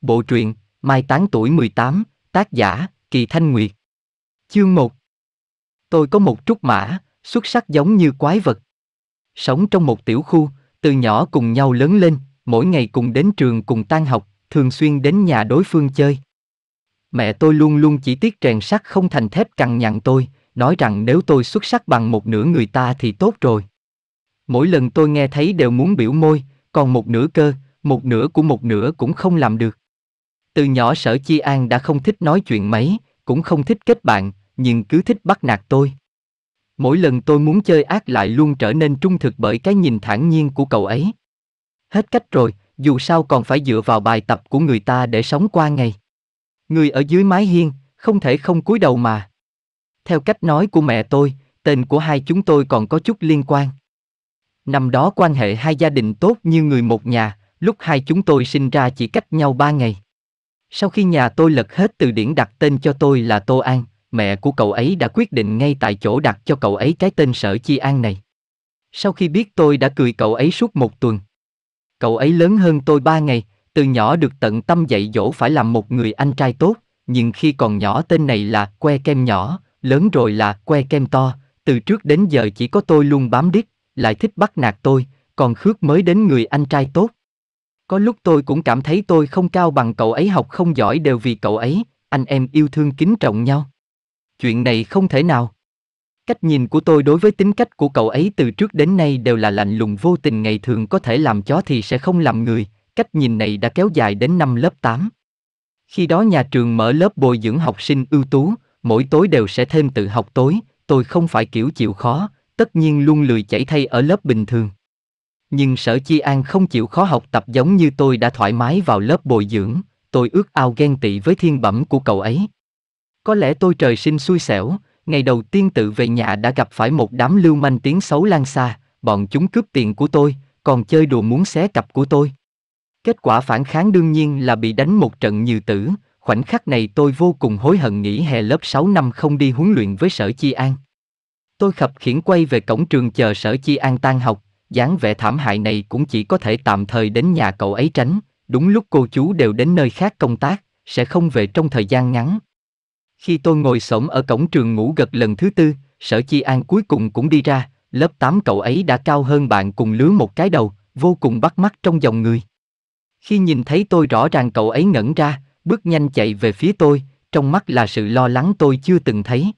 Bộ truyện Mai tán tuổi 18, tác giả Kỳ Thanh Nguyệt. Chương 1 Tôi có một trúc mã, xuất sắc giống như quái vật. Sống trong một tiểu khu, từ nhỏ cùng nhau lớn lên, mỗi ngày cùng đến trường cùng tan học, thường xuyên đến nhà đối phương chơi. Mẹ tôi luôn luôn chỉ tiếc rèn sắt không thành thép cằn nhằn tôi, nói rằng nếu tôi xuất sắc bằng một nửa người ta thì tốt rồi. Mỗi lần tôi nghe thấy đều muốn biểu môi, còn một nửa cơ, một nửa của một nửa cũng không làm được. Từ nhỏ sở Chi An đã không thích nói chuyện mấy, cũng không thích kết bạn, nhưng cứ thích bắt nạt tôi. Mỗi lần tôi muốn chơi ác lại luôn trở nên trung thực bởi cái nhìn thản nhiên của cậu ấy. Hết cách rồi, dù sao còn phải dựa vào bài tập của người ta để sống qua ngày. Người ở dưới mái hiên, không thể không cúi đầu mà. Theo cách nói của mẹ tôi, tên của hai chúng tôi còn có chút liên quan. Năm đó quan hệ hai gia đình tốt như người một nhà, lúc hai chúng tôi sinh ra chỉ cách nhau ba ngày. Sau khi nhà tôi lật hết từ điển đặt tên cho tôi là Tô An, mẹ của cậu ấy đã quyết định ngay tại chỗ đặt cho cậu ấy cái tên Sở Chi An này. Sau khi biết tôi đã cười cậu ấy suốt một tuần. Cậu ấy lớn hơn tôi ba ngày, từ nhỏ được tận tâm dạy dỗ phải làm một người anh trai tốt, nhưng khi còn nhỏ tên này là que kem nhỏ, lớn rồi là que kem to, từ trước đến giờ chỉ có tôi luôn bám đít, lại thích bắt nạt tôi, còn Khước mới đến người anh trai tốt. Có lúc tôi cũng cảm thấy tôi không cao bằng cậu ấy học không giỏi đều vì cậu ấy, anh em yêu thương kính trọng nhau. Chuyện này không thể nào. Cách nhìn của tôi đối với tính cách của cậu ấy từ trước đến nay đều là lạnh lùng vô tình ngày thường có thể làm chó thì sẽ không làm người, cách nhìn này đã kéo dài đến năm lớp 8. Khi đó nhà trường mở lớp bồi dưỡng học sinh ưu tú, mỗi tối đều sẽ thêm tự học tối, tôi không phải kiểu chịu khó, tất nhiên luôn lười chảy thay ở lớp bình thường. Nhưng sở chi an không chịu khó học tập giống như tôi đã thoải mái vào lớp bồi dưỡng, tôi ước ao ghen tị với thiên bẩm của cậu ấy. Có lẽ tôi trời sinh xui xẻo, ngày đầu tiên tự về nhà đã gặp phải một đám lưu manh tiếng xấu lan xa, bọn chúng cướp tiền của tôi, còn chơi đùa muốn xé cặp của tôi. Kết quả phản kháng đương nhiên là bị đánh một trận như tử, khoảnh khắc này tôi vô cùng hối hận nghỉ hè lớp 6 năm không đi huấn luyện với sở chi an. Tôi khập khiển quay về cổng trường chờ sở chi an tan học, dáng vẻ thảm hại này cũng chỉ có thể tạm thời đến nhà cậu ấy tránh, đúng lúc cô chú đều đến nơi khác công tác, sẽ không về trong thời gian ngắn. Khi tôi ngồi xổm ở cổng trường ngủ gật lần thứ tư, sở chi an cuối cùng cũng đi ra, lớp 8 cậu ấy đã cao hơn bạn cùng lứa một cái đầu, vô cùng bắt mắt trong dòng người. Khi nhìn thấy tôi rõ ràng cậu ấy ngẩn ra, bước nhanh chạy về phía tôi, trong mắt là sự lo lắng tôi chưa từng thấy.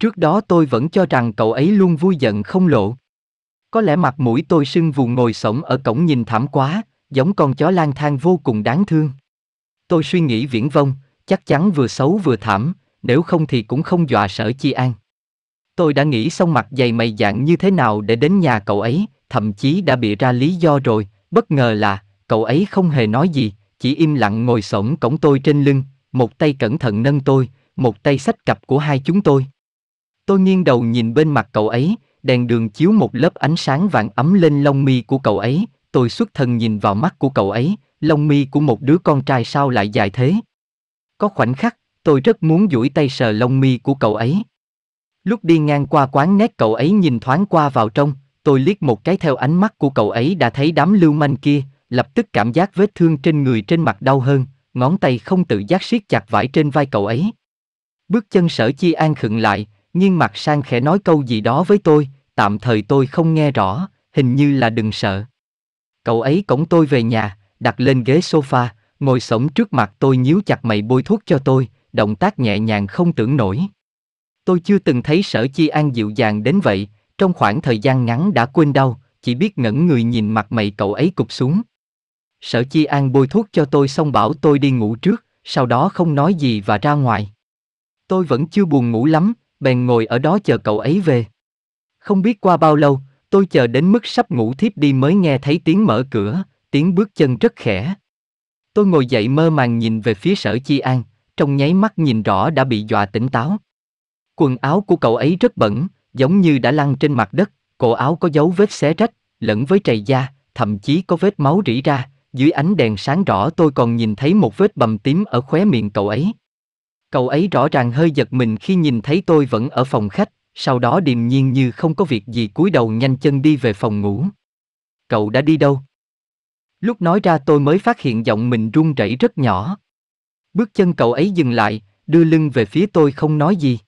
Trước đó tôi vẫn cho rằng cậu ấy luôn vui giận không lộ. Có lẽ mặt mũi tôi sưng vù ngồi sổng ở cổng nhìn thảm quá, giống con chó lang thang vô cùng đáng thương. Tôi suy nghĩ viễn vông, chắc chắn vừa xấu vừa thảm, nếu không thì cũng không dọa sợ chi an. Tôi đã nghĩ xong mặt dày mày dạng như thế nào để đến nhà cậu ấy, thậm chí đã bị ra lý do rồi, bất ngờ là, cậu ấy không hề nói gì, chỉ im lặng ngồi sổng cổng tôi trên lưng, một tay cẩn thận nâng tôi, một tay sách cặp của hai chúng tôi. Tôi nghiêng đầu nhìn bên mặt cậu ấy, đèn đường chiếu một lớp ánh sáng vàng ấm lên lông mi của cậu ấy, tôi xuất thần nhìn vào mắt của cậu ấy, lông mi của một đứa con trai sao lại dài thế. Có khoảnh khắc, tôi rất muốn duỗi tay sờ lông mi của cậu ấy. Lúc đi ngang qua quán nét cậu ấy nhìn thoáng qua vào trong, tôi liếc một cái theo ánh mắt của cậu ấy đã thấy đám lưu manh kia, lập tức cảm giác vết thương trên người trên mặt đau hơn, ngón tay không tự giác siết chặt vải trên vai cậu ấy. Bước chân sở chi an khựng lại, nhưng mặt sang khẽ nói câu gì đó với tôi, tạm thời tôi không nghe rõ, hình như là đừng sợ. Cậu ấy cổng tôi về nhà, đặt lên ghế sofa, ngồi sống trước mặt tôi nhíu chặt mày bôi thuốc cho tôi, động tác nhẹ nhàng không tưởng nổi. Tôi chưa từng thấy sở chi an dịu dàng đến vậy, trong khoảng thời gian ngắn đã quên đau, chỉ biết ngẩn người nhìn mặt mày cậu ấy cụp xuống. Sở chi an bôi thuốc cho tôi xong bảo tôi đi ngủ trước, sau đó không nói gì và ra ngoài. Tôi vẫn chưa buồn ngủ lắm, bèn ngồi ở đó chờ cậu ấy về. Không biết qua bao lâu, tôi chờ đến mức sắp ngủ thiếp đi mới nghe thấy tiếng mở cửa, tiếng bước chân rất khẽ. Tôi ngồi dậy mơ màng nhìn về phía sở chi an, trong nháy mắt nhìn rõ đã bị dọa tỉnh táo. Quần áo của cậu ấy rất bẩn, giống như đã lăn trên mặt đất, cổ áo có dấu vết xé rách, lẫn với trầy da, thậm chí có vết máu rỉ ra, dưới ánh đèn sáng rõ tôi còn nhìn thấy một vết bầm tím ở khóe miệng cậu ấy. Cậu ấy rõ ràng hơi giật mình khi nhìn thấy tôi vẫn ở phòng khách, sau đó điềm nhiên như không có việc gì cúi đầu nhanh chân đi về phòng ngủ. Cậu đã đi đâu? Lúc nói ra tôi mới phát hiện giọng mình run rẩy rất nhỏ. Bước chân cậu ấy dừng lại, đưa lưng về phía tôi không nói gì.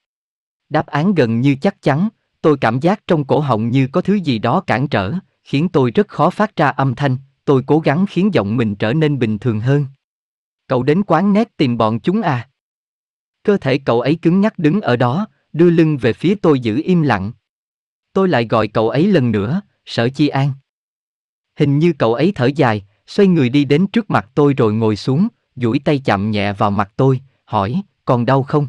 Đáp án gần như chắc chắn, tôi cảm giác trong cổ họng như có thứ gì đó cản trở, khiến tôi rất khó phát ra âm thanh, tôi cố gắng khiến giọng mình trở nên bình thường hơn. Cậu đến quán nét tìm bọn chúng à? Cơ thể cậu ấy cứng nhắc đứng ở đó, đưa lưng về phía tôi giữ im lặng. Tôi lại gọi cậu ấy lần nữa, sở chi an. Hình như cậu ấy thở dài, xoay người đi đến trước mặt tôi rồi ngồi xuống, duỗi tay chạm nhẹ vào mặt tôi, hỏi, còn đau không?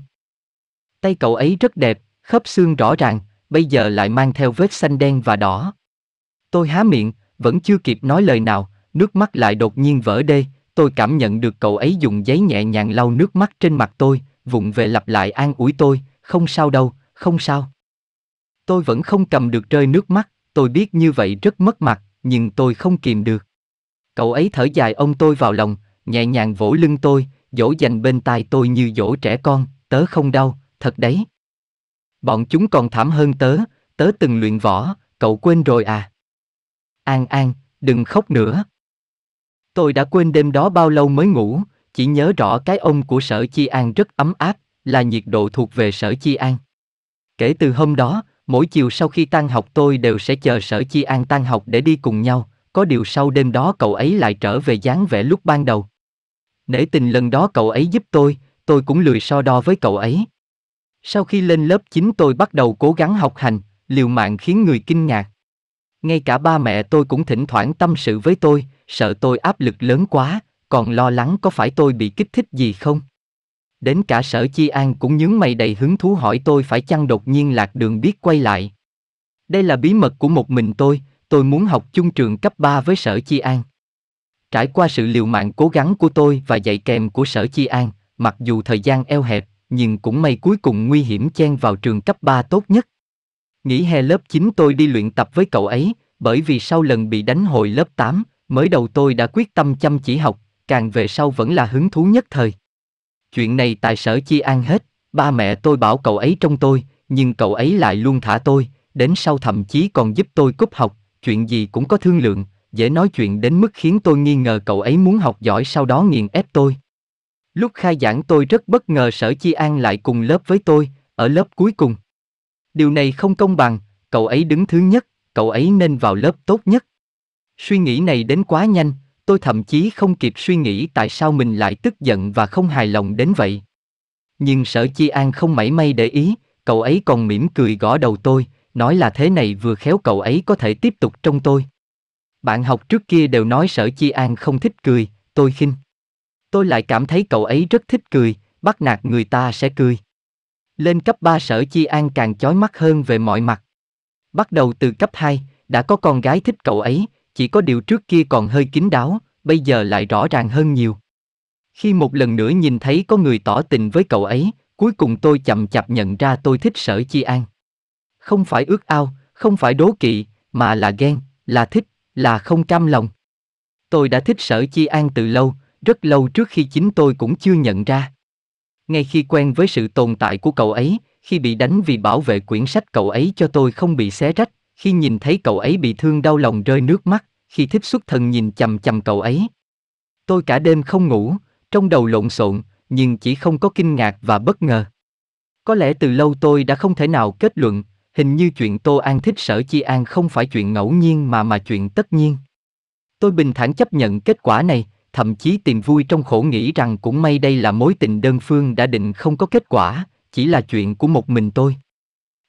Tay cậu ấy rất đẹp, khớp xương rõ ràng, bây giờ lại mang theo vết xanh đen và đỏ. Tôi há miệng, vẫn chưa kịp nói lời nào, nước mắt lại đột nhiên vỡ đê, tôi cảm nhận được cậu ấy dùng giấy nhẹ nhàng lau nước mắt trên mặt tôi, vụng về lặp lại an ủi tôi, không sao đâu, không sao. Tôi vẫn không cầm được rơi nước mắt, tôi biết như vậy rất mất mặt, nhưng tôi không kìm được. Cậu ấy thở dài ông tôi vào lòng, nhẹ nhàng vỗ lưng tôi, dỗ dành bên tai tôi như dỗ trẻ con, tớ không đau, thật đấy. Bọn chúng còn thảm hơn tớ, tớ từng luyện võ, cậu quên rồi à? An An, đừng khóc nữa. Tôi đã quên đêm đó bao lâu mới ngủ, chỉ nhớ rõ cái ông của sở Chi An rất ấm áp, là nhiệt độ thuộc về sở Chi An. Kể từ hôm đó, mỗi chiều sau khi tan học tôi đều sẽ chờ sở Chi An tan học để đi cùng nhau, có điều sau đêm đó cậu ấy lại trở về dáng vẻ lúc ban đầu. Nể tình lần đó cậu ấy giúp tôi, tôi cũng lười so đo với cậu ấy. Sau khi lên lớp 9 tôi bắt đầu cố gắng học hành, liều mạng khiến người kinh ngạc. Ngay cả ba mẹ tôi cũng thỉnh thoảng tâm sự với tôi, sợ tôi áp lực lớn quá, còn lo lắng có phải tôi bị kích thích gì không. Đến cả sở chi an cũng nhướng mày đầy hứng thú hỏi tôi phải chăng đột nhiên lạc đường biết quay lại. Đây là bí mật của một mình tôi, tôi muốn học chung trường cấp 3 với sở chi an. Trải qua sự liều mạng cố gắng của tôi và dạy kèm của sở chi an, mặc dù thời gian eo hẹp, nhưng cũng may cuối cùng nguy hiểm chen vào trường cấp 3 tốt nhất. Nghỉ hè lớp 9 tôi đi luyện tập với cậu ấy, bởi vì sau lần bị đánh hồi lớp 8, mới đầu tôi đã quyết tâm chăm chỉ học, càng về sau vẫn là hứng thú nhất thời. Chuyện này tại sở chi an hết, ba mẹ tôi bảo cậu ấy trong tôi, nhưng cậu ấy lại luôn thả tôi, đến sau thậm chí còn giúp tôi cúp học, chuyện gì cũng có thương lượng, dễ nói chuyện đến mức khiến tôi nghi ngờ cậu ấy muốn học giỏi sau đó nghiền ép tôi. Lúc khai giảng tôi rất bất ngờ sở chi an lại cùng lớp với tôi, ở lớp cuối cùng. Điều này không công bằng, cậu ấy đứng thứ nhất, cậu ấy nên vào lớp tốt nhất. Suy nghĩ này đến quá nhanh, tôi thậm chí không kịp suy nghĩ tại sao mình lại tức giận và không hài lòng đến vậy. Nhưng sở chi an không mảy may để ý, cậu ấy còn mỉm cười gõ đầu tôi, nói là thế này vừa khéo cậu ấy có thể tiếp tục trong tôi. Bạn học trước kia đều nói sở chi an không thích cười, tôi khinh. Tôi lại cảm thấy cậu ấy rất thích cười, bắt nạt người ta sẽ cười. Lên cấp 3 sở chi an càng chói mắt hơn về mọi mặt. Bắt đầu từ cấp 2, đã có con gái thích cậu ấy, chỉ có điều trước kia còn hơi kín đáo, bây giờ lại rõ ràng hơn nhiều. Khi một lần nữa nhìn thấy có người tỏ tình với cậu ấy, cuối cùng tôi chậm chạp nhận ra tôi thích sở chi an. Không phải ước ao, không phải đố kỵ, mà là ghen, là thích, là không cam lòng. Tôi đã thích sở chi an từ lâu, rất lâu trước khi chính tôi cũng chưa nhận ra. Ngay khi quen với sự tồn tại của cậu ấy, khi bị đánh vì bảo vệ quyển sách cậu ấy cho tôi không bị xé rách, khi nhìn thấy cậu ấy bị thương đau lòng rơi nước mắt, khi thiếp xuất thần nhìn chầm chầm cậu ấy. Tôi cả đêm không ngủ, trong đầu lộn xộn, nhưng chỉ không có kinh ngạc và bất ngờ. Có lẽ từ lâu tôi đã không thể nào kết luận, hình như chuyện Tô An thích sở Chi An không phải chuyện ngẫu nhiên mà mà chuyện tất nhiên. Tôi bình thản chấp nhận kết quả này, thậm chí tìm vui trong khổ nghĩ rằng cũng may đây là mối tình đơn phương đã định không có kết quả, chỉ là chuyện của một mình tôi.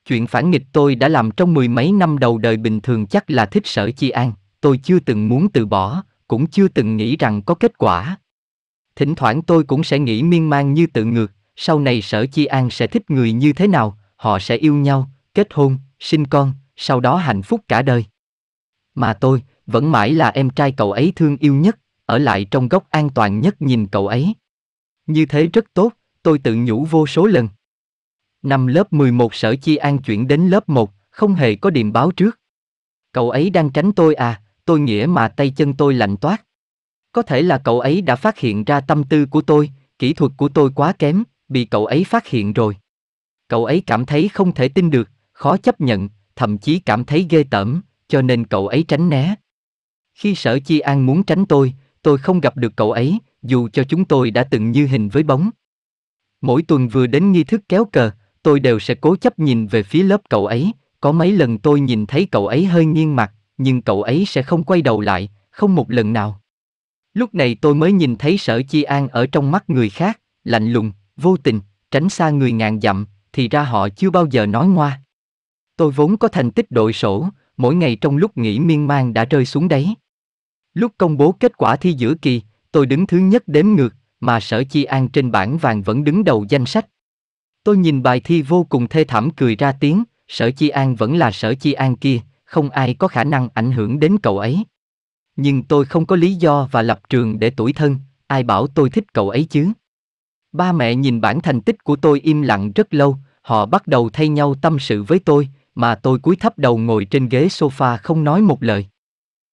Chuyện phản nghịch tôi đã làm trong mười mấy năm đầu đời bình thường chắc là thích sở chi an, tôi chưa từng muốn từ bỏ, cũng chưa từng nghĩ rằng có kết quả. Thỉnh thoảng tôi cũng sẽ nghĩ miên man như tự ngược, sau này sở chi an sẽ thích người như thế nào, họ sẽ yêu nhau, kết hôn, sinh con, sau đó hạnh phúc cả đời. Mà tôi, vẫn mãi là em trai cậu ấy thương yêu nhất, ở lại trong góc an toàn nhất nhìn cậu ấy. Như thế rất tốt, tôi tự nhủ vô số lần. Năm lớp 11 sở chi an chuyển đến lớp 1, không hề có điểm báo trước. Cậu ấy đang tránh tôi à, tôi nghĩa mà tay chân tôi lạnh toát. Có thể là cậu ấy đã phát hiện ra tâm tư của tôi, kỹ thuật của tôi quá kém, bị cậu ấy phát hiện rồi. Cậu ấy cảm thấy không thể tin được, khó chấp nhận, thậm chí cảm thấy ghê tởm, cho nên cậu ấy tránh né. Khi sở chi an muốn tránh tôi, tôi không gặp được cậu ấy, dù cho chúng tôi đã từng như hình với bóng. Mỗi tuần vừa đến nghi thức kéo cờ, tôi đều sẽ cố chấp nhìn về phía lớp cậu ấy, có mấy lần tôi nhìn thấy cậu ấy hơi nghiêng mặt, nhưng cậu ấy sẽ không quay đầu lại, không một lần nào. Lúc này tôi mới nhìn thấy sở chi an ở trong mắt người khác, lạnh lùng, vô tình, tránh xa người ngàn dặm, thì ra họ chưa bao giờ nói ngoa. Tôi vốn có thành tích đội sổ, mỗi ngày trong lúc nghỉ miên man đã rơi xuống đấy. Lúc công bố kết quả thi giữa kỳ, tôi đứng thứ nhất đếm ngược, mà sở chi an trên bảng vàng vẫn đứng đầu danh sách. Tôi nhìn bài thi vô cùng thê thảm cười ra tiếng, sở chi an vẫn là sở chi an kia, không ai có khả năng ảnh hưởng đến cậu ấy. Nhưng tôi không có lý do và lập trường để tuổi thân, ai bảo tôi thích cậu ấy chứ. Ba mẹ nhìn bản thành tích của tôi im lặng rất lâu, họ bắt đầu thay nhau tâm sự với tôi, mà tôi cúi thấp đầu ngồi trên ghế sofa không nói một lời.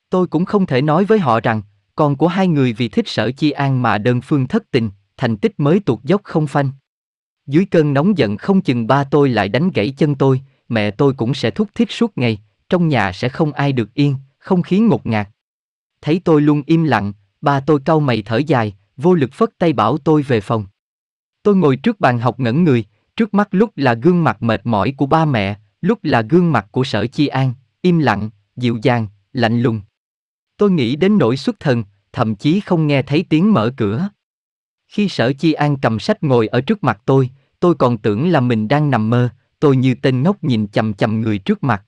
Tôi cũng không thể nói với họ rằng, con của hai người vì thích sở chi an mà đơn phương thất tình, thành tích mới tuột dốc không phanh. Dưới cơn nóng giận không chừng ba tôi lại đánh gãy chân tôi, mẹ tôi cũng sẽ thúc thiết suốt ngày, trong nhà sẽ không ai được yên, không khí ngột ngạt. Thấy tôi luôn im lặng, ba tôi cau mày thở dài, vô lực phất tay bảo tôi về phòng. Tôi ngồi trước bàn học ngẩn người, trước mắt lúc là gương mặt mệt mỏi của ba mẹ, lúc là gương mặt của sở chi an, im lặng, dịu dàng, lạnh lùng. Tôi nghĩ đến nỗi xuất thần, thậm chí không nghe thấy tiếng mở cửa. Khi sở chi an cầm sách ngồi ở trước mặt tôi, tôi còn tưởng là mình đang nằm mơ, tôi như tên ngốc nhìn chằm chằm người trước mặt.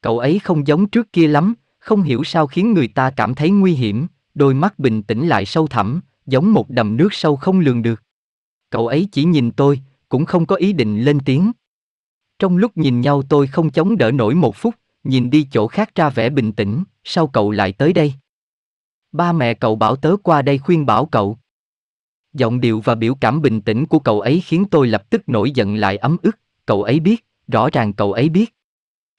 Cậu ấy không giống trước kia lắm, không hiểu sao khiến người ta cảm thấy nguy hiểm, đôi mắt bình tĩnh lại sâu thẳm, giống một đầm nước sâu không lường được. Cậu ấy chỉ nhìn tôi, cũng không có ý định lên tiếng. Trong lúc nhìn nhau tôi không chống đỡ nổi một phút, nhìn đi chỗ khác ra vẻ bình tĩnh, sao cậu lại tới đây? Ba mẹ cậu bảo tớ qua đây khuyên bảo cậu. Giọng điệu và biểu cảm bình tĩnh của cậu ấy khiến tôi lập tức nổi giận lại ấm ức, cậu ấy biết, rõ ràng cậu ấy biết.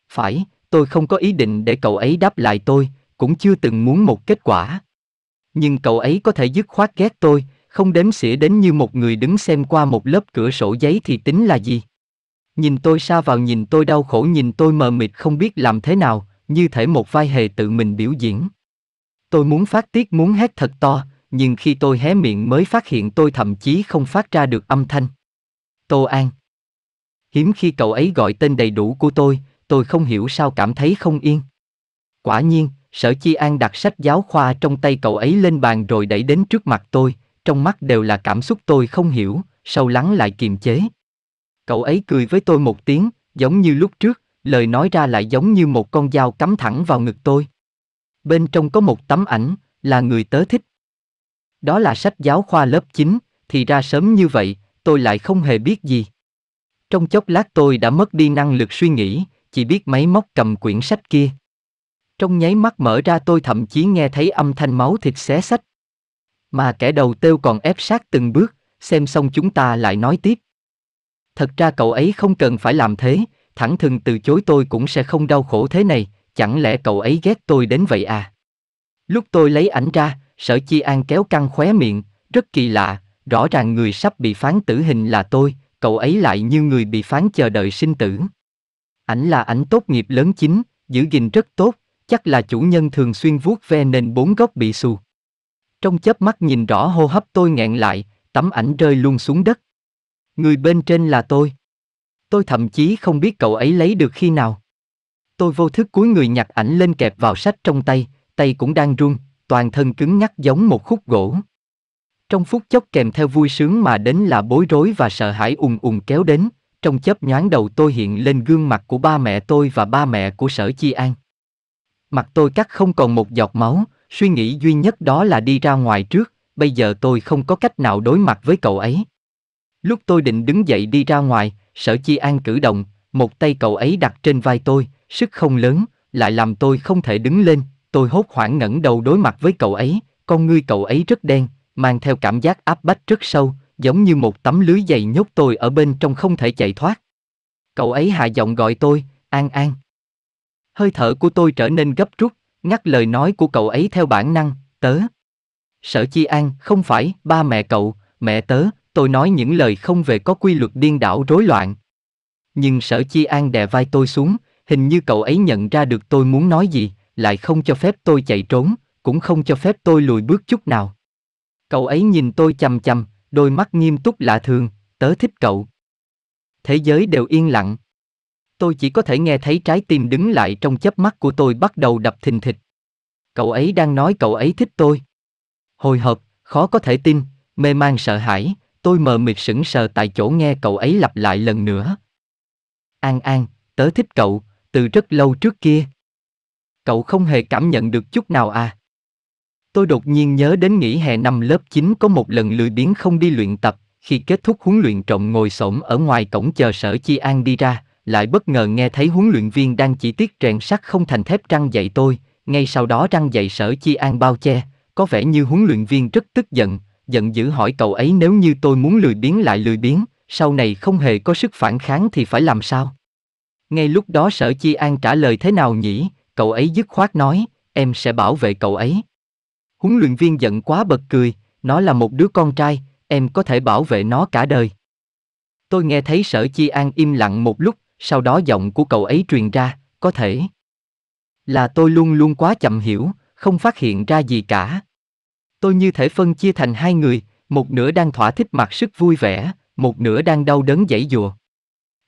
Phải, tôi không có ý định để cậu ấy đáp lại tôi, cũng chưa từng muốn một kết quả. Nhưng cậu ấy có thể dứt khoát ghét tôi, không đếm xỉa đến như một người đứng xem qua một lớp cửa sổ giấy thì tính là gì. Nhìn tôi xa vào nhìn tôi đau khổ nhìn tôi mờ mịt không biết làm thế nào, như thể một vai hề tự mình biểu diễn. Tôi muốn phát tiết muốn hét thật to, nhưng khi tôi hé miệng mới phát hiện tôi thậm chí không phát ra được âm thanh. Tô An. Hiếm khi cậu ấy gọi tên đầy đủ của tôi, tôi không hiểu sao cảm thấy không yên. Quả nhiên, Sở Chi An đặt sách giáo khoa trong tay cậu ấy lên bàn rồi đẩy đến trước mặt tôi, trong mắt đều là cảm xúc tôi không hiểu, sâu lắng lại kiềm chế. Cậu ấy cười với tôi một tiếng, giống như lúc trước, lời nói ra lại giống như một con dao cắm thẳng vào ngực tôi. Bên trong có một tấm ảnh, là người tớ thích. Đó là sách giáo khoa lớp 9, thì ra sớm như vậy, tôi lại không hề biết gì. Trong chốc lát tôi đã mất đi năng lực suy nghĩ, chỉ biết máy móc cầm quyển sách kia. Trong nháy mắt mở ra tôi thậm chí nghe thấy âm thanh máu thịt xé sách. Mà kẻ đầu têu còn ép sát từng bước, xem xong chúng ta lại nói tiếp. Thật ra cậu ấy không cần phải làm thế, thẳng thừng từ chối tôi cũng sẽ không đau khổ thế này, chẳng lẽ cậu ấy ghét tôi đến vậy à? Lúc tôi lấy ảnh ra, sở chi an kéo căng khóe miệng, rất kỳ lạ, rõ ràng người sắp bị phán tử hình là tôi, cậu ấy lại như người bị phán chờ đợi sinh tử. Ảnh là ảnh tốt nghiệp lớn chính, giữ gìn rất tốt, chắc là chủ nhân thường xuyên vuốt ve nên bốn góc bị xù. Trong chớp mắt nhìn rõ hô hấp tôi nghẹn lại, tấm ảnh rơi luôn xuống đất. Người bên trên là tôi. Tôi thậm chí không biết cậu ấy lấy được khi nào. Tôi vô thức cúi người nhặt ảnh lên kẹp vào sách trong tay, tay cũng đang run, toàn thân cứng nhắc giống một khúc gỗ. Trong phút chốc kèm theo vui sướng mà đến là bối rối và sợ hãi ùng ùng kéo đến, trong chớp nhoáng đầu tôi hiện lên gương mặt của ba mẹ tôi và ba mẹ của sở chi an. Mặt tôi cắt không còn một giọt máu, suy nghĩ duy nhất đó là đi ra ngoài trước, bây giờ tôi không có cách nào đối mặt với cậu ấy. Lúc tôi định đứng dậy đi ra ngoài, sở chi an cử động, một tay cậu ấy đặt trên vai tôi, sức không lớn, lại làm tôi không thể đứng lên, Tôi hốt hoảng ngẩng đầu đối mặt với cậu ấy, con ngươi cậu ấy rất đen, mang theo cảm giác áp bách rất sâu, giống như một tấm lưới dày nhốt tôi ở bên trong không thể chạy thoát. Cậu ấy hạ giọng gọi tôi, An An. Hơi thở của tôi trở nên gấp rút, ngắt lời nói của cậu ấy theo bản năng, tớ. Sở Chi An, không phải, ba mẹ cậu, mẹ tớ, tôi nói những lời không về có quy luật điên đảo rối loạn. Nhưng Sở Chi An đè vai tôi xuống, hình như cậu ấy nhận ra được tôi muốn nói gì, lại không cho phép tôi chạy trốn, cũng không cho phép tôi lùi bước chút nào. Cậu ấy nhìn tôi chằm chằm, đôi mắt nghiêm túc lạ thường, tớ thích cậu. Thế giới đều yên lặng. Tôi chỉ có thể nghe thấy trái tim đứng lại trong chớp mắt của tôi bắt đầu đập thình thịch. Cậu ấy đang nói cậu ấy thích tôi. Hồi hộp, khó có thể tin, mê man sợ hãi, tôi mờ mịt sững sờ tại chỗ nghe cậu ấy lặp lại lần nữa. An An, tớ thích cậu, từ rất lâu trước kia cậu không hề cảm nhận được chút nào à? Tôi đột nhiên nhớ đến nghỉ hè năm lớp 9 có một lần lười biếng không đi luyện tập, khi kết thúc huấn luyện trọng ngồi xổm ở ngoài cổng chờ sở chi an đi ra, lại bất ngờ nghe thấy huấn luyện viên đang chỉ tiết rèn sắt không thành thép răng dạy tôi, ngay sau đó răng dạy sở chi an bao che, có vẻ như huấn luyện viên rất tức giận, giận dữ hỏi cậu ấy nếu như tôi muốn lười biếng lại lười biếng, sau này không hề có sức phản kháng thì phải làm sao? Ngay lúc đó sở chi an trả lời thế nào nhỉ, cậu ấy dứt khoát nói, em sẽ bảo vệ cậu ấy. Huấn luyện viên giận quá bật cười, nó là một đứa con trai, em có thể bảo vệ nó cả đời. Tôi nghe thấy sở chi an im lặng một lúc, sau đó giọng của cậu ấy truyền ra, có thể. Là tôi luôn luôn quá chậm hiểu, không phát hiện ra gì cả. Tôi như thể phân chia thành hai người, một nửa đang thỏa thích mặt sức vui vẻ, một nửa đang đau đớn dãy dùa.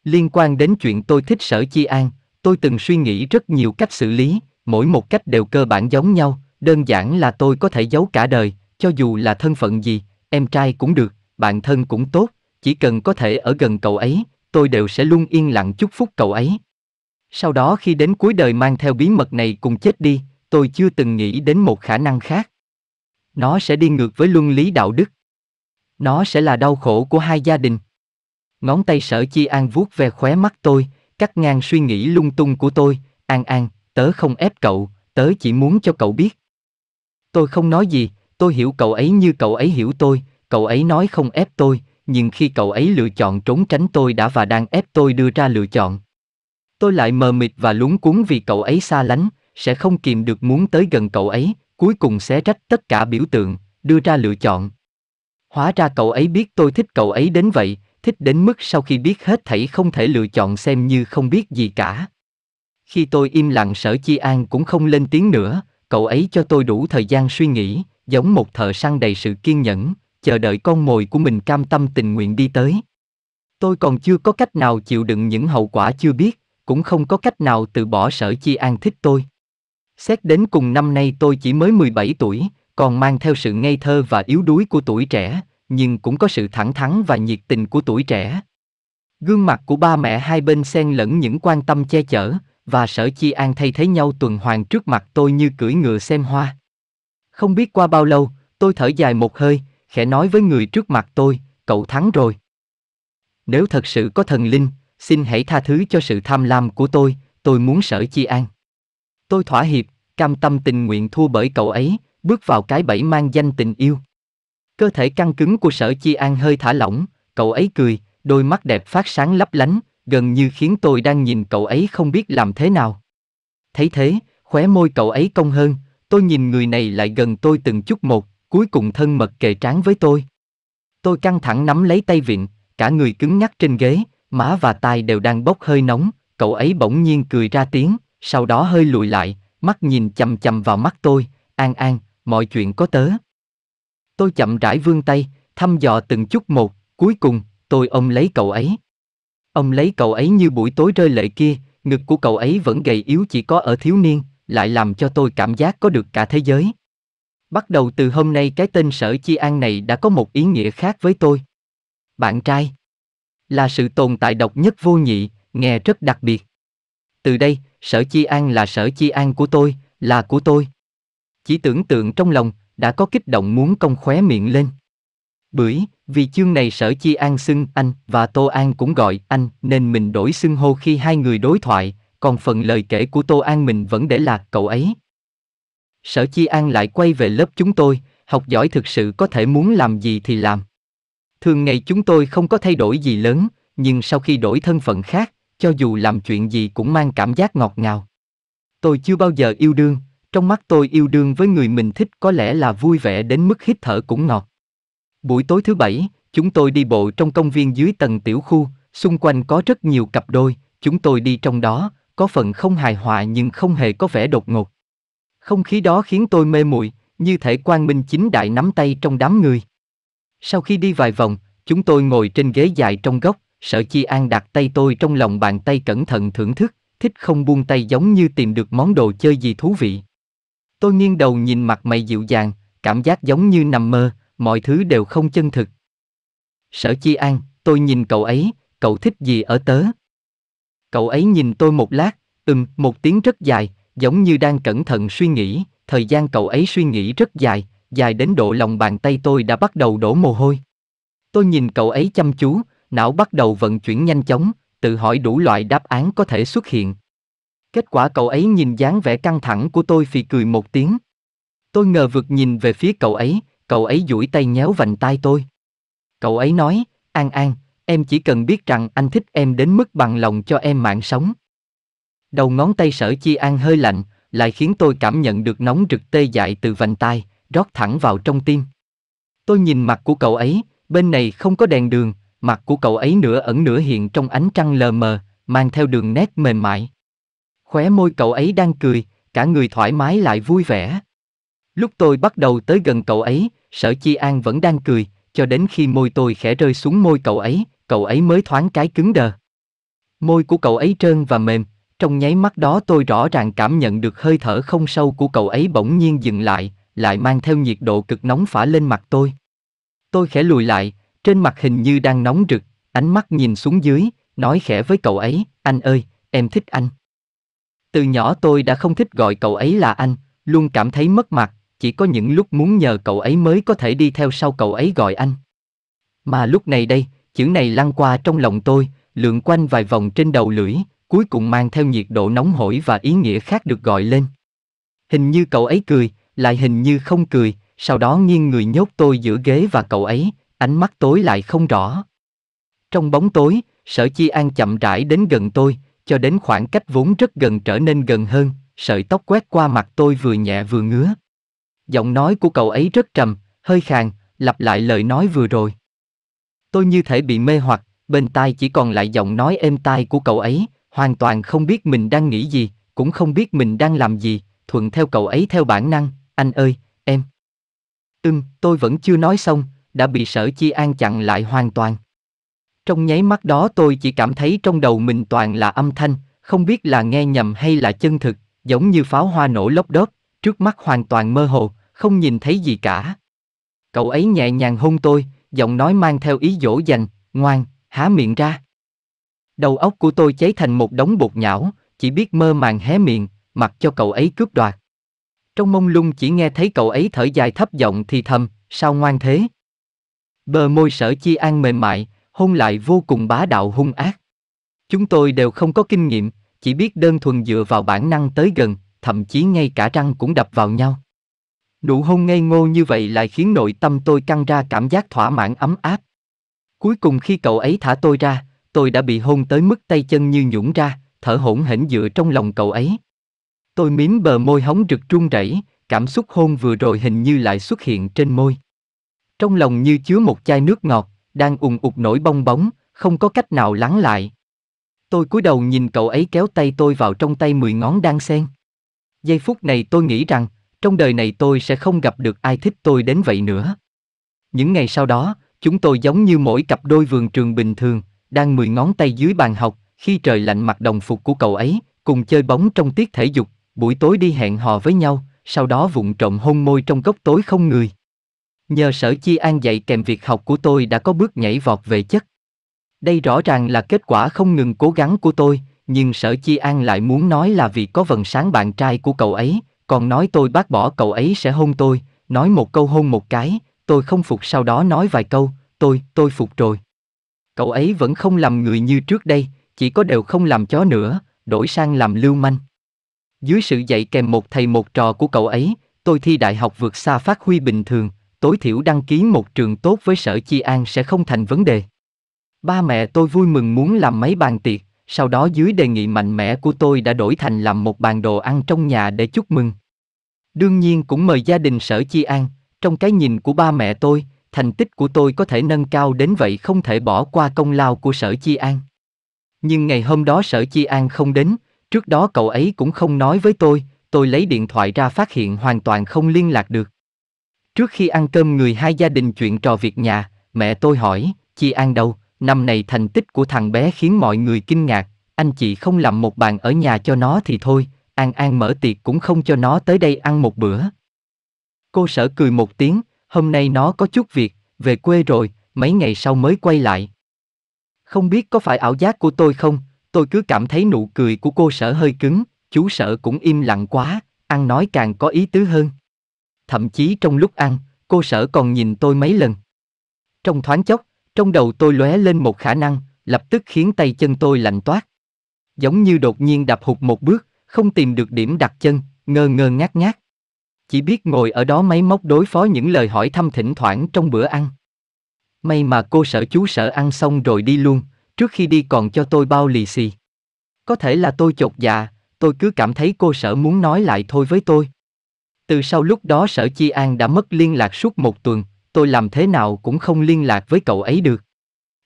Liên quan đến chuyện tôi thích sở chi an, tôi từng suy nghĩ rất nhiều cách xử lý, mỗi một cách đều cơ bản giống nhau, đơn giản là tôi có thể giấu cả đời, cho dù là thân phận gì, em trai cũng được, bạn thân cũng tốt, chỉ cần có thể ở gần cậu ấy, tôi đều sẽ luôn yên lặng chúc phúc cậu ấy. Sau đó khi đến cuối đời mang theo bí mật này cùng chết đi, tôi chưa từng nghĩ đến một khả năng khác. Nó sẽ đi ngược với luân lý đạo đức. Nó sẽ là đau khổ của hai gia đình. Ngón tay sở chi an vuốt về khóe mắt tôi, cắt ngang suy nghĩ lung tung của tôi, An An, tớ không ép cậu, tớ chỉ muốn cho cậu biết. Tôi không nói gì, tôi hiểu cậu ấy như cậu ấy hiểu tôi, cậu ấy nói không ép tôi, nhưng khi cậu ấy lựa chọn trốn tránh tôi đã và đang ép tôi đưa ra lựa chọn. Tôi lại mờ mịt và lúng cuốn vì cậu ấy xa lánh, sẽ không kìm được muốn tới gần cậu ấy, cuối cùng xé rách tất cả biểu tượng, đưa ra lựa chọn. Hóa ra cậu ấy biết tôi thích cậu ấy đến vậy, thích đến mức sau khi biết hết thảy không thể lựa chọn xem như không biết gì cả. Khi tôi im lặng sở chi an cũng không lên tiếng nữa, cậu ấy cho tôi đủ thời gian suy nghĩ, giống một thợ săn đầy sự kiên nhẫn, chờ đợi con mồi của mình cam tâm tình nguyện đi tới. Tôi còn chưa có cách nào chịu đựng những hậu quả chưa biết, cũng không có cách nào từ bỏ sở chi an thích tôi. Xét đến cùng năm nay tôi chỉ mới 17 tuổi, còn mang theo sự ngây thơ và yếu đuối của tuổi trẻ, nhưng cũng có sự thẳng thắn và nhiệt tình của tuổi trẻ. Gương mặt của ba mẹ hai bên xen lẫn những quan tâm che chở, và sở chi an thay thế nhau tuần hoàn trước mặt tôi như cưỡi ngựa xem hoa. Không biết qua bao lâu, tôi thở dài một hơi, khẽ nói với người trước mặt tôi, cậu thắng rồi. Nếu thật sự có thần linh, xin hãy tha thứ cho sự tham lam của tôi, tôi muốn sở chi an. Tôi thỏa hiệp, cam tâm tình nguyện thua bởi cậu ấy, bước vào cái bẫy mang danh tình yêu. Cơ thể căng cứng của sở chi an hơi thả lỏng, cậu ấy cười, đôi mắt đẹp phát sáng lấp lánh, gần như khiến tôi đang nhìn cậu ấy không biết làm thế nào. Thấy thế, khóe môi cậu ấy cong hơn, tôi nhìn người này lại gần tôi từng chút một, cuối cùng thân mật kề trán với tôi. Tôi căng thẳng nắm lấy tay viện, cả người cứng nhắc trên ghế, má và tai đều đang bốc hơi nóng, cậu ấy bỗng nhiên cười ra tiếng, sau đó hơi lùi lại, mắt nhìn chằm chằm vào mắt tôi, an an, mọi chuyện có tớ. Tôi chậm rãi vươn tay, thăm dò từng chút một, cuối cùng, tôi ôm lấy cậu ấy. Ông lấy cậu ấy như buổi tối rơi lệ kia, ngực của cậu ấy vẫn gầy yếu chỉ có ở thiếu niên, lại làm cho tôi cảm giác có được cả thế giới. Bắt đầu từ hôm nay cái tên sở chi an này đã có một ý nghĩa khác với tôi. Bạn trai là sự tồn tại độc nhất vô nhị, nghe rất đặc biệt. Từ đây, sở chi an là sở chi an của tôi, là của tôi. Chỉ tưởng tượng trong lòng, đã có kích động muốn công khóe miệng lên. Bưởi, vì chương này sở chi an xưng anh và Tô An cũng gọi anh nên mình đổi xưng hô khi hai người đối thoại, còn phần lời kể của Tô An mình vẫn để lạc cậu ấy. Sở chi an lại quay về lớp chúng tôi, học giỏi thực sự có thể muốn làm gì thì làm. Thường ngày chúng tôi không có thay đổi gì lớn, nhưng sau khi đổi thân phận khác, cho dù làm chuyện gì cũng mang cảm giác ngọt ngào. Tôi chưa bao giờ yêu đương, trong mắt tôi yêu đương với người mình thích có lẽ là vui vẻ đến mức hít thở cũng ngọt. Buổi tối thứ bảy, chúng tôi đi bộ trong công viên dưới tầng tiểu khu, xung quanh có rất nhiều cặp đôi, chúng tôi đi trong đó, có phần không hài hòa nhưng không hề có vẻ đột ngột. Không khí đó khiến tôi mê muội, như thể quang minh chính đại nắm tay trong đám người. Sau khi đi vài vòng, chúng tôi ngồi trên ghế dài trong góc, sở chi an đặt tay tôi trong lòng bàn tay cẩn thận thưởng thức, thích không buông tay giống như tìm được món đồ chơi gì thú vị. Tôi nghiêng đầu nhìn mặt mày dịu dàng, cảm giác giống như nằm mơ, mọi thứ đều không chân thực. Sở Chi An, tôi nhìn cậu ấy, cậu thích gì ở tớ? Cậu ấy nhìn tôi một lát, ừm, một tiếng rất dài, giống như đang cẩn thận suy nghĩ, thời gian cậu ấy suy nghĩ rất dài, dài đến độ lòng bàn tay tôi đã bắt đầu đổ mồ hôi. Tôi nhìn cậu ấy chăm chú, não bắt đầu vận chuyển nhanh chóng, tự hỏi đủ loại đáp án có thể xuất hiện. Kết quả cậu ấy nhìn dáng vẻ căng thẳng của tôi phì cười một tiếng. Tôi ngờ vực nhìn về phía cậu ấy, cậu ấy duỗi tay nhéo vành tai tôi. Cậu ấy nói, An An, em chỉ cần biết rằng anh thích em đến mức bằng lòng cho em mạng sống. Đầu ngón tay sở chi An hơi lạnh, lại khiến tôi cảm nhận được nóng rực tê dại từ vành tai, rót thẳng vào trong tim. Tôi nhìn mặt của cậu ấy, bên này không có đèn đường, mặt của cậu ấy nửa ẩn nửa hiện trong ánh trăng lờ mờ, mang theo đường nét mềm mại. Khóe môi cậu ấy đang cười, cả người thoải mái lại vui vẻ. Lúc tôi bắt đầu tới gần cậu ấy, sở chi an vẫn đang cười, cho đến khi môi tôi khẽ rơi xuống môi cậu ấy, cậu ấy mới thoáng cái cứng đờ. Môi của cậu ấy trơn và mềm, trong nháy mắt đó tôi rõ ràng cảm nhận được hơi thở không sâu của cậu ấy bỗng nhiên dừng lại, lại mang theo nhiệt độ cực nóng phả lên mặt tôi. Tôi khẽ lùi lại, trên mặt hình như đang nóng rực, ánh mắt nhìn xuống dưới, nói khẽ với cậu ấy, anh ơi, em thích anh. Từ nhỏ tôi đã không thích gọi cậu ấy là anh, luôn cảm thấy mất mặt, chỉ có những lúc muốn nhờ cậu ấy mới có thể đi theo sau cậu ấy gọi anh. Mà lúc này đây, chữ này lăn qua trong lòng tôi, lượn quanh vài vòng trên đầu lưỡi, cuối cùng mang theo nhiệt độ nóng hổi và ý nghĩa khác được gọi lên. Hình như cậu ấy cười, lại hình như không cười, sau đó nghiêng người nhốt tôi giữa ghế và cậu ấy, ánh mắt tối lại không rõ. Trong bóng tối, sở chi an chậm rãi đến gần tôi, cho đến khoảng cách vốn rất gần trở nên gần hơn, sợi tóc quét qua mặt tôi vừa nhẹ vừa ngứa. Giọng nói của cậu ấy rất trầm, hơi khàn, lặp lại lời nói vừa rồi. Tôi như thể bị mê hoặc, bên tai chỉ còn lại giọng nói êm tai của cậu ấy, hoàn toàn không biết mình đang nghĩ gì, cũng không biết mình đang làm gì, thuận theo cậu ấy theo bản năng, anh ơi, em. Ừm, tôi vẫn chưa nói xong, đã bị sở chi an chặn lại hoàn toàn. Trong nháy mắt đó tôi chỉ cảm thấy trong đầu mình toàn là âm thanh, không biết là nghe nhầm hay là chân thực, giống như pháo hoa nổ lốc đớp, trước mắt hoàn toàn mơ hồ, không nhìn thấy gì cả. Cậu ấy nhẹ nhàng hôn tôi, giọng nói mang theo ý dỗ dành, ngoan, há miệng ra. Đầu óc của tôi cháy thành một đống bột nhão, chỉ biết mơ màng hé miệng, mặc cho cậu ấy cướp đoạt. Trong mông lung chỉ nghe thấy cậu ấy thở dài thấp giọng thì thầm, sao ngoan thế? Bờ môi sở chi an mềm mại, hôn lại vô cùng bá đạo hung ác. Chúng tôi đều không có kinh nghiệm, chỉ biết đơn thuần dựa vào bản năng tới gần, thậm chí ngay cả răng cũng đập vào nhau. Nụ hôn ngây ngô như vậy lại khiến nội tâm tôi căng ra cảm giác thỏa mãn ấm áp. Cuối cùng khi cậu ấy thả tôi ra, tôi đã bị hôn tới mức tay chân như nhũn ra, thở hổn hển dựa trong lòng cậu ấy. Tôi mím bờ môi hóng rực run rẩy, cảm xúc hôn vừa rồi hình như lại xuất hiện trên môi. Trong lòng như chứa một chai nước ngọt, đang ùn ụt nổi bong bóng, không có cách nào lắng lại. Tôi cúi đầu nhìn cậu ấy kéo tay tôi vào trong tay mười ngón đang sen. Giây phút này tôi nghĩ rằng, trong đời này tôi sẽ không gặp được ai thích tôi đến vậy nữa. Những ngày sau đó, chúng tôi giống như mỗi cặp đôi vườn trường bình thường, đang mười ngón tay dưới bàn học, khi trời lạnh mặc đồng phục của cậu ấy, cùng chơi bóng trong tiết thể dục, buổi tối đi hẹn hò với nhau, sau đó vụng trộm hôn môi trong góc tối không người. Nhờ sở chi an dạy kèm việc học của tôi đã có bước nhảy vọt về chất. Đây rõ ràng là kết quả không ngừng cố gắng của tôi, nhưng sở chi an lại muốn nói là vì có vần sáng bạn trai của cậu ấy, còn nói tôi bác bỏ cậu ấy sẽ hôn tôi, nói một câu hôn một cái, tôi không phục sau đó nói vài câu, tôi, tôi phục rồi. Cậu ấy vẫn không làm người như trước đây, chỉ có đều không làm chó nữa, đổi sang làm lưu manh. Dưới sự dạy kèm một thầy một trò của cậu ấy, tôi thi đại học vượt xa phát huy bình thường, tối thiểu đăng ký một trường tốt với sở chi an sẽ không thành vấn đề. Ba mẹ tôi vui mừng muốn làm mấy bàn tiệc, sau đó dưới đề nghị mạnh mẽ của tôi đã đổi thành làm một bàn đồ ăn trong nhà để chúc mừng. Đương nhiên cũng mời gia đình sở chi an, trong cái nhìn của ba mẹ tôi, thành tích của tôi có thể nâng cao đến vậy không thể bỏ qua công lao của sở chi an. Nhưng ngày hôm đó sở chi an không đến, trước đó cậu ấy cũng không nói với tôi, tôi lấy điện thoại ra phát hiện hoàn toàn không liên lạc được. Trước khi ăn cơm người hai gia đình chuyện trò việc nhà, mẹ tôi hỏi, chị An đâu, năm này thành tích của thằng bé khiến mọi người kinh ngạc, anh chị không làm một bàn ở nhà cho nó thì thôi, An An mở tiệc cũng không cho nó tới đây ăn một bữa. Cô sở cười một tiếng, hôm nay nó có chút việc, về quê rồi, mấy ngày sau mới quay lại. Không biết có phải ảo giác của tôi không, tôi cứ cảm thấy nụ cười của cô sở hơi cứng, chú sở cũng im lặng quá, ăn nói càng có ý tứ hơn thậm chí trong lúc ăn, cô sở còn nhìn tôi mấy lần. Trong thoáng chốc, trong đầu tôi lóe lên một khả năng, lập tức khiến tay chân tôi lạnh toát. Giống như đột nhiên đạp hụt một bước, không tìm được điểm đặt chân, ngơ ngơ ngác ngác. Chỉ biết ngồi ở đó máy móc đối phó những lời hỏi thăm thỉnh thoảng trong bữa ăn. May mà cô sở chú sở ăn xong rồi đi luôn, trước khi đi còn cho tôi bao lì xì. Có thể là tôi chột dạ, tôi cứ cảm thấy cô sở muốn nói lại thôi với tôi. Từ sau lúc đó sở Chi An đã mất liên lạc suốt một tuần, tôi làm thế nào cũng không liên lạc với cậu ấy được.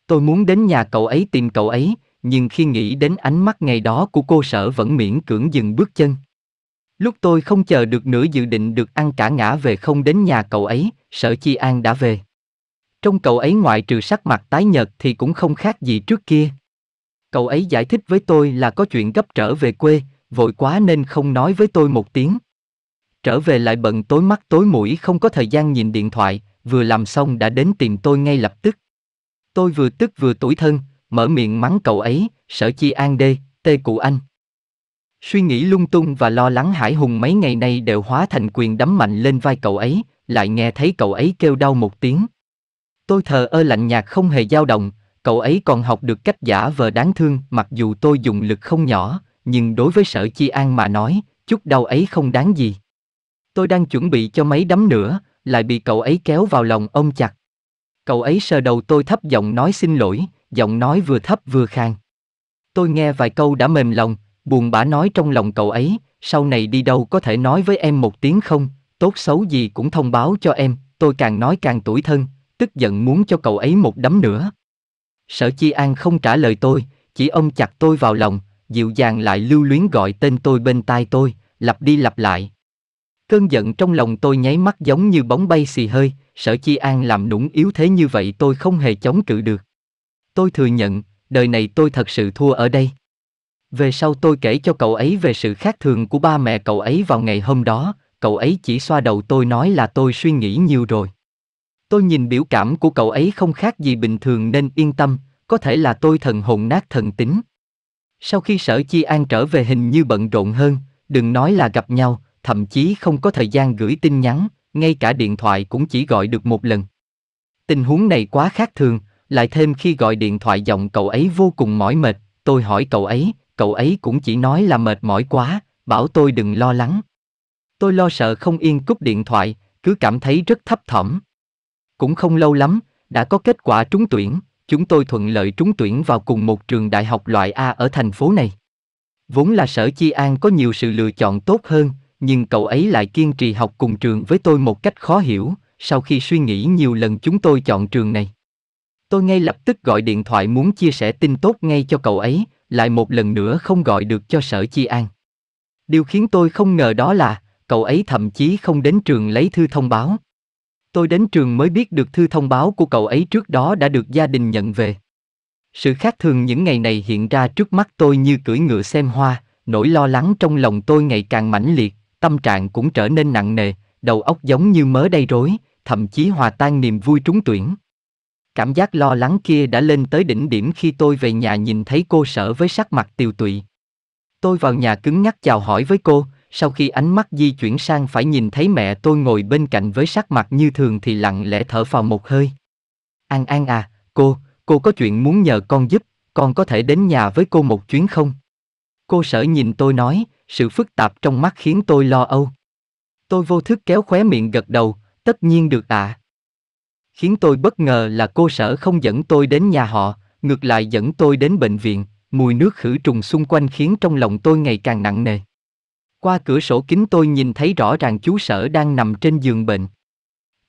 Tôi muốn đến nhà cậu ấy tìm cậu ấy, nhưng khi nghĩ đến ánh mắt ngày đó của cô sở vẫn miễn cưỡng dừng bước chân. Lúc tôi không chờ được nữa dự định được ăn cả ngã về không đến nhà cậu ấy, sở Chi An đã về. Trong cậu ấy ngoại trừ sắc mặt tái nhợt thì cũng không khác gì trước kia. Cậu ấy giải thích với tôi là có chuyện gấp trở về quê, vội quá nên không nói với tôi một tiếng trở về lại bận tối mắt tối mũi không có thời gian nhìn điện thoại, vừa làm xong đã đến tìm tôi ngay lập tức. Tôi vừa tức vừa tủi thân, mở miệng mắng cậu ấy, sở chi an đê, tê cụ anh. Suy nghĩ lung tung và lo lắng Hải Hùng mấy ngày nay đều hóa thành quyền đấm mạnh lên vai cậu ấy, lại nghe thấy cậu ấy kêu đau một tiếng. Tôi thờ ơ lạnh nhạt không hề dao động, cậu ấy còn học được cách giả vờ đáng thương mặc dù tôi dùng lực không nhỏ, nhưng đối với sở chi an mà nói, chút đau ấy không đáng gì. Tôi đang chuẩn bị cho mấy đấm nữa, lại bị cậu ấy kéo vào lòng ông chặt. Cậu ấy sờ đầu tôi thấp giọng nói xin lỗi, giọng nói vừa thấp vừa khang. Tôi nghe vài câu đã mềm lòng, buồn bã nói trong lòng cậu ấy, sau này đi đâu có thể nói với em một tiếng không, tốt xấu gì cũng thông báo cho em, tôi càng nói càng tủi thân, tức giận muốn cho cậu ấy một đấm nữa. Sở Chi An không trả lời tôi, chỉ ông chặt tôi vào lòng, dịu dàng lại lưu luyến gọi tên tôi bên tai tôi, lặp đi lặp lại. Cơn giận trong lòng tôi nháy mắt giống như bóng bay xì hơi, sở chi an làm nũng yếu thế như vậy tôi không hề chống cự được. Tôi thừa nhận, đời này tôi thật sự thua ở đây. Về sau tôi kể cho cậu ấy về sự khác thường của ba mẹ cậu ấy vào ngày hôm đó, cậu ấy chỉ xoa đầu tôi nói là tôi suy nghĩ nhiều rồi. Tôi nhìn biểu cảm của cậu ấy không khác gì bình thường nên yên tâm, có thể là tôi thần hồn nát thần tính. Sau khi sở chi an trở về hình như bận rộn hơn, đừng nói là gặp nhau, thậm chí không có thời gian gửi tin nhắn, ngay cả điện thoại cũng chỉ gọi được một lần. Tình huống này quá khác thường, lại thêm khi gọi điện thoại giọng cậu ấy vô cùng mỏi mệt, tôi hỏi cậu ấy, cậu ấy cũng chỉ nói là mệt mỏi quá, bảo tôi đừng lo lắng. Tôi lo sợ không yên cúp điện thoại, cứ cảm thấy rất thấp thỏm. Cũng không lâu lắm, đã có kết quả trúng tuyển, chúng tôi thuận lợi trúng tuyển vào cùng một trường đại học loại A ở thành phố này. Vốn là sở Chi An có nhiều sự lựa chọn tốt hơn, nhưng cậu ấy lại kiên trì học cùng trường với tôi một cách khó hiểu, sau khi suy nghĩ nhiều lần chúng tôi chọn trường này. Tôi ngay lập tức gọi điện thoại muốn chia sẻ tin tốt ngay cho cậu ấy, lại một lần nữa không gọi được cho sở chi an. Điều khiến tôi không ngờ đó là, cậu ấy thậm chí không đến trường lấy thư thông báo. Tôi đến trường mới biết được thư thông báo của cậu ấy trước đó đã được gia đình nhận về. Sự khác thường những ngày này hiện ra trước mắt tôi như cưỡi ngựa xem hoa, nỗi lo lắng trong lòng tôi ngày càng mãnh liệt, tâm trạng cũng trở nên nặng nề, đầu óc giống như mớ đầy rối, thậm chí hòa tan niềm vui trúng tuyển. Cảm giác lo lắng kia đã lên tới đỉnh điểm khi tôi về nhà nhìn thấy cô sở với sắc mặt tiêu tụy. Tôi vào nhà cứng nhắc chào hỏi với cô, sau khi ánh mắt di chuyển sang phải nhìn thấy mẹ tôi ngồi bên cạnh với sắc mặt như thường thì lặng lẽ thở vào một hơi. An An à, cô, cô có chuyện muốn nhờ con giúp, con có thể đến nhà với cô một chuyến không? Cô sở nhìn tôi nói, sự phức tạp trong mắt khiến tôi lo âu. Tôi vô thức kéo khóe miệng gật đầu, tất nhiên được ạ. À. Khiến tôi bất ngờ là cô sở không dẫn tôi đến nhà họ, ngược lại dẫn tôi đến bệnh viện, mùi nước khử trùng xung quanh khiến trong lòng tôi ngày càng nặng nề. Qua cửa sổ kính tôi nhìn thấy rõ ràng chú sở đang nằm trên giường bệnh.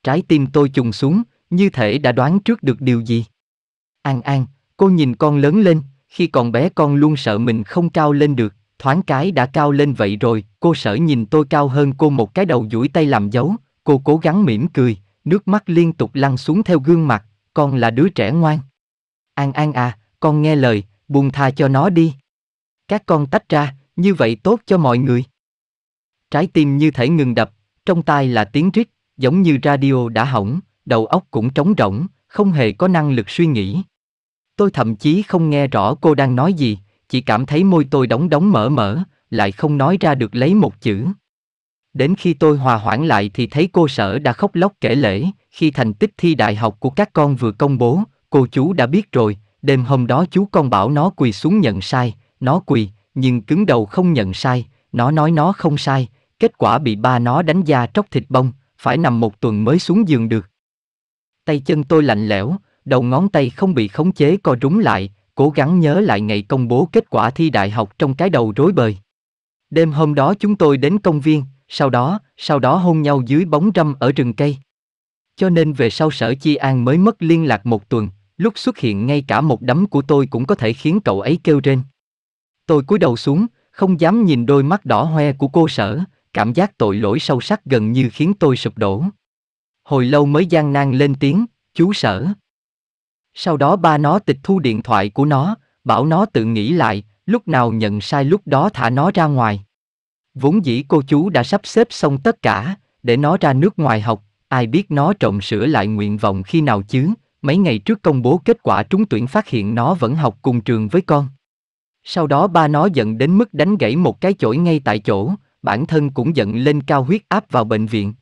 Trái tim tôi trùng xuống, như thể đã đoán trước được điều gì. An An, cô nhìn con lớn lên, khi còn bé con luôn sợ mình không cao lên được, Thoáng cái đã cao lên vậy rồi, cô sở nhìn tôi cao hơn cô một cái đầu duỗi tay làm dấu, cô cố gắng mỉm cười, nước mắt liên tục lăn xuống theo gương mặt, con là đứa trẻ ngoan. An An à, con nghe lời, buông tha cho nó đi. Các con tách ra, như vậy tốt cho mọi người. Trái tim như thể ngừng đập, trong tai là tiếng rít, giống như radio đã hỏng, đầu óc cũng trống rỗng, không hề có năng lực suy nghĩ. Tôi thậm chí không nghe rõ cô đang nói gì, chỉ cảm thấy môi tôi đóng đóng mở mở, lại không nói ra được lấy một chữ. Đến khi tôi hòa hoãn lại thì thấy cô sở đã khóc lóc kể lễ, khi thành tích thi đại học của các con vừa công bố, cô chú đã biết rồi, đêm hôm đó chú con bảo nó quỳ xuống nhận sai, nó quỳ, nhưng cứng đầu không nhận sai, nó nói nó không sai, kết quả bị ba nó đánh da tróc thịt bông, phải nằm một tuần mới xuống giường được. Tay chân tôi lạnh lẽo, đầu ngón tay không bị khống chế co rúm lại, cố gắng nhớ lại ngày công bố kết quả thi đại học trong cái đầu rối bời. Đêm hôm đó chúng tôi đến công viên, sau đó, sau đó hôn nhau dưới bóng râm ở rừng cây. Cho nên về sau sở Chi An mới mất liên lạc một tuần, lúc xuất hiện ngay cả một đấm của tôi cũng có thể khiến cậu ấy kêu rên. Tôi cúi đầu xuống, không dám nhìn đôi mắt đỏ hoe của cô sở, cảm giác tội lỗi sâu sắc gần như khiến tôi sụp đổ. Hồi lâu mới gian nan lên tiếng, chú sở, sau đó ba nó tịch thu điện thoại của nó, bảo nó tự nghĩ lại, lúc nào nhận sai lúc đó thả nó ra ngoài. Vốn dĩ cô chú đã sắp xếp xong tất cả, để nó ra nước ngoài học, ai biết nó trộn sửa lại nguyện vọng khi nào chứ, mấy ngày trước công bố kết quả trúng tuyển phát hiện nó vẫn học cùng trường với con. Sau đó ba nó giận đến mức đánh gãy một cái chổi ngay tại chỗ, bản thân cũng giận lên cao huyết áp vào bệnh viện.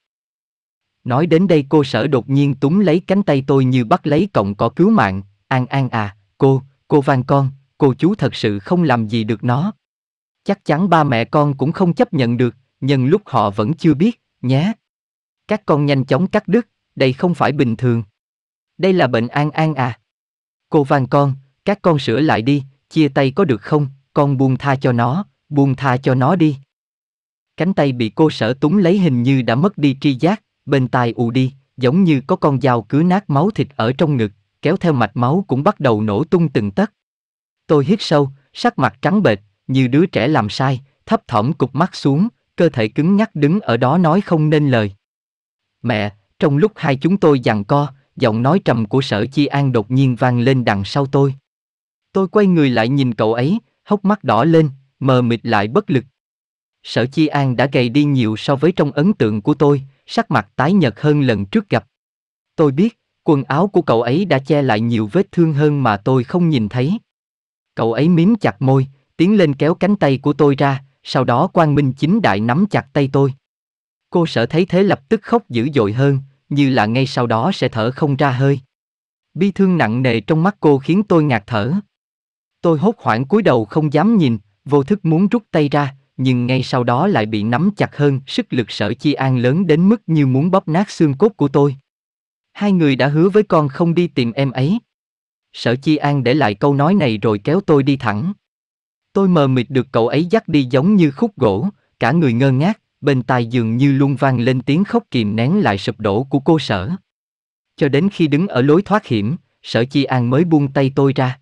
Nói đến đây cô sở đột nhiên túm lấy cánh tay tôi như bắt lấy cọng có cứu mạng, an an à, cô, cô van con, cô chú thật sự không làm gì được nó. Chắc chắn ba mẹ con cũng không chấp nhận được, nhưng lúc họ vẫn chưa biết, nhé. Các con nhanh chóng cắt đứt, đây không phải bình thường. Đây là bệnh an an à. Cô van con, các con sửa lại đi, chia tay có được không, con buông tha cho nó, buông tha cho nó đi. Cánh tay bị cô sở túng lấy hình như đã mất đi tri giác, bên tai ù đi, giống như có con dao cứ nát máu thịt ở trong ngực, kéo theo mạch máu cũng bắt đầu nổ tung từng tấc. Tôi hít sâu, sắc mặt trắng bệch, như đứa trẻ làm sai, thấp thỏm cục mắt xuống, cơ thể cứng nhắc đứng ở đó nói không nên lời. Mẹ, trong lúc hai chúng tôi giằng co, giọng nói trầm của sở chi an đột nhiên vang lên đằng sau tôi. Tôi quay người lại nhìn cậu ấy, hốc mắt đỏ lên, mờ mịt lại bất lực. Sở Chi An đã gầy đi nhiều so với trong ấn tượng của tôi, sắc mặt tái nhợt hơn lần trước gặp. Tôi biết, quần áo của cậu ấy đã che lại nhiều vết thương hơn mà tôi không nhìn thấy. Cậu ấy mím chặt môi, tiến lên kéo cánh tay của tôi ra, sau đó Quang Minh chính đại nắm chặt tay tôi. Cô sợ thấy thế lập tức khóc dữ dội hơn, như là ngay sau đó sẽ thở không ra hơi. Bi thương nặng nề trong mắt cô khiến tôi ngạt thở. Tôi hốt hoảng cúi đầu không dám nhìn, vô thức muốn rút tay ra, nhưng ngay sau đó lại bị nắm chặt hơn, sức lực sở chi an lớn đến mức như muốn bóp nát xương cốt của tôi. Hai người đã hứa với con không đi tìm em ấy. Sở chi an để lại câu nói này rồi kéo tôi đi thẳng. Tôi mờ mịt được cậu ấy dắt đi giống như khúc gỗ, cả người ngơ ngác, bên tai dường như luôn vang lên tiếng khóc kìm nén lại sụp đổ của cô sở. Cho đến khi đứng ở lối thoát hiểm, sở chi an mới buông tay tôi ra.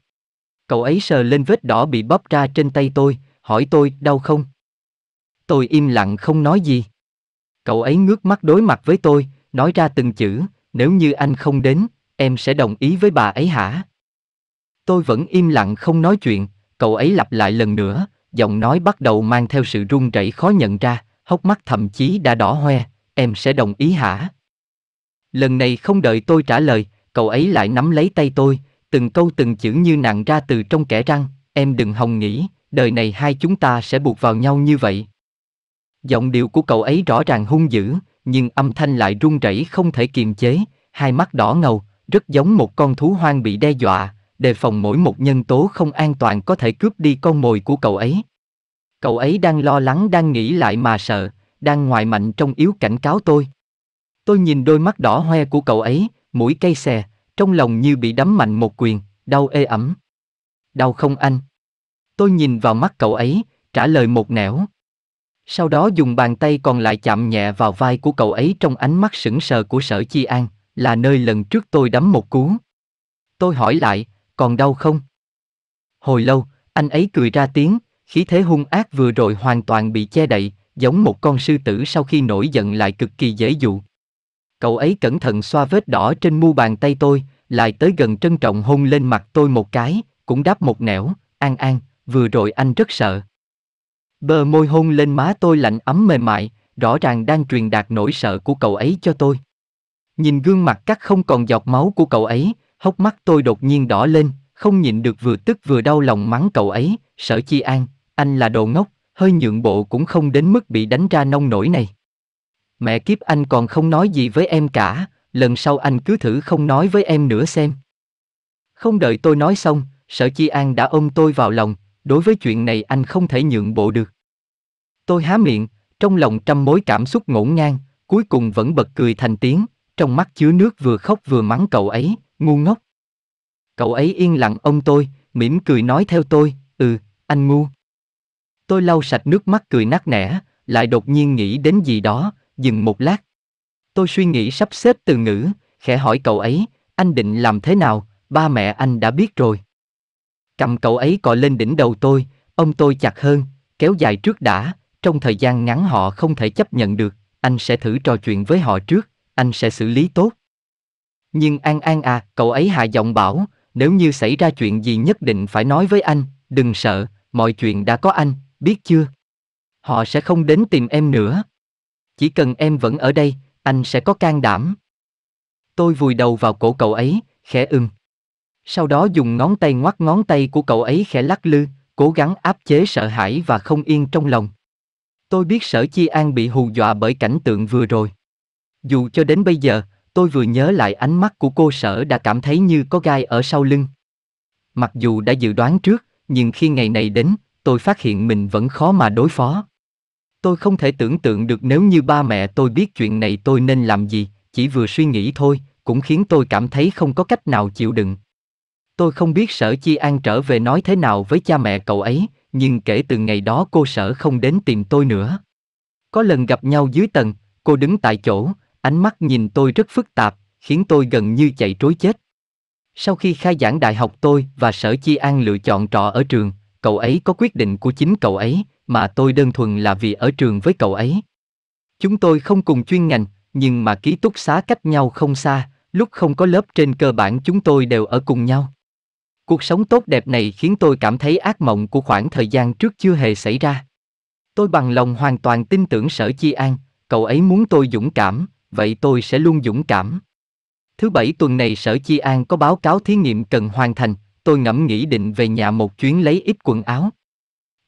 Cậu ấy sờ lên vết đỏ bị bóp ra trên tay tôi, hỏi tôi đau không? tôi im lặng không nói gì. Cậu ấy ngước mắt đối mặt với tôi, nói ra từng chữ, nếu như anh không đến, em sẽ đồng ý với bà ấy hả? Tôi vẫn im lặng không nói chuyện, cậu ấy lặp lại lần nữa, giọng nói bắt đầu mang theo sự run rẩy khó nhận ra, hốc mắt thậm chí đã đỏ hoe, em sẽ đồng ý hả? Lần này không đợi tôi trả lời, cậu ấy lại nắm lấy tay tôi, từng câu từng chữ như nặng ra từ trong kẽ răng, em đừng hòng nghĩ, đời này hai chúng ta sẽ buộc vào nhau như vậy. Giọng điệu của cậu ấy rõ ràng hung dữ, nhưng âm thanh lại run rẩy không thể kiềm chế, hai mắt đỏ ngầu, rất giống một con thú hoang bị đe dọa, đề phòng mỗi một nhân tố không an toàn có thể cướp đi con mồi của cậu ấy. Cậu ấy đang lo lắng đang nghĩ lại mà sợ, đang ngoài mạnh trong yếu cảnh cáo tôi. Tôi nhìn đôi mắt đỏ hoe của cậu ấy, mũi cây xè, trong lòng như bị đấm mạnh một quyền, đau ê ẩm. Đau không anh? Tôi nhìn vào mắt cậu ấy, trả lời một nẻo. Sau đó dùng bàn tay còn lại chạm nhẹ vào vai của cậu ấy trong ánh mắt sững sờ của sở chi an, là nơi lần trước tôi đấm một cú. Tôi hỏi lại, còn đau không? Hồi lâu, anh ấy cười ra tiếng, khí thế hung ác vừa rồi hoàn toàn bị che đậy, giống một con sư tử sau khi nổi giận lại cực kỳ dễ dụ. Cậu ấy cẩn thận xoa vết đỏ trên mu bàn tay tôi, lại tới gần trân trọng hôn lên mặt tôi một cái, cũng đáp một nẻo, an an, vừa rồi anh rất sợ. Bờ môi hôn lên má tôi lạnh ấm mềm mại, rõ ràng đang truyền đạt nỗi sợ của cậu ấy cho tôi. Nhìn gương mặt cắt không còn giọt máu của cậu ấy, hốc mắt tôi đột nhiên đỏ lên, không nhịn được vừa tức vừa đau lòng mắng cậu ấy, sở chi an, anh là đồ ngốc, hơi nhượng bộ cũng không đến mức bị đánh ra nông nổi này. Mẹ kiếp anh còn không nói gì với em cả, lần sau anh cứ thử không nói với em nữa xem. Không đợi tôi nói xong, sở chi an đã ôm tôi vào lòng, đối với chuyện này anh không thể nhượng bộ được. Tôi há miệng, trong lòng trăm mối cảm xúc ngổn ngang, cuối cùng vẫn bật cười thành tiếng, trong mắt chứa nước vừa khóc vừa mắng cậu ấy, ngu ngốc. Cậu ấy yên lặng ông tôi, mỉm cười nói theo tôi, ừ, anh ngu. Tôi lau sạch nước mắt cười nát nẻ, lại đột nhiên nghĩ đến gì đó, dừng một lát. Tôi suy nghĩ sắp xếp từ ngữ, khẽ hỏi cậu ấy, anh định làm thế nào, ba mẹ anh đã biết rồi. Cầm cậu ấy cọ lên đỉnh đầu tôi, ông tôi chặt hơn, kéo dài trước đã, trong thời gian ngắn họ không thể chấp nhận được, anh sẽ thử trò chuyện với họ trước, anh sẽ xử lý tốt. Nhưng An An à, cậu ấy hạ giọng bảo, nếu như xảy ra chuyện gì nhất định phải nói với anh, đừng sợ, mọi chuyện đã có anh, biết chưa? Họ sẽ không đến tìm em nữa. Chỉ cần em vẫn ở đây, anh sẽ có can đảm. Tôi vùi đầu vào cổ cậu ấy, khẽ ưm, sau đó dùng ngón tay ngoắt ngón tay của cậu ấy khẽ lắc lư, cố gắng áp chế sợ hãi và không yên trong lòng. Tôi biết sở chi an bị hù dọa bởi cảnh tượng vừa rồi. Dù cho đến bây giờ, tôi vừa nhớ lại ánh mắt của cô sở đã cảm thấy như có gai ở sau lưng. Mặc dù đã dự đoán trước, nhưng khi ngày này đến, tôi phát hiện mình vẫn khó mà đối phó. Tôi không thể tưởng tượng được nếu như ba mẹ tôi biết chuyện này tôi nên làm gì, chỉ vừa suy nghĩ thôi, cũng khiến tôi cảm thấy không có cách nào chịu đựng. Tôi không biết sở chi an trở về nói thế nào với cha mẹ cậu ấy, nhưng kể từ ngày đó cô sở không đến tìm tôi nữa. Có lần gặp nhau dưới tầng, cô đứng tại chỗ, ánh mắt nhìn tôi rất phức tạp, khiến tôi gần như chạy trối chết. Sau khi khai giảng đại học tôi và sở chi an lựa chọn trọ ở trường, cậu ấy có quyết định của chính cậu ấy, mà tôi đơn thuần là vì ở trường với cậu ấy. Chúng tôi không cùng chuyên ngành, nhưng mà ký túc xá cách nhau không xa, lúc không có lớp trên cơ bản chúng tôi đều ở cùng nhau. Cuộc sống tốt đẹp này khiến tôi cảm thấy ác mộng của khoảng thời gian trước chưa hề xảy ra. Tôi bằng lòng hoàn toàn tin tưởng Sở Chi An, cậu ấy muốn tôi dũng cảm, vậy tôi sẽ luôn dũng cảm. Thứ bảy tuần này Sở Chi An có báo cáo thí nghiệm cần hoàn thành, tôi ngẫm nghĩ định về nhà một chuyến lấy ít quần áo.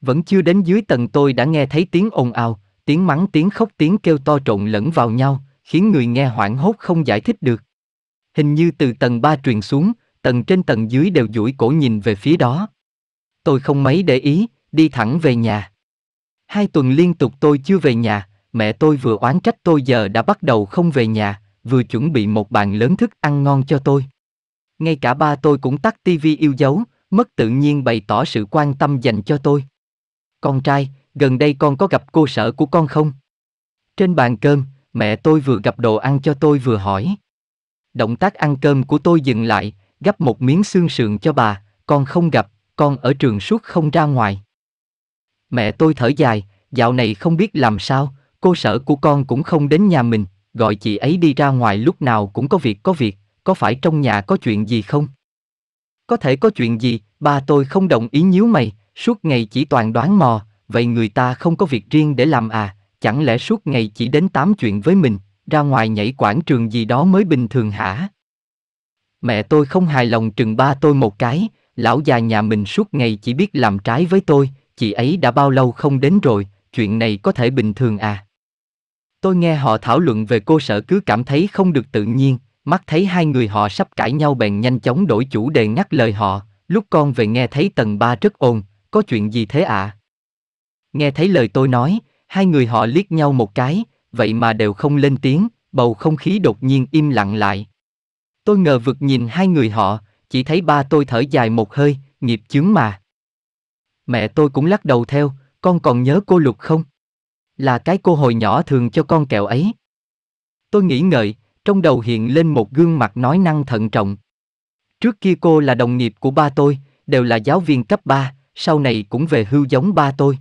Vẫn chưa đến dưới tầng tôi đã nghe thấy tiếng ồn ào, tiếng mắng tiếng khóc tiếng kêu to trộn lẫn vào nhau, khiến người nghe hoảng hốt không giải thích được. Hình như từ tầng ba truyền xuống, tầng trên tầng dưới đều duỗi cổ nhìn về phía đó. Tôi không mấy để ý, đi thẳng về nhà. Hai tuần liên tục tôi chưa về nhà, mẹ tôi vừa oán trách tôi giờ đã bắt đầu không về nhà, vừa chuẩn bị một bàn lớn thức ăn ngon cho tôi. Ngay cả ba tôi cũng tắt tivi yêu dấu, mất tự nhiên bày tỏ sự quan tâm dành cho tôi. Con trai, gần đây con có gặp cô sở của con không? Trên bàn cơm, mẹ tôi vừa gặp đồ ăn cho tôi vừa hỏi. Động tác ăn cơm của tôi dừng lại, gấp một miếng xương sườn cho bà, con không gặp, con ở trường suốt không ra ngoài. Mẹ tôi thở dài, dạo này không biết làm sao, cô sở của con cũng không đến nhà mình, gọi chị ấy đi ra ngoài lúc nào cũng có việc có việc, có phải trong nhà có chuyện gì không? Có thể có chuyện gì, ba tôi không đồng ý nhíu mày, suốt ngày chỉ toàn đoán mò, vậy người ta không có việc riêng để làm à, chẳng lẽ suốt ngày chỉ đến tám chuyện với mình, ra ngoài nhảy quảng trường gì đó mới bình thường hả? Mẹ tôi không hài lòng trừng ba tôi một cái, lão già nhà mình suốt ngày chỉ biết làm trái với tôi, chị ấy đã bao lâu không đến rồi, chuyện này có thể bình thường à. Tôi nghe họ thảo luận về cô sở cứ cảm thấy không được tự nhiên, mắt thấy hai người họ sắp cãi nhau bèn nhanh chóng đổi chủ đề ngắt lời họ, lúc con về nghe thấy tầng ba rất ồn, có chuyện gì thế ạ? Nghe thấy lời tôi nói, hai người họ liếc nhau một cái, vậy mà đều không lên tiếng, bầu không khí đột nhiên im lặng lại, Tôi ngờ vực nhìn hai người họ, chỉ thấy ba tôi thở dài một hơi, nghiệp chướng mà. Mẹ tôi cũng lắc đầu theo, con còn nhớ cô Lục không? Là cái cô hồi nhỏ thường cho con kẹo ấy. Tôi nghĩ ngợi, trong đầu hiện lên một gương mặt nói năng thận trọng. Trước kia cô là đồng nghiệp của ba tôi, đều là giáo viên cấp 3, sau này cũng về hưu giống ba tôi.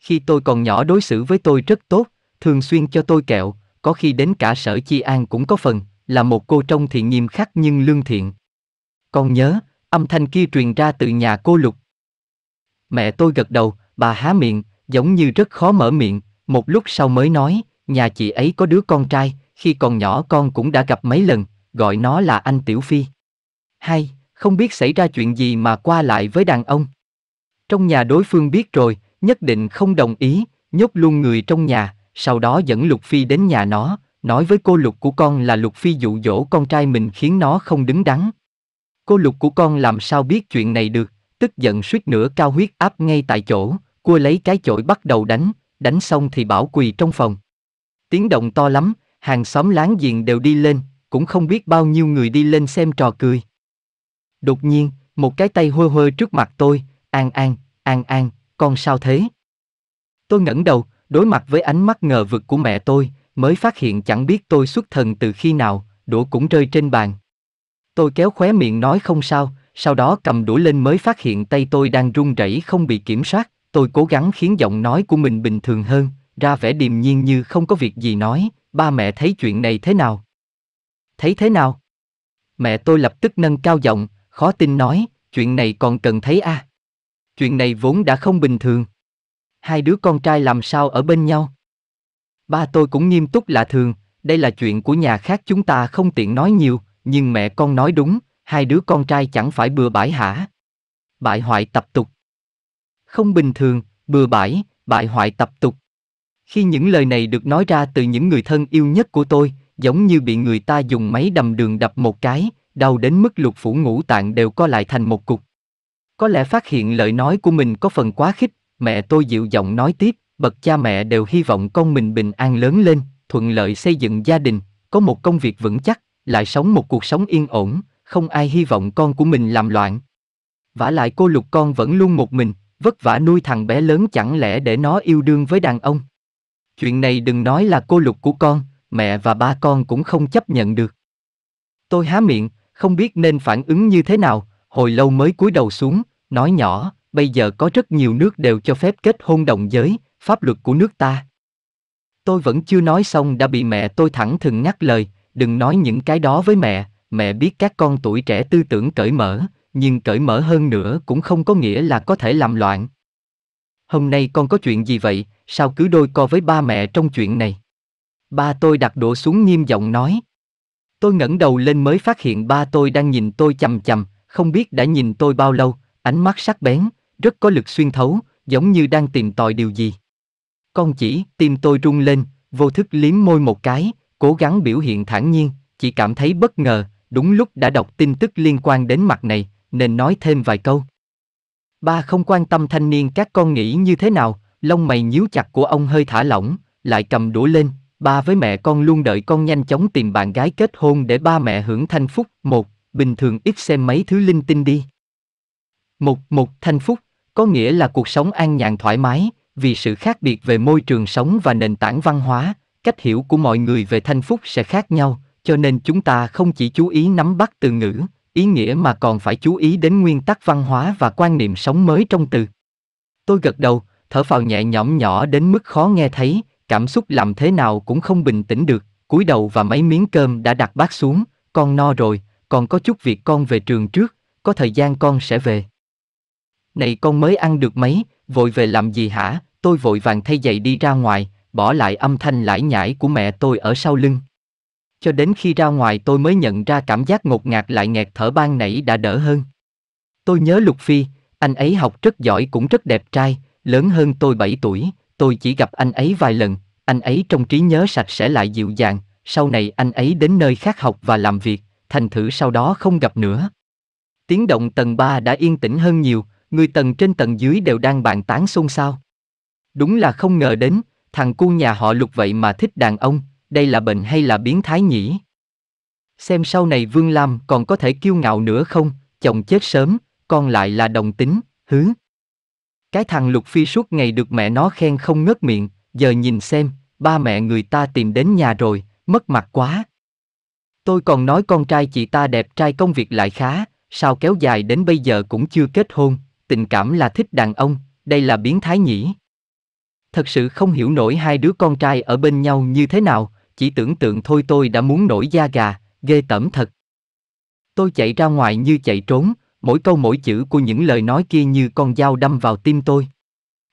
Khi tôi còn nhỏ đối xử với tôi rất tốt, thường xuyên cho tôi kẹo, có khi đến cả sở chi an cũng có phần, là một cô trông thì nghiêm khắc nhưng lương thiện. Con nhớ, âm thanh kia truyền ra từ nhà cô Lục. Mẹ tôi gật đầu, bà há miệng, giống như rất khó mở miệng, một lúc sau mới nói, nhà chị ấy có đứa con trai, khi còn nhỏ con cũng đã gặp mấy lần, gọi nó là anh Tiểu Phi. Hay, không biết xảy ra chuyện gì mà qua lại với đàn ông. Trong nhà đối phương biết rồi, nhất định không đồng ý, nhốt luôn người trong nhà, sau đó dẫn Lục Phi đến nhà nó, Nói với cô Lục của con là Lục Phi dụ dỗ con trai mình khiến nó không đứng đắn. Cô Lục của con làm sao biết chuyện này được, tức giận suýt nữa cao huyết áp ngay tại chỗ, cua lấy cái chổi bắt đầu đánh, đánh xong thì bảo quỳ trong phòng. Tiếng động to lắm, hàng xóm láng giềng đều đi lên, cũng không biết bao nhiêu người đi lên xem trò cười. Đột nhiên, một cái tay hôi hôi trước mặt tôi, An An, An An, con sao thế? Tôi ngẩng đầu, đối mặt với ánh mắt ngờ vực của mẹ tôi, mới phát hiện chẳng biết tôi xuất thần từ khi nào, đũa cũng rơi trên bàn. Tôi kéo khóe miệng nói không sao, sau đó cầm đũa lên mới phát hiện tay tôi đang run rẩy không bị kiểm soát, tôi cố gắng khiến giọng nói của mình bình thường hơn, ra vẻ điềm nhiên như không có việc gì nói, ba mẹ thấy chuyện này thế nào? Thấy thế nào? Mẹ tôi lập tức nâng cao giọng, khó tin nói, chuyện này còn cần thấy À? Chuyện này vốn đã không bình thường. Hai đứa con trai làm sao ở bên nhau? Ba tôi cũng nghiêm túc lạ thường, đây là chuyện của nhà khác chúng ta không tiện nói nhiều, nhưng mẹ con nói đúng, hai đứa con trai chẳng phải bừa bãi hả? Bại hoại tập tục. Không bình thường, bừa bãi, bại hoại tập tục. Khi những lời này được nói ra từ những người thân yêu nhất của tôi, giống như bị người ta dùng máy đầm đường đập một cái, đau đến mức lục phủ ngũ tạng đều co lại thành một cục. Có lẽ phát hiện lời nói của mình có phần quá khích, mẹ tôi dịu giọng nói tiếp, bậc cha mẹ đều hy vọng con mình bình an lớn lên, thuận lợi xây dựng gia đình, có một công việc vững chắc, lại sống một cuộc sống yên ổn, không ai hy vọng con của mình làm loạn. Vả lại cô lục con vẫn luôn một mình, vất vả nuôi thằng bé lớn chẳng lẽ để nó yêu đương với đàn ông. Chuyện này đừng nói là cô lục của con, mẹ và ba con cũng không chấp nhận được. Tôi há miệng, không biết nên phản ứng như thế nào, hồi lâu mới cúi đầu xuống, nói nhỏ, bây giờ có rất nhiều nước đều cho phép kết hôn đồng giới, pháp luật của nước ta. Tôi vẫn chưa nói xong đã bị mẹ tôi thẳng thừng nhắc lời, đừng nói những cái đó với mẹ, mẹ biết các con tuổi trẻ tư tưởng cởi mở, nhưng cởi mở hơn nữa cũng không có nghĩa là có thể làm loạn. Hôm nay con có chuyện gì vậy, sao cứ đôi co với ba mẹ trong chuyện này? Ba tôi đặt đũa xuống nghiêm giọng nói. Tôi ngẩng đầu lên mới phát hiện ba tôi đang nhìn tôi chằm chằm, không biết đã nhìn tôi bao lâu, ánh mắt sắc bén, rất có lực xuyên thấu, giống như đang tìm tòi điều gì. Con chỉ, tim tôi rung lên, vô thức liếm môi một cái, cố gắng biểu hiện thản nhiên, chỉ cảm thấy bất ngờ, đúng lúc đã đọc tin tức liên quan đến mặt này, nên nói thêm vài câu. Ba không quan tâm thanh niên các con nghĩ như thế nào, lông mày nhíu chặt của ông hơi thả lỏng, lại cầm đũa lên, ba với mẹ con luôn đợi con nhanh chóng tìm bạn gái kết hôn để ba mẹ hưởng thanh phúc. Một, bình thường ít xem mấy thứ linh tinh đi. Một, một, thanh phúc, có nghĩa là cuộc sống an nhàn thoải mái, vì sự khác biệt về môi trường sống và nền tảng văn hóa cách hiểu của mọi người về thanh phúc sẽ khác nhau cho nên chúng ta không chỉ chú ý nắm bắt từ ngữ ý nghĩa mà còn phải chú ý đến nguyên tắc văn hóa và quan niệm sống mới trong từ tôi gật đầu thở phào nhẹ nhõm nhỏ đến mức khó nghe thấy cảm xúc làm thế nào cũng không bình tĩnh được cúi đầu và mấy miếng cơm đã đặt bát xuống con no rồi còn có chút việc con về trường trước có thời gian con sẽ về này con mới ăn được mấy Vội về làm gì hả? Tôi vội vàng thay giày đi ra ngoài, bỏ lại âm thanh lải nhải của mẹ tôi ở sau lưng. Cho đến khi ra ngoài tôi mới nhận ra cảm giác ngột ngạt lại nghẹt thở ban nãy đã đỡ hơn. Tôi nhớ Lục Phi, anh ấy học rất giỏi cũng rất đẹp trai, lớn hơn tôi 7 tuổi, tôi chỉ gặp anh ấy vài lần, anh ấy trong trí nhớ sạch sẽ lại dịu dàng, sau này anh ấy đến nơi khác học và làm việc, thành thử sau đó không gặp nữa. Tiếng động tầng 3 đã yên tĩnh hơn nhiều, người tầng trên tầng dưới đều đang bàn tán xôn xao. Đúng là không ngờ đến, thằng cu nhà họ lục vậy mà thích đàn ông, đây là bệnh hay là biến thái nhỉ? Xem sau này Vương Lam còn có thể kiêu ngạo nữa không, chồng chết sớm, con lại là đồng tính, hứ. Cái thằng Lục Phi suốt ngày được mẹ nó khen không ngớt miệng, giờ nhìn xem, ba mẹ người ta tìm đến nhà rồi, mất mặt quá. Tôi còn nói con trai chị ta đẹp trai công việc lại khá, sao kéo dài đến bây giờ cũng chưa kết hôn, tình cảm là thích đàn ông, đây là biến thái nhỉ. Thật sự không hiểu nổi hai đứa con trai ở bên nhau như thế nào, chỉ tưởng tượng thôi tôi đã muốn nổi da gà, ghê tởm thật. Tôi chạy ra ngoài như chạy trốn, mỗi câu mỗi chữ của những lời nói kia như con dao đâm vào tim tôi.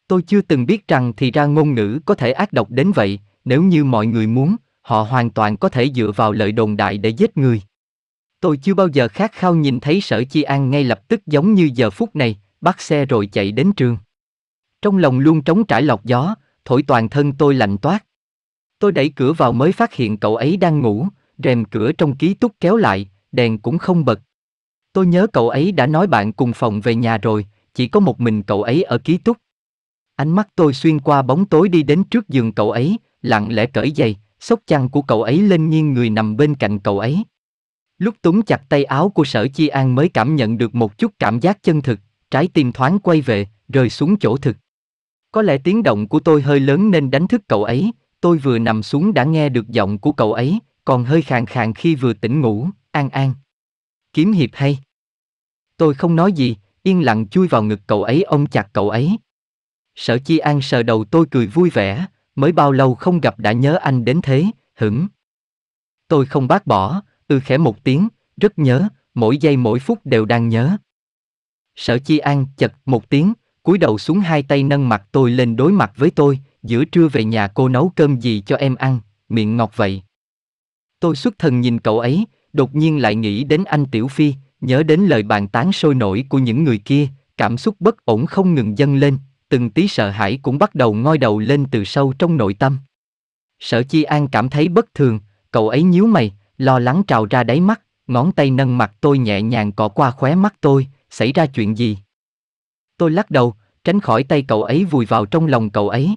Tôi chưa từng biết rằng thì ra ngôn ngữ có thể ác độc đến vậy, nếu như mọi người muốn, họ hoàn toàn có thể dựa vào lời đồn đại để giết người. Tôi chưa bao giờ khát khao nhìn thấy sở chi an ngay lập tức giống như giờ phút này, bắt xe rồi chạy đến trường. Trong lòng luôn trống trải lọc gió, thổi toàn thân tôi lạnh toát. Tôi đẩy cửa vào mới phát hiện cậu ấy đang ngủ, rèm cửa trong ký túc kéo lại, đèn cũng không bật. Tôi nhớ cậu ấy đã nói bạn cùng phòng về nhà rồi, chỉ có một mình cậu ấy ở ký túc. Ánh mắt tôi xuyên qua bóng tối đi đến trước giường cậu ấy, lặng lẽ cởi giày, xốc chăn của cậu ấy lên nghiêng người nằm bên cạnh cậu ấy. Lúc túng chặt tay áo của sở chi an mới cảm nhận được một chút cảm giác chân thực, trái tim thoáng quay về, rơi xuống chỗ thực. Có lẽ tiếng động của tôi hơi lớn nên đánh thức cậu ấy, tôi vừa nằm xuống đã nghe được giọng của cậu ấy, còn hơi khàn khàn khi vừa tỉnh ngủ, an an. Kiếm hiệp hay? Tôi không nói gì, yên lặng chui vào ngực cậu ấy ôm chặt cậu ấy. Sở chi an sờ đầu tôi cười vui vẻ, mới bao lâu không gặp đã nhớ anh đến thế, hửng. Tôi không bác bỏ, ư khẽ một tiếng, rất nhớ, mỗi giây mỗi phút đều đang nhớ. Sở Chi An chật một tiếng, cúi đầu xuống hai tay nâng mặt tôi lên đối mặt với tôi, giữa trưa về nhà cô nấu cơm gì cho em ăn, miệng ngọt vậy. Tôi xuất thần nhìn cậu ấy, đột nhiên lại nghĩ đến anh Tiểu Phi, nhớ đến lời bàn tán sôi nổi của những người kia, cảm xúc bất ổn không ngừng dâng lên, từng tí sợ hãi cũng bắt đầu ngoi đầu lên từ sâu trong nội tâm. Sở Chi An cảm thấy bất thường, cậu ấy nhíu mày, lo lắng trào ra đáy mắt, ngón tay nâng mặt tôi nhẹ nhàng cọ qua khóe mắt tôi, xảy ra chuyện gì? Tôi lắc đầu, tránh khỏi tay cậu ấy vùi vào trong lòng cậu ấy.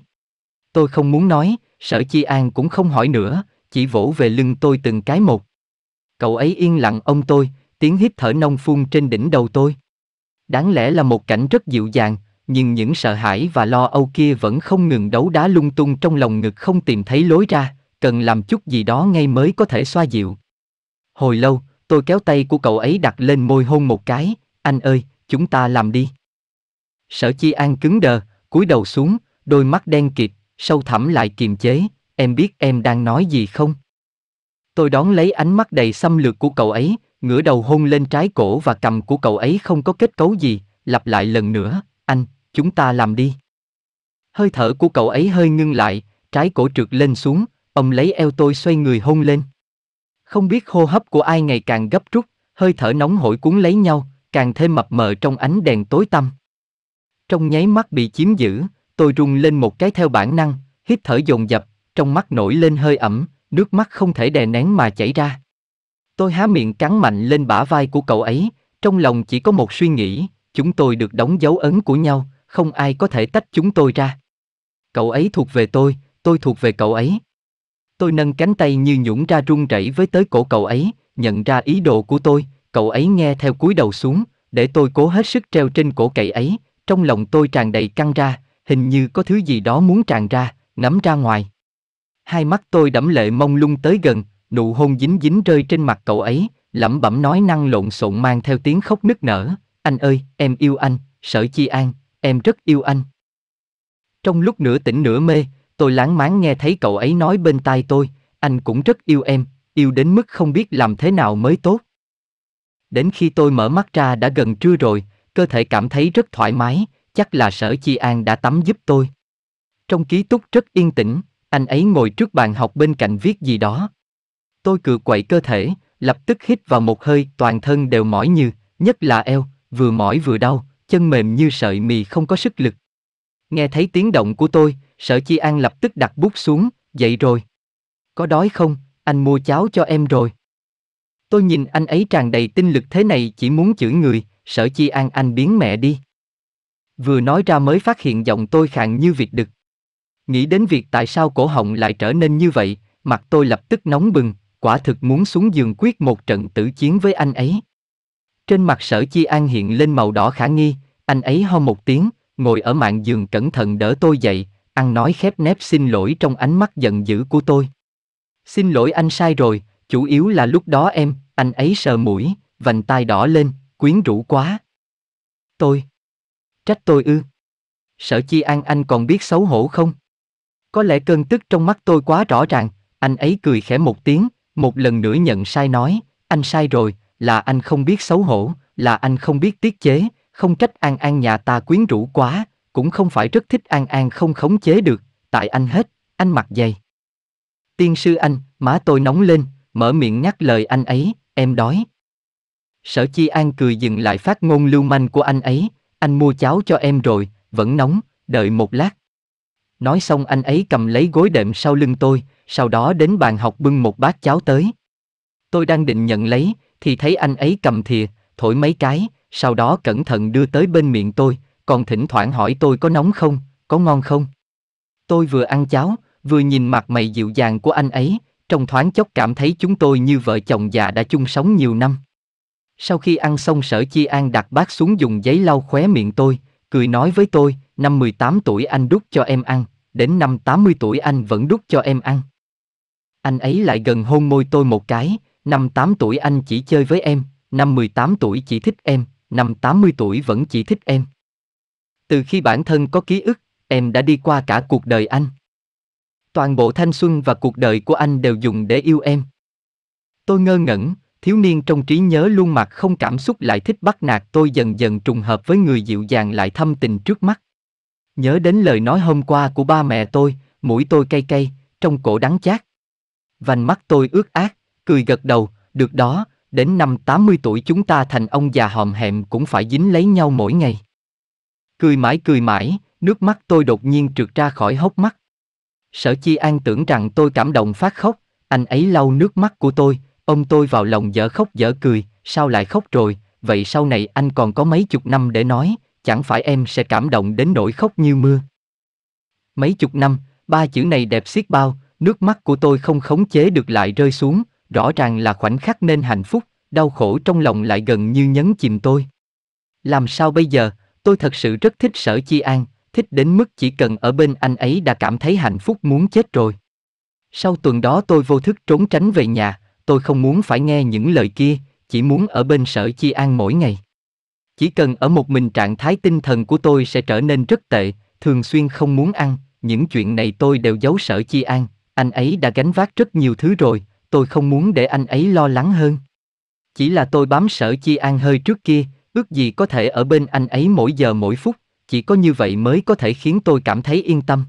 Tôi không muốn nói, sở chi an cũng không hỏi nữa, chỉ vỗ về lưng tôi từng cái một. Cậu ấy yên lặng ông tôi, tiếng hít thở nông phun trên đỉnh đầu tôi. Đáng lẽ là một cảnh rất dịu dàng, nhưng những sợ hãi và lo âu kia vẫn không ngừng đấu đá lung tung trong lòng ngực không tìm thấy lối ra, cần làm chút gì đó ngay mới có thể xoa dịu. Hồi lâu, tôi kéo tay của cậu ấy đặt lên môi hôn một cái, anh ơi, chúng ta làm đi. Sở Chi An cứng đờ, cúi đầu xuống, đôi mắt đen kịt, sâu thẳm lại kiềm chế, em biết em đang nói gì không? Tôi đón lấy ánh mắt đầy xâm lược của cậu ấy, ngửa đầu hôn lên trái cổ và cầm của cậu ấy không có kết cấu gì, lặp lại lần nữa, anh, chúng ta làm đi. Hơi thở của cậu ấy hơi ngưng lại, trái cổ trượt lên xuống, ông lấy eo tôi xoay người hôn lên. Không biết hô hấp của ai ngày càng gấp rút, hơi thở nóng hổi cuốn lấy nhau, càng thêm mập mờ trong ánh đèn tối tăm. Trong nháy mắt bị chiếm giữ, tôi rung lên một cái theo bản năng, hít thở dồn dập, trong mắt nổi lên hơi ẩm, nước mắt không thể đè nén mà chảy ra. Tôi há miệng cắn mạnh lên bả vai của cậu ấy, trong lòng chỉ có một suy nghĩ, chúng tôi được đóng dấu ấn của nhau, không ai có thể tách chúng tôi ra. Cậu ấy thuộc về tôi, tôi thuộc về cậu ấy. Tôi nâng cánh tay như nhũn ra run rẩy với tới cổ cậu ấy, nhận ra ý đồ của tôi, cậu ấy nghe theo cúi đầu xuống, để tôi cố hết sức treo trên cổ cậy ấy, trong lòng tôi tràn đầy căng ra, hình như có thứ gì đó muốn tràn ra, nắm ra ngoài. Hai mắt tôi đẫm lệ mông lung tới gần, nụ hôn dính dính rơi trên mặt cậu ấy, lẩm bẩm nói năng lộn xộn mang theo tiếng khóc nức nở, anh ơi, em yêu anh, sở chi an, em rất yêu anh. Trong lúc nửa tỉnh nửa mê, tôi láng máng nghe thấy cậu ấy nói bên tai tôi, anh cũng rất yêu em, yêu đến mức không biết làm thế nào mới tốt đến khi tôi mở mắt ra đã gần trưa rồi, cơ thể cảm thấy rất thoải mái, chắc là sở chi an đã tắm giúp tôi. Trong ký túc rất yên tĩnh, anh ấy ngồi trước bàn học bên cạnh viết gì đó. Tôi cự quậy cơ thể, lập tức hít vào một hơi toàn thân đều mỏi như, nhất là eo, vừa mỏi vừa đau, chân mềm như sợi mì không có sức lực. Nghe thấy tiếng động của tôi, sở chi an lập tức đặt bút xuống, dậy rồi. Có đói không, anh mua cháo cho em rồi. Tôi nhìn anh ấy tràn đầy tinh lực thế này chỉ muốn chửi người, sở chi an anh biến mẹ đi. Vừa nói ra mới phát hiện giọng tôi khàn như vịt đực. Nghĩ đến việc tại sao cổ họng lại trở nên như vậy, mặt tôi lập tức nóng bừng, quả thực muốn xuống giường quyết một trận tử chiến với anh ấy. Trên mặt sở chi an hiện lên màu đỏ khả nghi, anh ấy ho một tiếng, ngồi ở mạng giường cẩn thận đỡ tôi dậy, ăn nói khép nép xin lỗi trong ánh mắt giận dữ của tôi. Xin lỗi anh sai rồi, Chủ yếu là lúc đó em, anh ấy sờ mũi, vành tai đỏ lên, quyến rũ quá. Tôi. Trách tôi ư. Sở chi an anh còn biết xấu hổ không? Có lẽ cơn tức trong mắt tôi quá rõ ràng, anh ấy cười khẽ một tiếng, một lần nữa nhận sai nói, anh sai rồi, là anh không biết xấu hổ, là anh không biết tiết chế, không trách An An nhà ta quyến rũ quá, cũng không phải rất thích An An không khống chế được, tại anh hết, anh mặc dày. Tiên sư anh, má tôi nóng lên, mở miệng nhắc lời anh ấy, em đói. Sở Chi An cười dừng lại phát ngôn lưu manh của anh ấy, anh mua cháo cho em rồi, vẫn nóng, đợi một lát. Nói xong anh ấy cầm lấy gối đệm sau lưng tôi, sau đó đến bàn học bưng một bát cháo tới. Tôi đang định nhận lấy, thì thấy anh ấy cầm thìa, thổi mấy cái, sau đó cẩn thận đưa tới bên miệng tôi, còn thỉnh thoảng hỏi tôi có nóng không, có ngon không. Tôi vừa ăn cháo, vừa nhìn mặt mày dịu dàng của anh ấy, trong thoáng chốc cảm thấy chúng tôi như vợ chồng già đã chung sống nhiều năm. Sau khi ăn xong sở chi an đặt bát xuống dùng giấy lau khóe miệng tôi, cười nói với tôi, năm 18 tuổi anh đút cho em ăn, đến năm 80 tuổi anh vẫn đút cho em ăn. Anh ấy lại gần hôn môi tôi một cái, năm 8 tuổi anh chỉ chơi với em, năm 18 tuổi chỉ thích em, năm 80 tuổi vẫn chỉ thích em. Từ khi bản thân có ký ức, em đã đi qua cả cuộc đời anh. Toàn bộ thanh xuân và cuộc đời của anh đều dùng để yêu em. Tôi ngơ ngẩn, thiếu niên trong trí nhớ luôn mặt không cảm xúc lại thích bắt nạt tôi dần dần trùng hợp với người dịu dàng lại thâm tình trước mắt. Nhớ đến lời nói hôm qua của ba mẹ tôi, mũi tôi cay cay, trong cổ đắng chát. Vành mắt tôi ướt át, cười gật đầu, được đó, đến năm 80 tuổi chúng ta thành ông già hòm hẹm cũng phải dính lấy nhau mỗi ngày. Cười mãi cười mãi, nước mắt tôi đột nhiên trượt ra khỏi hốc mắt. Sở Chi An tưởng rằng tôi cảm động phát khóc, anh ấy lau nước mắt của tôi, ông tôi vào lòng dở khóc dở cười, sao lại khóc rồi, vậy sau này anh còn có mấy chục năm để nói, chẳng phải em sẽ cảm động đến nỗi khóc như mưa. Mấy chục năm, ba chữ này đẹp xiết bao, nước mắt của tôi không khống chế được lại rơi xuống, rõ ràng là khoảnh khắc nên hạnh phúc, đau khổ trong lòng lại gần như nhấn chìm tôi. Làm sao bây giờ, tôi thật sự rất thích sở chi an, thích đến mức chỉ cần ở bên anh ấy đã cảm thấy hạnh phúc muốn chết rồi. Sau tuần đó tôi vô thức trốn tránh về nhà, tôi không muốn phải nghe những lời kia, chỉ muốn ở bên sở chi an mỗi ngày. Chỉ cần ở một mình trạng thái tinh thần của tôi sẽ trở nên rất tệ, thường xuyên không muốn ăn, những chuyện này tôi đều giấu sở chi an, anh ấy đã gánh vác rất nhiều thứ rồi, tôi không muốn để anh ấy lo lắng hơn. Chỉ là tôi bám sở chi an hơi trước kia, ước gì có thể ở bên anh ấy mỗi giờ mỗi phút, chỉ có như vậy mới có thể khiến tôi cảm thấy yên tâm.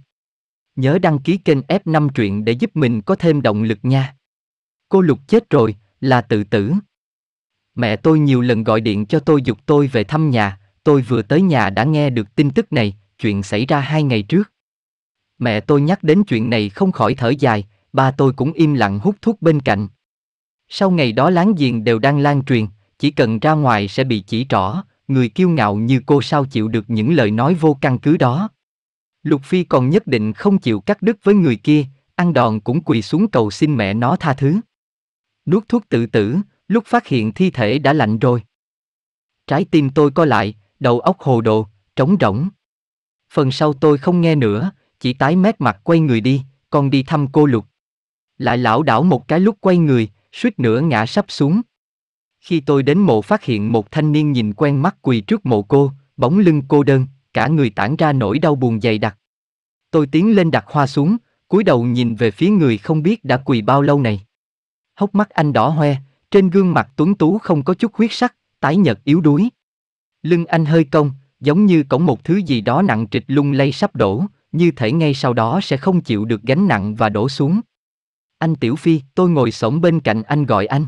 Nhớ đăng ký kênh F5 truyện để giúp mình có thêm động lực nha. Cô Lục chết rồi, là tự tử. Mẹ tôi nhiều lần gọi điện cho tôi dục tôi về thăm nhà, tôi vừa tới nhà đã nghe được tin tức này, chuyện xảy ra hai ngày trước. Mẹ tôi nhắc đến chuyện này không khỏi thở dài, ba tôi cũng im lặng hút thuốc bên cạnh. Sau ngày đó láng giềng đều đang lan truyền, chỉ cần ra ngoài sẽ bị chỉ trỏ, người kiêu ngạo như cô sao chịu được những lời nói vô căn cứ đó. Lục Phi còn nhất định không chịu cắt đứt với người kia, ăn đòn cũng quỳ xuống cầu xin mẹ nó tha thứ. Nuốt thuốc tự tử, lúc phát hiện thi thể đã lạnh rồi. Trái tim tôi co lại, đầu óc hồ đồ, trống rỗng. Phần sau tôi không nghe nữa, chỉ tái mét mặt quay người đi, còn đi thăm cô Lục. Lại lão đảo một cái lúc quay người, suýt nữa ngã sắp xuống. Khi tôi đến mộ phát hiện một thanh niên nhìn quen mắt quỳ trước mộ cô, bóng lưng cô đơn, cả người tản ra nỗi đau buồn dày đặc. Tôi tiến lên đặt hoa xuống, cúi đầu nhìn về phía người không biết đã quỳ bao lâu này. Hốc mắt anh đỏ hoe, trên gương mặt tuấn tú không có chút huyết sắc, tái nhợt yếu đuối. Lưng anh hơi cong, giống như cổng một thứ gì đó nặng trịch lung lay sắp đổ, như thể ngay sau đó sẽ không chịu được gánh nặng và đổ xuống. Anh Tiểu Phi, tôi ngồi xổm bên cạnh anh gọi anh.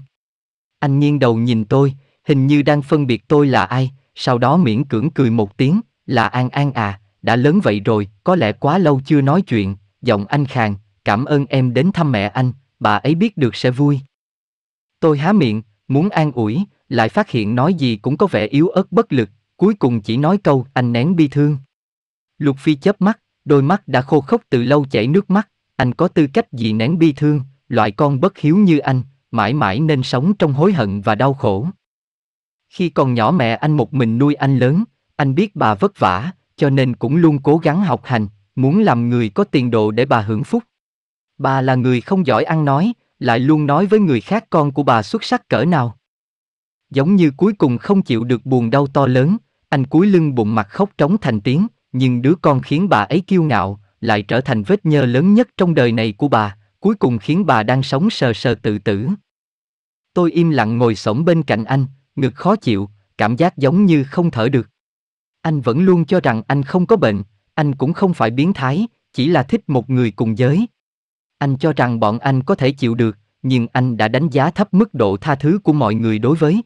Anh nghiêng đầu nhìn tôi, hình như đang phân biệt tôi là ai, sau đó miễn cưỡng cười một tiếng, là An An à, đã lớn vậy rồi, có lẽ quá lâu chưa nói chuyện, giọng anh khàn, cảm ơn em đến thăm mẹ anh, bà ấy biết được sẽ vui. Tôi há miệng, muốn an ủi, lại phát hiện nói gì cũng có vẻ yếu ớt bất lực, cuối cùng chỉ nói câu anh nén bi thương. Lục Phi chớp mắt, đôi mắt đã khô khốc từ lâu chảy nước mắt, anh có tư cách gì nén bi thương, loại con bất hiếu như anh, mãi mãi nên sống trong hối hận và đau khổ. Khi còn nhỏ mẹ anh một mình nuôi anh lớn, anh biết bà vất vả, cho nên cũng luôn cố gắng học hành, muốn làm người có tiền đồ để bà hưởng phúc. Bà là người không giỏi ăn nói, lại luôn nói với người khác con của bà xuất sắc cỡ nào. Giống như cuối cùng không chịu được buồn đau to lớn, anh cúi lưng bụng mặt khóc trống thành tiếng, nhưng đứa con khiến bà ấy kiêu ngạo, lại trở thành vết nhơ lớn nhất trong đời này của bà, cuối cùng khiến bà đang sống sờ sờ tự tử, Tôi im lặng ngồi xổm bên cạnh anh, ngực khó chịu, cảm giác giống như không thở được. Anh vẫn luôn cho rằng anh không có bệnh, anh cũng không phải biến thái, chỉ là thích một người cùng giới. Anh cho rằng bọn anh có thể chịu được, nhưng anh đã đánh giá thấp mức độ tha thứ của mọi người đối với.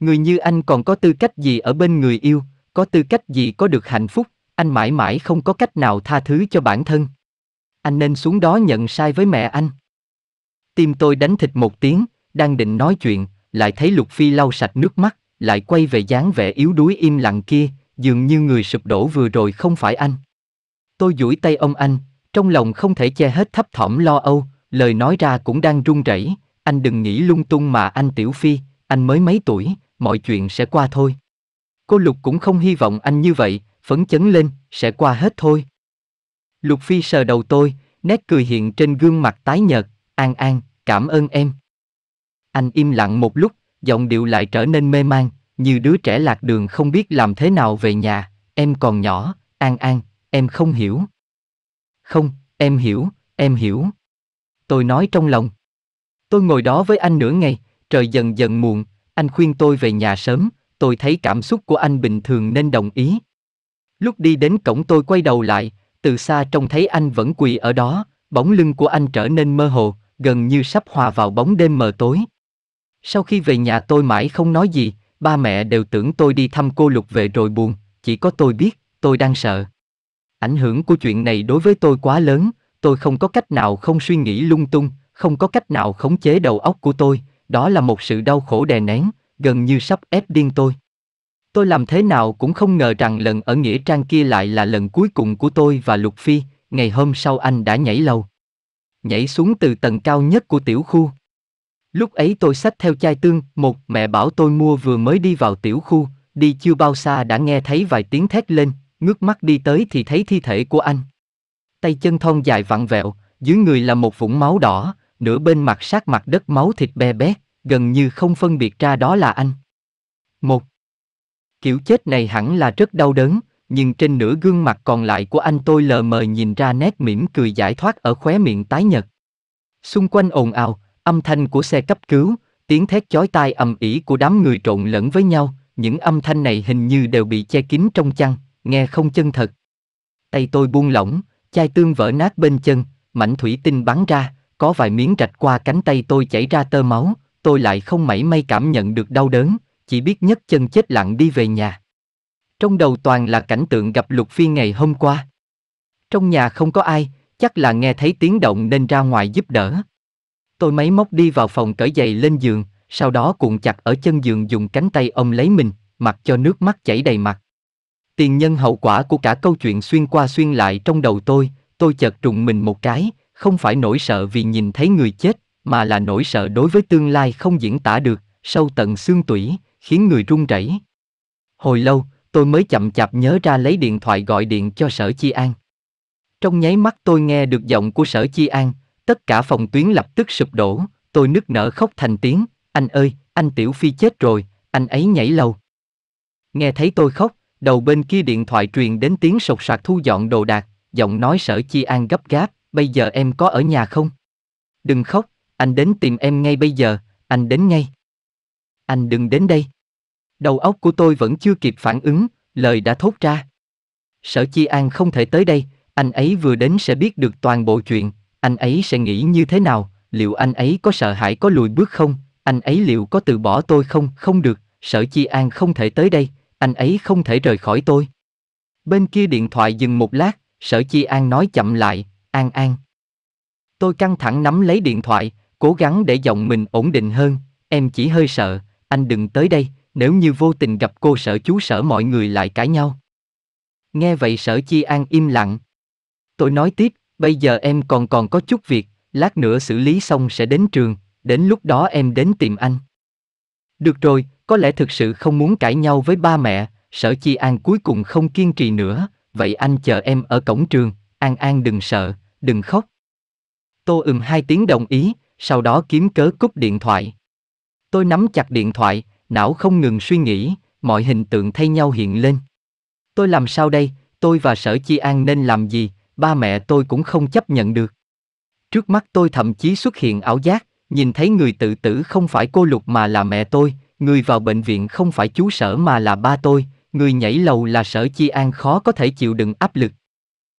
Người như anh còn có tư cách gì ở bên người yêu, có tư cách gì có được hạnh phúc, anh mãi mãi không có cách nào tha thứ cho bản thân. Anh nên xuống đó nhận sai với mẹ anh. Tim tôi đánh thịt một tiếng, đang định nói chuyện, lại thấy Lục Phi lau sạch nước mắt, lại quay về dáng vẻ yếu đuối im lặng kia, dường như người sụp đổ vừa rồi không phải anh. Tôi duỗi tay ông anh, trong lòng không thể che hết thấp thỏm lo âu, lời nói ra cũng đang run rẩy, anh đừng nghĩ lung tung mà anh Tiểu Phi, anh mới mấy tuổi, mọi chuyện sẽ qua thôi. Cô Lục cũng không hy vọng anh như vậy, phấn chấn lên, sẽ qua hết thôi. Lục Phi sờ đầu tôi, nét cười hiện trên gương mặt tái nhợt, an an, cảm ơn em. Anh im lặng một lúc, giọng điệu lại trở nên mê man, như đứa trẻ lạc đường không biết làm thế nào về nhà, em còn nhỏ, An An, em không hiểu. Không, em hiểu, em hiểu. Tôi nói trong lòng. Tôi ngồi đó với anh nửa ngày, trời dần dần muộn, anh khuyên tôi về nhà sớm, tôi thấy cảm xúc của anh bình thường nên đồng ý. Lúc đi đến cổng tôi quay đầu lại, từ xa trông thấy anh vẫn quỳ ở đó, bóng lưng của anh trở nên mơ hồ, gần như sắp hòa vào bóng đêm mờ tối. Sau khi về nhà tôi mãi không nói gì, ba mẹ đều tưởng tôi đi thăm cô Lục về rồi buồn, chỉ có tôi biết, tôi đang sợ. Ảnh hưởng của chuyện này đối với tôi quá lớn, tôi không có cách nào không suy nghĩ lung tung, không có cách nào khống chế đầu óc của tôi, đó là một sự đau khổ đè nén, gần như sắp ép điên tôi. Tôi làm thế nào cũng không ngờ rằng lần ở Nghĩa Trang kia lại là lần cuối cùng của tôi và Lục Phi, ngày hôm sau anh đã nhảy lầu. Nhảy xuống từ tầng cao nhất của tiểu khu, Lúc ấy tôi xách theo chai tương, một mẹ bảo tôi mua vừa mới đi vào tiểu khu, đi chưa bao xa đã nghe thấy vài tiếng thét lên, ngước mắt đi tới thì thấy thi thể của anh. Tay chân thon dài vặn vẹo, dưới người là một vũng máu đỏ, nửa bên mặt sát mặt đất máu thịt be bét, gần như không phân biệt ra đó là anh. Một Kiểu chết này hẳn là rất đau đớn, nhưng trên nửa gương mặt còn lại của anh tôi lờ mờ nhìn ra nét mỉm cười giải thoát ở khóe miệng tái nhật. Xung quanh ồn ào, âm thanh của xe cấp cứu, tiếng thét chói tai ầm ĩ của đám người trộn lẫn với nhau, những âm thanh này hình như đều bị che kín trong chăn, nghe không chân thật. Tay tôi buông lỏng, chai tương vỡ nát bên chân, mảnh thủy tinh bắn ra, có vài miếng rạch qua cánh tay tôi chảy ra tơ máu, tôi lại không mảy may cảm nhận được đau đớn, chỉ biết nhấc chân chết lặng đi về nhà. Trong đầu toàn là cảnh tượng gặp Lục Phi ngày hôm qua. Trong nhà không có ai, chắc là nghe thấy tiếng động nên ra ngoài giúp đỡ. Tôi máy móc đi vào phòng cởi giày lên giường, sau đó cuộn chặt ở chân giường dùng cánh tay ông lấy mình, mặc cho nước mắt chảy đầy mặt. Tiền nhân hậu quả của cả câu chuyện xuyên qua xuyên lại trong đầu tôi, tôi chợt trùng mình một cái, không phải nỗi sợ vì nhìn thấy người chết, mà là nỗi sợ đối với tương lai không diễn tả được, sâu tận xương tủy, khiến người run rẩy. Hồi lâu, tôi mới chậm chạp nhớ ra lấy điện thoại gọi điện cho Sở Chi An. Trong nháy mắt tôi nghe được giọng của Sở Chi An, Tất cả phòng tuyến lập tức sụp đổ, tôi nức nở khóc thành tiếng, anh ơi, anh Tiểu Phi chết rồi, anh ấy nhảy lâu. Nghe thấy tôi khóc, đầu bên kia điện thoại truyền đến tiếng sột soạt thu dọn đồ đạc, giọng nói sở chi an gấp gáp, bây giờ em có ở nhà không? Đừng khóc, anh đến tìm em ngay bây giờ, anh đến ngay. Anh đừng đến đây. Đầu óc của tôi vẫn chưa kịp phản ứng, lời đã thốt ra. Sở Chi An không thể tới đây, anh ấy vừa đến sẽ biết được toàn bộ chuyện, anh ấy sẽ nghĩ như thế nào, liệu anh ấy có sợ hãi có lùi bước không, anh ấy liệu có từ bỏ tôi không, không được, sở chi an không thể tới đây, anh ấy không thể rời khỏi tôi. Bên kia điện thoại dừng một lát, sở chi an nói chậm lại, an an. Tôi căng thẳng nắm lấy điện thoại, cố gắng để giọng mình ổn định hơn, em chỉ hơi sợ, anh đừng tới đây, nếu như vô tình gặp cô sở chú sở mọi người lại cãi nhau. Nghe vậy sở chi an im lặng. Tôi nói tiếp, Bây giờ em còn còn có chút việc, lát nữa xử lý xong sẽ đến trường, đến lúc đó em đến tìm anh. Được rồi, có lẽ thực sự không muốn cãi nhau với ba mẹ, sở chi An cuối cùng không kiên trì nữa, vậy anh chờ em ở cổng trường, An An đừng sợ, đừng khóc. Tô ừm hai tiếng đồng ý, sau đó kiếm cớ cúp điện thoại. Tôi nắm chặt điện thoại, não không ngừng suy nghĩ, mọi hình tượng thay nhau hiện lên. Tôi làm sao đây, tôi và sở chi An nên làm gì, ba mẹ tôi cũng không chấp nhận được. Trước mắt tôi thậm chí xuất hiện ảo giác, nhìn thấy người tự tử không phải cô Lục mà là mẹ tôi, người vào bệnh viện không phải chú sở mà là ba tôi, người nhảy lầu là sở chi an khó có thể chịu đựng áp lực.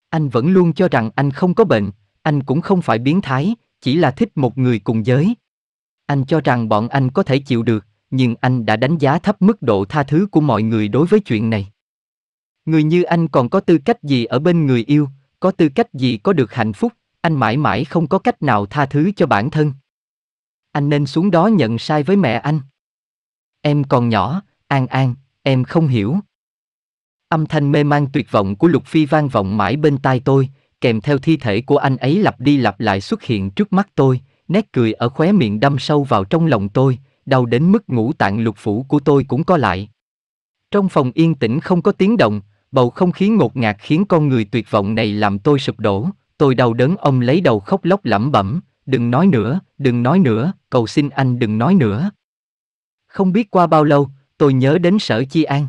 Anh vẫn luôn cho rằng anh không có bệnh, anh cũng không phải biến thái, chỉ là thích một người cùng giới. Anh cho rằng bọn anh có thể chịu được, nhưng anh đã đánh giá thấp mức độ tha thứ của mọi người đối với chuyện này. Người như anh còn có tư cách gì ở bên người yêu, có tư cách gì có được hạnh phúc, anh mãi mãi không có cách nào tha thứ cho bản thân. Anh nên xuống đó nhận sai với mẹ anh. Em còn nhỏ, An An, em không hiểu. Âm thanh mê man tuyệt vọng của Lục Phi vang vọng mãi bên tai tôi, kèm theo thi thể của anh ấy lặp đi lặp lại xuất hiện trước mắt tôi, nét cười ở khóe miệng đâm sâu vào trong lòng tôi, đau đến mức ngũ tạng lục phủ của tôi cũng có lại. Trong phòng yên tĩnh không có tiếng động, bầu không khí ngột ngạt khiến con người tuyệt vọng này làm tôi sụp đổ, tôi đau đớn ông lấy đầu khóc lóc lẩm bẩm, đừng nói nữa, đừng nói nữa, cầu xin anh đừng nói nữa. Không biết qua bao lâu, tôi nhớ đến sở chi an.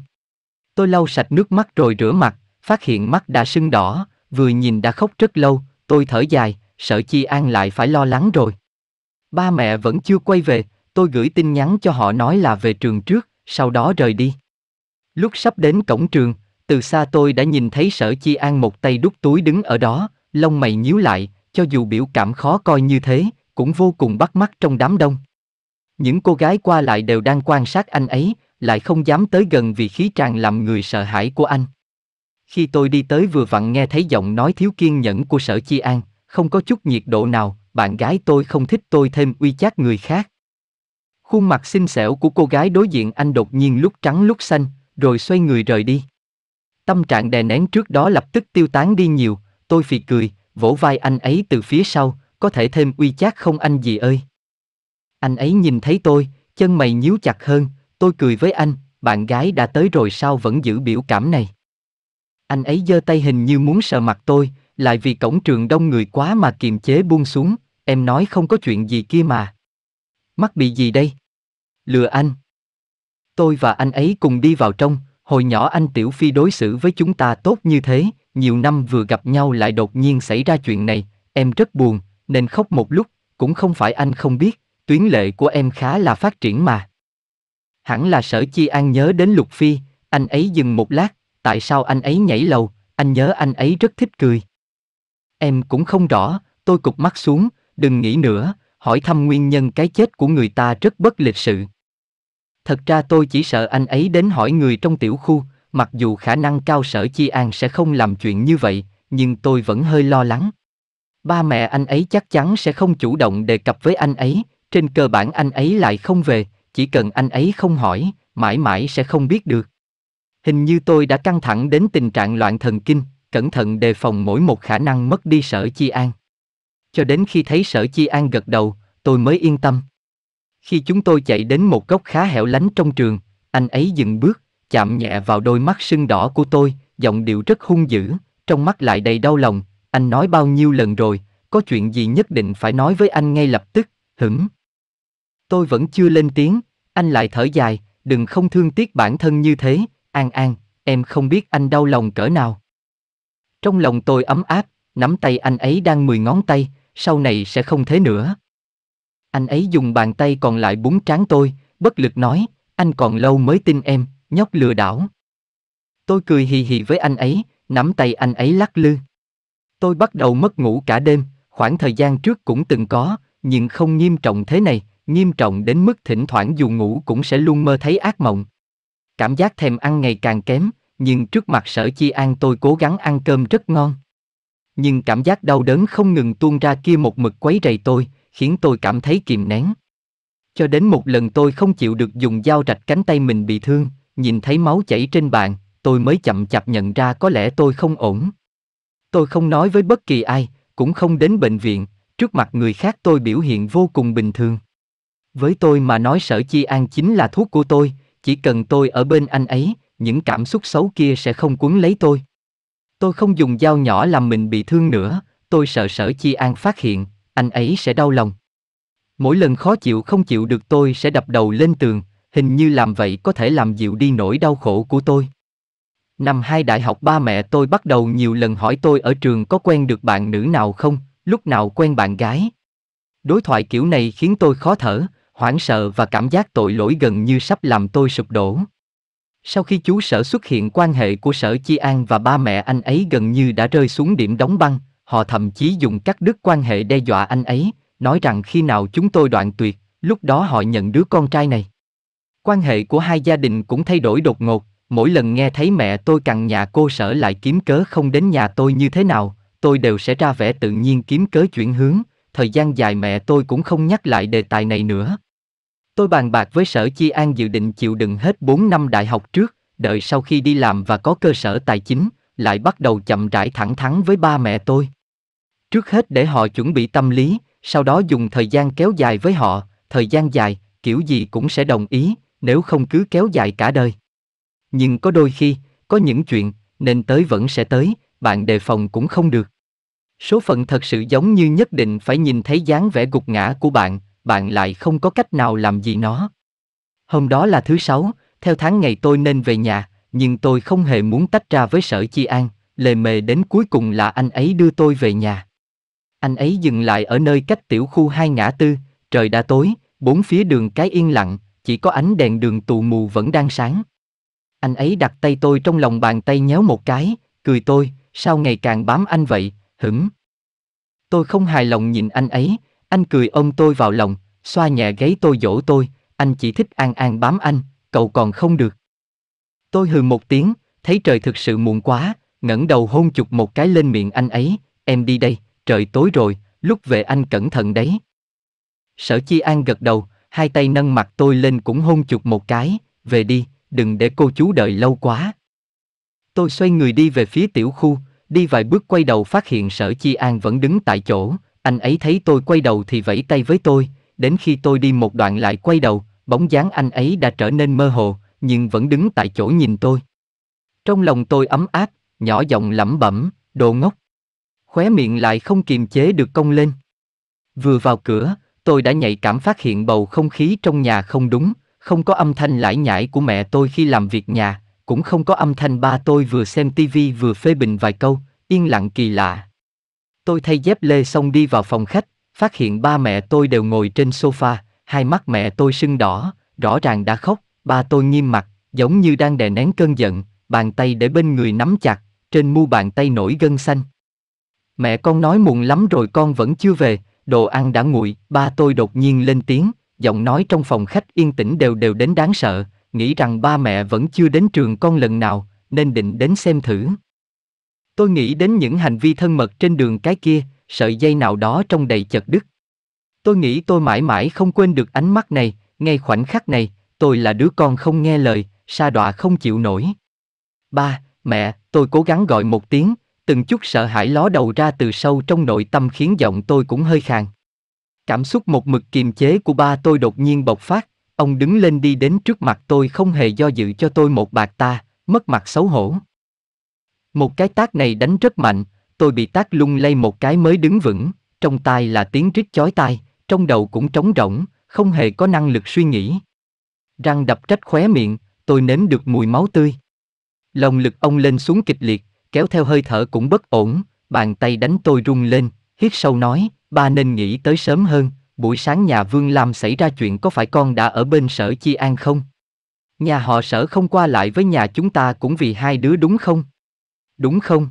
Tôi lau sạch nước mắt rồi rửa mặt, phát hiện mắt đã sưng đỏ, vừa nhìn đã khóc rất lâu, tôi thở dài, sở chi an lại phải lo lắng rồi. Ba mẹ vẫn chưa quay về, tôi gửi tin nhắn cho họ nói là về trường trước, sau đó rời đi. Lúc sắp đến cổng trường, từ xa tôi đã nhìn thấy sở chi an một tay đút túi đứng ở đó, lông mày nhíu lại, cho dù biểu cảm khó coi như thế, cũng vô cùng bắt mắt trong đám đông. Những cô gái qua lại đều đang quan sát anh ấy, lại không dám tới gần vì khí tràn làm người sợ hãi của anh. Khi tôi đi tới vừa vặn nghe thấy giọng nói thiếu kiên nhẫn của sở chi an, không có chút nhiệt độ nào, bạn gái tôi không thích tôi thêm uy chát người khác. Khuôn mặt xinh xẻo của cô gái đối diện anh đột nhiên lúc trắng lúc xanh, rồi xoay người rời đi. Tâm trạng đè nén trước đó lập tức tiêu tán đi nhiều, tôi phì cười, vỗ vai anh ấy từ phía sau, có thể thêm uy chát không anh gì ơi. Anh ấy nhìn thấy tôi, chân mày nhíu chặt hơn, tôi cười với anh, bạn gái đã tới rồi sao vẫn giữ biểu cảm này. Anh ấy giơ tay hình như muốn sờ mặt tôi, lại vì cổng trường đông người quá mà kiềm chế buông xuống, em nói không có chuyện gì kia mà. Mắc bị gì đây? Lừa anh. Tôi và anh ấy cùng đi vào trong, Hồi nhỏ anh Tiểu Phi đối xử với chúng ta tốt như thế, nhiều năm vừa gặp nhau lại đột nhiên xảy ra chuyện này, em rất buồn, nên khóc một lúc, cũng không phải anh không biết, tuyến lệ của em khá là phát triển mà. Hẳn là sở chi an nhớ đến Lục Phi, anh ấy dừng một lát, tại sao anh ấy nhảy lầu, anh nhớ anh ấy rất thích cười. Em cũng không rõ, tôi cụp mắt xuống, đừng nghĩ nữa, hỏi thăm nguyên nhân cái chết của người ta rất bất lịch sự. Thật ra tôi chỉ sợ anh ấy đến hỏi người trong tiểu khu, mặc dù khả năng cao sở chi an sẽ không làm chuyện như vậy, nhưng tôi vẫn hơi lo lắng. Ba mẹ anh ấy chắc chắn sẽ không chủ động đề cập với anh ấy, trên cơ bản anh ấy lại không về, chỉ cần anh ấy không hỏi, mãi mãi sẽ không biết được. Hình như tôi đã căng thẳng đến tình trạng loạn thần kinh, cẩn thận đề phòng mỗi một khả năng mất đi sở chi an. Cho đến khi thấy sở chi an gật đầu, tôi mới yên tâm. Khi chúng tôi chạy đến một góc khá hẻo lánh trong trường, anh ấy dừng bước, chạm nhẹ vào đôi mắt sưng đỏ của tôi, giọng điệu rất hung dữ, trong mắt lại đầy đau lòng, anh nói bao nhiêu lần rồi, có chuyện gì nhất định phải nói với anh ngay lập tức, hửng. Tôi vẫn chưa lên tiếng, anh lại thở dài, đừng không thương tiếc bản thân như thế, An An, em không biết anh đau lòng cỡ nào. Trong lòng tôi ấm áp, nắm tay anh ấy đang mười ngón tay, sau này sẽ không thế nữa. Anh ấy dùng bàn tay còn lại búng trán tôi, bất lực nói, anh còn lâu mới tin em, nhóc lừa đảo. Tôi cười hì hì với anh ấy, nắm tay anh ấy lắc lư. Tôi bắt đầu mất ngủ cả đêm, khoảng thời gian trước cũng từng có, nhưng không nghiêm trọng thế này, nghiêm trọng đến mức thỉnh thoảng dù ngủ cũng sẽ luôn mơ thấy ác mộng. Cảm giác thèm ăn ngày càng kém, nhưng trước mặt sở chi an tôi cố gắng ăn cơm rất ngon. Nhưng cảm giác đau đớn không ngừng tuôn ra kia một mực quấy rầy tôi, khiến tôi cảm thấy kìm nén. Cho đến một lần tôi không chịu được dùng dao rạch cánh tay mình bị thương, nhìn thấy máu chảy trên bàn, tôi mới chậm chạp nhận ra có lẽ tôi không ổn. Tôi không nói với bất kỳ ai, cũng không đến bệnh viện, trước mặt người khác tôi biểu hiện vô cùng bình thường. Với tôi mà nói sở chi an chính là thuốc của tôi, chỉ cần tôi ở bên anh ấy, những cảm xúc xấu kia sẽ không cuốn lấy tôi. Tôi không dùng dao nhỏ làm mình bị thương nữa, tôi sợ sở chi an phát hiện, anh ấy sẽ đau lòng. Mỗi lần khó chịu không chịu được tôi sẽ đập đầu lên tường, hình như làm vậy có thể làm dịu đi nỗi đau khổ của tôi. Năm hai đại học ba mẹ tôi bắt đầu nhiều lần hỏi tôi ở trường có quen được bạn nữ nào không, lúc nào quen bạn gái. Đối thoại kiểu này khiến tôi khó thở, hoảng sợ và cảm giác tội lỗi gần như sắp làm tôi sụp đổ. Sau khi chú sở xuất hiện quan hệ của sở Chi An và ba mẹ anh ấy gần như đã rơi xuống điểm đóng băng, họ thậm chí dùng cắt đứt quan hệ đe dọa anh ấy, nói rằng khi nào chúng tôi đoạn tuyệt, lúc đó họ nhận đứa con trai này. Quan hệ của hai gia đình cũng thay đổi đột ngột, mỗi lần nghe thấy mẹ tôi cằn nhà cô sở lại kiếm cớ không đến nhà tôi như thế nào, tôi đều sẽ ra vẻ tự nhiên kiếm cớ chuyển hướng, thời gian dài mẹ tôi cũng không nhắc lại đề tài này nữa. Tôi bàn bạc với sở Chi An dự định chịu đựng hết 4 năm đại học trước, đợi sau khi đi làm và có cơ sở tài chính, lại bắt đầu chậm rãi thẳng thắn với ba mẹ tôi. Trước hết để họ chuẩn bị tâm lý, sau đó dùng thời gian kéo dài với họ, thời gian dài, kiểu gì cũng sẽ đồng ý, nếu không cứ kéo dài cả đời. Nhưng có đôi khi, có những chuyện, nên tới vẫn sẽ tới, bạn đề phòng cũng không được. Số phận thật sự giống như nhất định phải nhìn thấy dáng vẻ gục ngã của bạn, bạn lại không có cách nào làm gì nó. Hôm đó là thứ sáu, theo tháng ngày tôi nên về nhà, nhưng tôi không hề muốn tách ra với sở chi an, lề mề đến cuối cùng là anh ấy đưa tôi về nhà. Anh ấy dừng lại ở nơi cách tiểu khu hai ngã tư, trời đã tối, bốn phía đường cái yên lặng, chỉ có ánh đèn đường tù mù vẫn đang sáng. Anh ấy đặt tay tôi trong lòng bàn tay nhéo một cái, cười tôi, sao ngày càng bám anh vậy, hửm. Tôi không hài lòng nhìn anh ấy, anh cười ôm tôi vào lòng, xoa nhẹ gáy tôi dỗ tôi, anh chỉ thích an an bám anh, cậu còn không được. Tôi hừ một tiếng, thấy trời thực sự muộn quá, ngẩng đầu hôn chụp một cái lên miệng anh ấy, em đi đây, trời tối rồi, lúc về anh cẩn thận đấy. Sở Chi An gật đầu, hai tay nâng mặt tôi lên cũng hôn chụp một cái, về đi, đừng để cô chú đợi lâu quá. Tôi xoay người đi về phía tiểu khu, đi vài bước quay đầu phát hiện sở Chi An vẫn đứng tại chỗ, anh ấy thấy tôi quay đầu thì vẫy tay với tôi, đến khi tôi đi một đoạn lại quay đầu, bóng dáng anh ấy đã trở nên mơ hồ, nhưng vẫn đứng tại chỗ nhìn tôi. Trong lòng tôi ấm áp, nhỏ giọng lẩm bẩm, đồ ngốc khóe miệng lại không kiềm chế được cong lên. Vừa vào cửa, tôi đã nhạy cảm phát hiện bầu không khí trong nhà không đúng, không có âm thanh lải nhải của mẹ tôi khi làm việc nhà, cũng không có âm thanh ba tôi vừa xem tivi vừa phê bình vài câu, yên lặng kỳ lạ. Tôi thay dép lê xong đi vào phòng khách, phát hiện ba mẹ tôi đều ngồi trên sofa, hai mắt mẹ tôi sưng đỏ, rõ ràng đã khóc, ba tôi nghiêm mặt, giống như đang đè nén cơn giận, bàn tay để bên người nắm chặt, trên mu bàn tay nổi gân xanh. Mẹ con nói muộn lắm rồi con vẫn chưa về, đồ ăn đã nguội, ba tôi đột nhiên lên tiếng, giọng nói trong phòng khách yên tĩnh đều đều đến đáng sợ, nghĩ rằng ba mẹ vẫn chưa đến trường con lần nào, nên định đến xem thử. Tôi nghĩ đến những hành vi thân mật trên đường cái kia, sợi dây nào đó trong đầy chật đứt. Tôi nghĩ tôi mãi mãi không quên được ánh mắt này, ngay khoảnh khắc này, tôi là đứa con không nghe lời, sa đọa không chịu nổi. Ba, mẹ, tôi cố gắng gọi một tiếng, Từng chút sợ hãi ló đầu ra từ sâu trong nội tâm khiến giọng tôi cũng hơi khàn. Cảm xúc một mực kiềm chế của ba tôi đột nhiên bộc phát, ông đứng lên đi đến trước mặt tôi không hề do dự cho tôi một bạc ta, mất mặt xấu hổ. Một cái tác này đánh rất mạnh, tôi bị tác lung lay một cái mới đứng vững, trong tai là tiếng rít chói tai, trong đầu cũng trống rỗng, không hề có năng lực suy nghĩ. Răng đập trách khóe miệng, tôi nếm được mùi máu tươi. Lồng lực ông lên xuống kịch liệt, kéo theo hơi thở cũng bất ổn, bàn tay đánh tôi rung lên, hít sâu nói, ba nên nghĩ tới sớm hơn, buổi sáng nhà Vương Lam xảy ra chuyện có phải con đã ở bên sở Chi An không? Nhà họ sở không qua lại với nhà chúng ta cũng vì hai đứa đúng không? Đúng không?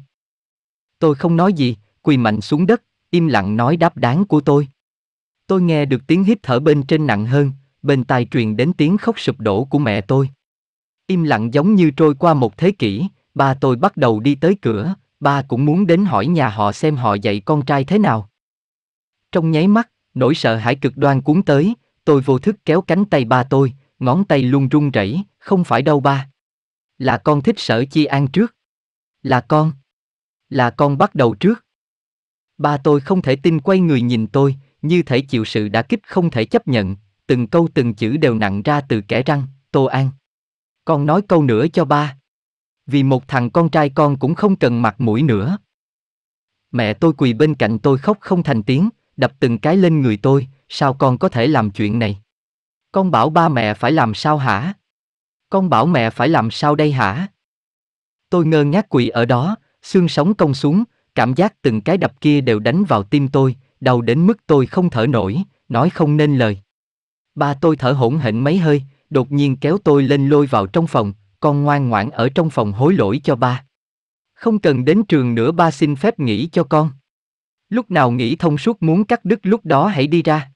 Tôi không nói gì, quỳ mạnh xuống đất, im lặng nói đáp đáng của tôi. Tôi nghe được tiếng hít thở bên trên nặng hơn, bên tai truyền đến tiếng khóc sụp đổ của mẹ tôi. Im lặng giống như trôi qua một thế kỷ, ba tôi bắt đầu đi tới cửa, ba cũng muốn đến hỏi nhà họ xem họ dạy con trai thế nào. Trong nháy mắt, nỗi sợ hãi cực đoan cuốn tới, tôi vô thức kéo cánh tay ba tôi, ngón tay luôn run rẩy, không phải đâu ba. Là con thích sở chi an trước. Là con. Là con bắt đầu trước. Ba tôi không thể tin quay người nhìn tôi, như thể chịu sự đã kích không thể chấp nhận, từng câu từng chữ đều nặng ra từ kẻ răng, Tô An. Con nói câu nữa cho ba vì một thằng con trai con cũng không cần mặt mũi nữa. Mẹ tôi quỳ bên cạnh tôi khóc không thành tiếng, đập từng cái lên người tôi, sao con có thể làm chuyện này? Con bảo ba mẹ phải làm sao hả? Con bảo mẹ phải làm sao đây hả? Tôi ngơ ngác quỳ ở đó, xương sống cong xuống, cảm giác từng cái đập kia đều đánh vào tim tôi, đau đến mức tôi không thở nổi, nói không nên lời. Ba tôi thở hổn hển mấy hơi, đột nhiên kéo tôi lên lôi vào trong phòng, con ngoan ngoãn ở trong phòng hối lỗi cho ba. Không cần đến trường nữa ba xin phép nghỉ cho con. Lúc nào nghĩ thông suốt muốn cắt đứt lúc đó hãy đi ra.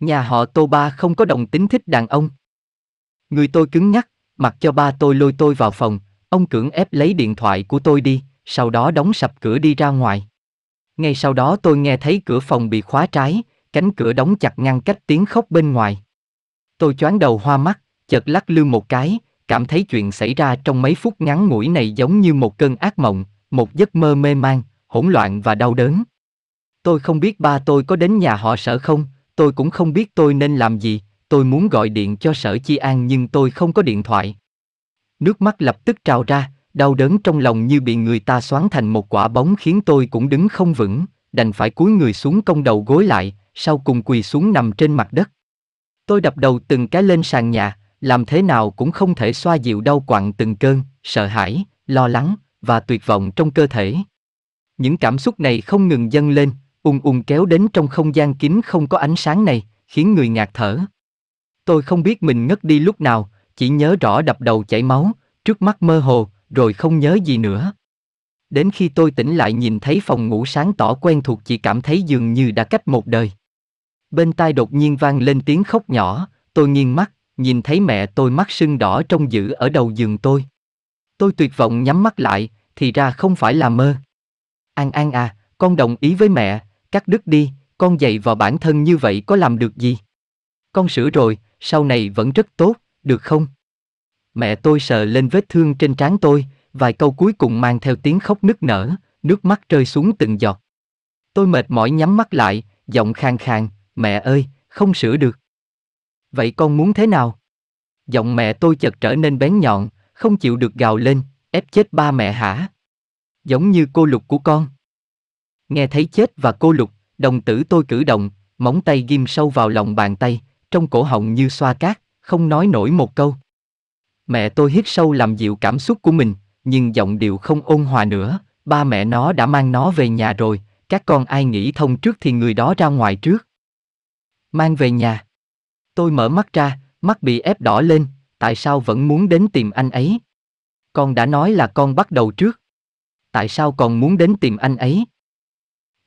Nhà họ tô ba không có đồng tính thích đàn ông. Người tôi cứng nhắc, mặc cho ba tôi lôi tôi vào phòng, ông cưỡng ép lấy điện thoại của tôi đi, sau đó đóng sập cửa đi ra ngoài. Ngay sau đó tôi nghe thấy cửa phòng bị khóa trái, cánh cửa đóng chặt ngăn cách tiếng khóc bên ngoài. Tôi choáng đầu hoa mắt, chợt lắc lư một cái, cảm thấy chuyện xảy ra trong mấy phút ngắn ngủi này giống như một cơn ác mộng, một giấc mơ mê man, hỗn loạn và đau đớn. Tôi không biết ba tôi có đến nhà họ sở không, tôi cũng không biết tôi nên làm gì, tôi muốn gọi điện cho sở chi an nhưng tôi không có điện thoại. Nước mắt lập tức trào ra, đau đớn trong lòng như bị người ta xoắn thành một quả bóng khiến tôi cũng đứng không vững, đành phải cúi người xuống cong đầu gối lại, sau cùng quỳ xuống nằm trên mặt đất. Tôi đập đầu từng cái lên sàn nhà, làm thế nào cũng không thể xoa dịu đau quặn từng cơn, sợ hãi, lo lắng và tuyệt vọng trong cơ thể. Những cảm xúc này không ngừng dâng lên, ung ung kéo đến trong không gian kín không có ánh sáng này, khiến người ngạt thở. Tôi không biết mình ngất đi lúc nào, chỉ nhớ rõ đập đầu chảy máu, trước mắt mơ hồ, rồi không nhớ gì nữa. Đến khi tôi tỉnh lại nhìn thấy phòng ngủ sáng tỏ quen thuộc chỉ cảm thấy dường như đã cách một đời. Bên tai đột nhiên vang lên tiếng khóc nhỏ, tôi nghiêng mắt, nhìn thấy mẹ tôi mắt sưng đỏ trong dữ ở đầu giường tôi. Tôi tuyệt vọng nhắm mắt lại, thì ra không phải là mơ. An An à, con đồng ý với mẹ, cắt đứt đi, con dạy vào bản thân như vậy có làm được gì? Con sửa rồi, sau này vẫn rất tốt, được không? Mẹ tôi sờ lên vết thương trên trán tôi, vài câu cuối cùng mang theo tiếng khóc nức nở, nước mắt rơi xuống từng giọt. Tôi mệt mỏi nhắm mắt lại, giọng khang khang, mẹ ơi, không sửa được. Vậy con muốn thế nào? Giọng mẹ tôi chợt trở nên bén nhọn, không chịu được gào lên, ép chết ba mẹ hả? Giống như cô lục của con. Nghe thấy chết và cô lục, đồng tử tôi cử động, móng tay ghim sâu vào lòng bàn tay, trong cổ họng như xoa cát, không nói nổi một câu. Mẹ tôi hít sâu làm dịu cảm xúc của mình, nhưng giọng điệu không ôn hòa nữa, ba mẹ nó đã mang nó về nhà rồi, các con ai nghĩ thông trước thì người đó ra ngoài trước. Mang về nhà. Tôi mở mắt ra, mắt bị ép đỏ lên, tại sao vẫn muốn đến tìm anh ấy? Con đã nói là con bắt đầu trước. Tại sao còn muốn đến tìm anh ấy?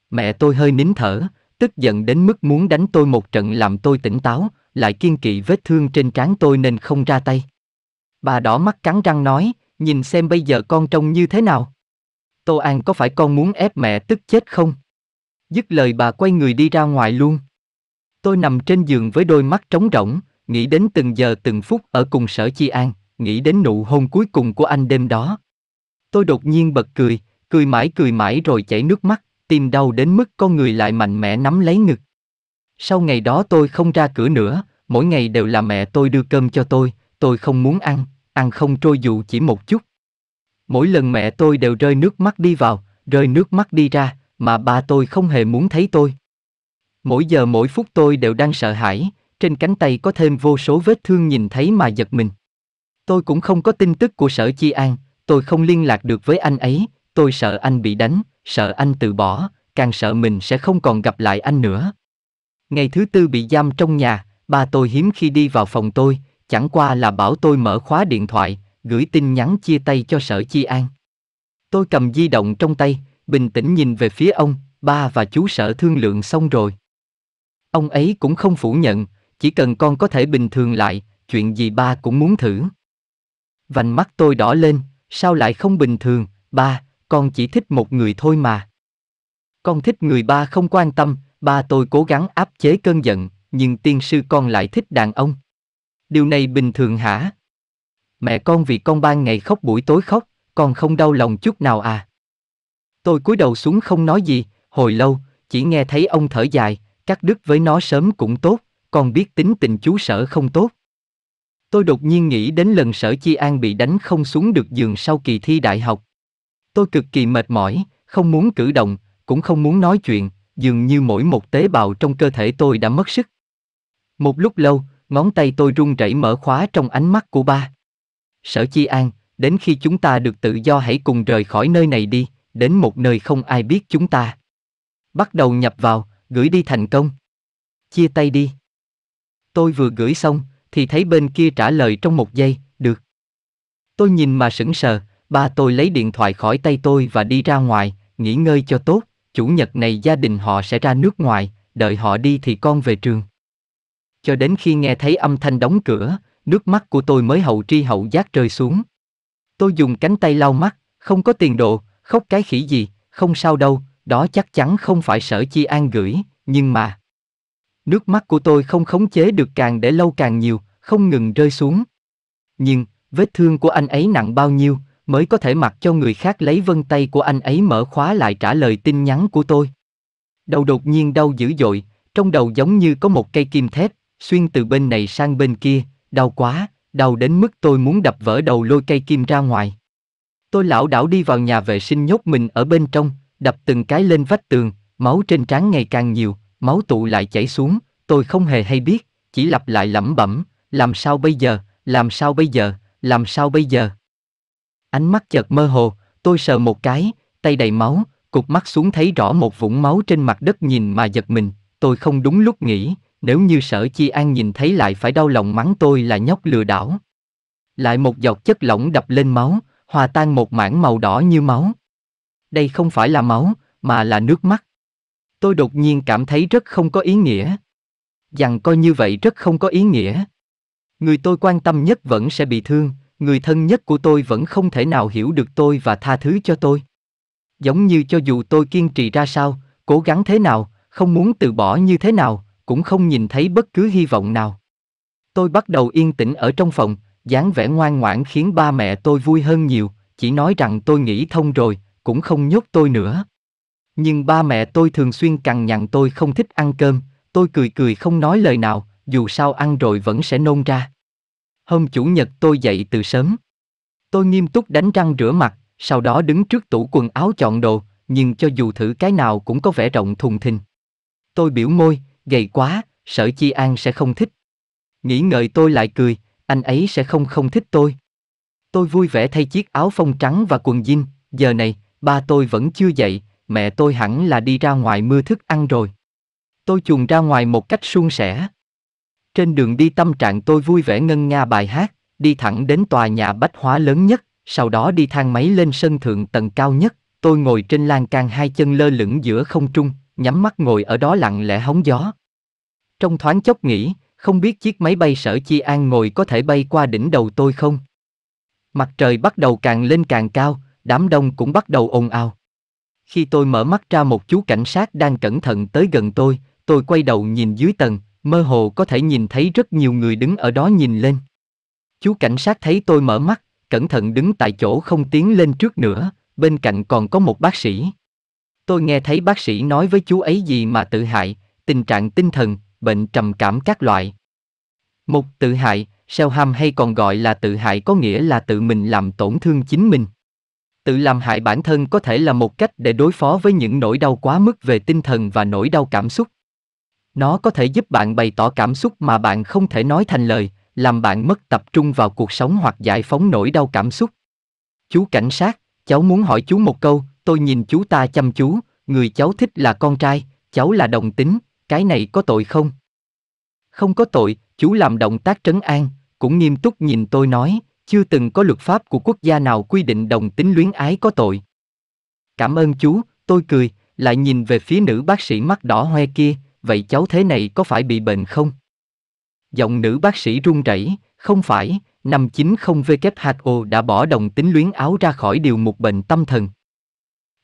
Mẹ tôi hơi nín thở, tức giận đến mức muốn đánh tôi một trận làm tôi tỉnh táo, lại kiên kỵ vết thương trên trán tôi nên không ra tay. Bà đỏ mắt cắn răng nói, nhìn xem bây giờ con trông như thế nào. Tô An có phải con muốn ép mẹ tức chết không? Dứt lời bà quay người đi ra ngoài luôn. Tôi nằm trên giường với đôi mắt trống rỗng, nghĩ đến từng giờ từng phút ở cùng sở Chi An, nghĩ đến nụ hôn cuối cùng của anh đêm đó. Tôi đột nhiên bật cười, cười mãi cười mãi rồi chảy nước mắt, tim đau đến mức con người lại mạnh mẽ nắm lấy ngực. Sau ngày đó tôi không ra cửa nữa, mỗi ngày đều là mẹ tôi đưa cơm cho tôi, tôi không muốn ăn, ăn không trôi dù chỉ một chút. Mỗi lần mẹ tôi đều rơi nước mắt đi vào, rơi nước mắt đi ra, mà ba tôi không hề muốn thấy tôi. Mỗi giờ mỗi phút tôi đều đang sợ hãi, trên cánh tay có thêm vô số vết thương nhìn thấy mà giật mình. Tôi cũng không có tin tức của sở chi an, tôi không liên lạc được với anh ấy, tôi sợ anh bị đánh, sợ anh từ bỏ, càng sợ mình sẽ không còn gặp lại anh nữa. Ngày thứ tư bị giam trong nhà, ba tôi hiếm khi đi vào phòng tôi, chẳng qua là bảo tôi mở khóa điện thoại, gửi tin nhắn chia tay cho sở chi an. Tôi cầm di động trong tay, bình tĩnh nhìn về phía ông, ba và chú sở thương lượng xong rồi. Ông ấy cũng không phủ nhận, chỉ cần con có thể bình thường lại, chuyện gì ba cũng muốn thử. Vành mắt tôi đỏ lên, sao lại không bình thường, ba, con chỉ thích một người thôi mà. Con thích người ba không quan tâm, ba tôi cố gắng áp chế cơn giận, nhưng tiên sư con lại thích đàn ông. Điều này bình thường hả? Mẹ con vì con ban ngày khóc buổi tối khóc, con không đau lòng chút nào à? Tôi cúi đầu xuống không nói gì, hồi lâu, chỉ nghe thấy ông thở dài, cắt đứt với nó sớm cũng tốt, còn biết tính tình chú sở không tốt. Tôi đột nhiên nghĩ đến lần sở chi an bị đánh không xuống được giường sau kỳ thi đại học. Tôi cực kỳ mệt mỏi, không muốn cử động, cũng không muốn nói chuyện, dường như mỗi một tế bào trong cơ thể tôi đã mất sức. Một lúc lâu, ngón tay tôi run rẩy mở khóa trong ánh mắt của ba. Sở Chi An, đến khi chúng ta được tự do hãy cùng rời khỏi nơi này đi, đến một nơi không ai biết chúng ta. Bắt đầu nhập vào, gửi đi thành công. Chia tay đi. Tôi vừa gửi xong, thì thấy bên kia trả lời trong một giây, được. Tôi nhìn mà sững sờ, ba tôi lấy điện thoại khỏi tay tôi và đi ra ngoài, nghỉ ngơi cho tốt, chủ nhật này gia đình họ sẽ ra nước ngoài, đợi họ đi thì con về trường. Cho đến khi nghe thấy âm thanh đóng cửa, nước mắt của tôi mới hậu tri hậu giác rơi xuống. Tôi dùng cánh tay lau mắt, không có tiền độ, khóc cái khỉ gì, không sao đâu, đó chắc chắn không phải sở chi an gửi, nhưng mà... Nước mắt của tôi không khống chế được càng để lâu càng nhiều, không ngừng rơi xuống. Nhưng, vết thương của anh ấy nặng bao nhiêu, mới có thể mặc cho người khác lấy vân tay của anh ấy mở khóa lại trả lời tin nhắn của tôi. Đầu đột nhiên đau dữ dội, trong đầu giống như có một cây kim thép, xuyên từ bên này sang bên kia, đau quá, đau đến mức tôi muốn đập vỡ đầu lôi cây kim ra ngoài. Tôi lảo đảo đi vào nhà vệ sinh nhốt mình ở bên trong, đập từng cái lên vách tường, máu trên trán ngày càng nhiều, máu tụ lại chảy xuống, tôi không hề hay biết, chỉ lặp lại lẩm bẩm, làm sao bây giờ, làm sao bây giờ, làm sao bây giờ. Ánh mắt chợt mơ hồ, tôi sờ một cái, tay đầy máu, cục mắt xuống thấy rõ một vũng máu trên mặt đất nhìn mà giật mình, tôi không đúng lúc nghĩ, nếu như sở chi an nhìn thấy lại phải đau lòng mắng tôi là nhóc lừa đảo. Lại một giọt chất lỏng đập lên máu, hòa tan một mảng màu đỏ như máu, đây không phải là máu, mà là nước mắt. Tôi đột nhiên cảm thấy rất không có ý nghĩa. Rằng coi như vậy rất không có ý nghĩa. Người tôi quan tâm nhất vẫn sẽ bị thương, người thân nhất của tôi vẫn không thể nào hiểu được tôi và tha thứ cho tôi. Giống như cho dù tôi kiên trì ra sao, cố gắng thế nào, không muốn từ bỏ như thế nào, cũng không nhìn thấy bất cứ hy vọng nào. Tôi bắt đầu yên tĩnh ở trong phòng, dáng vẻ ngoan ngoãn khiến ba mẹ tôi vui hơn nhiều, chỉ nói rằng tôi nghĩ thông rồi, cũng không nhốt tôi nữa. Nhưng ba mẹ tôi thường xuyên cằn nhằn tôi không thích ăn cơm, tôi cười cười không nói lời nào, dù sao ăn rồi vẫn sẽ nôn ra. Hôm chủ nhật tôi dậy từ sớm. Tôi nghiêm túc đánh răng rửa mặt, sau đó đứng trước tủ quần áo chọn đồ, nhưng cho dù thử cái nào cũng có vẻ rộng thùng thình. Tôi biểu môi, gầy quá, sở chi an sẽ không thích. Nghĩ ngợi tôi lại cười, anh ấy sẽ không không thích tôi. Tôi vui vẻ thay chiếc áo phông trắng và quần jean, giờ này, ba tôi vẫn chưa dậy, mẹ tôi hẳn là đi ra ngoài mưa thức ăn rồi. Tôi chuồn ra ngoài một cách suôn sẻ. Trên đường đi tâm trạng tôi vui vẻ ngân nga bài hát, đi thẳng đến tòa nhà bách hóa lớn nhất, sau đó đi thang máy lên sân thượng tầng cao nhất, tôi ngồi trên lan can hai chân lơ lửng giữa không trung, nhắm mắt ngồi ở đó lặng lẽ hóng gió. Trong thoáng chốc nghĩ, không biết chiếc máy bay sở chi an ngồi có thể bay qua đỉnh đầu tôi không? Mặt trời bắt đầu càng lên càng cao, đám đông cũng bắt đầu ồn ào. Khi tôi mở mắt ra một chú cảnh sát đang cẩn thận tới gần tôi, tôi quay đầu nhìn dưới tầng, mơ hồ có thể nhìn thấy rất nhiều người đứng ở đó nhìn lên. Chú cảnh sát thấy tôi mở mắt, cẩn thận đứng tại chỗ không tiến lên trước nữa, bên cạnh còn có một bác sĩ. Tôi nghe thấy bác sĩ nói với chú ấy gì mà tự hại, tình trạng tinh thần, bệnh trầm cảm các loại. Một tự hại, self-harm hay còn gọi là tự hại có nghĩa là tự mình làm tổn thương chính mình tự làm hại bản thân có thể là một cách để đối phó với những nỗi đau quá mức về tinh thần và nỗi đau cảm xúc nó có thể giúp bạn bày tỏ cảm xúc mà bạn không thể nói thành lời làm bạn mất tập trung vào cuộc sống hoặc giải phóng nỗi đau cảm xúc chú cảnh sát cháu muốn hỏi chú một câu tôi nhìn chú ta chăm chú người cháu thích là con trai cháu là đồng tính cái này có tội không không có tội chú làm động tác trấn an cũng nghiêm túc nhìn tôi nói chưa từng có luật pháp của quốc gia nào quy định đồng tính luyến ái có tội. Cảm ơn chú, tôi cười, lại nhìn về phía nữ bác sĩ mắt đỏ hoe kia, vậy cháu thế này có phải bị bệnh không? Giọng nữ bác sĩ run rẩy, không phải, năm 90 WHO đã bỏ đồng tính luyến áo ra khỏi điều mục bệnh tâm thần.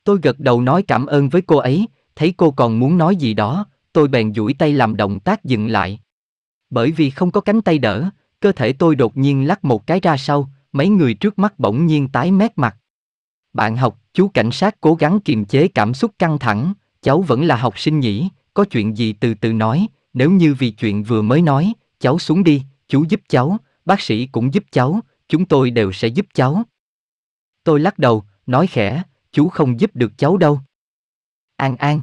Tôi gật đầu nói cảm ơn với cô ấy, thấy cô còn muốn nói gì đó, tôi bèn duỗi tay làm động tác dừng lại. Bởi vì không có cánh tay đỡ, Cơ thể tôi đột nhiên lắc một cái ra sau, mấy người trước mắt bỗng nhiên tái mét mặt. Bạn học, chú cảnh sát cố gắng kiềm chế cảm xúc căng thẳng, cháu vẫn là học sinh nhỉ, có chuyện gì từ từ nói, nếu như vì chuyện vừa mới nói, cháu xuống đi, chú giúp cháu, bác sĩ cũng giúp cháu, chúng tôi đều sẽ giúp cháu. Tôi lắc đầu, nói khẽ, chú không giúp được cháu đâu. An An.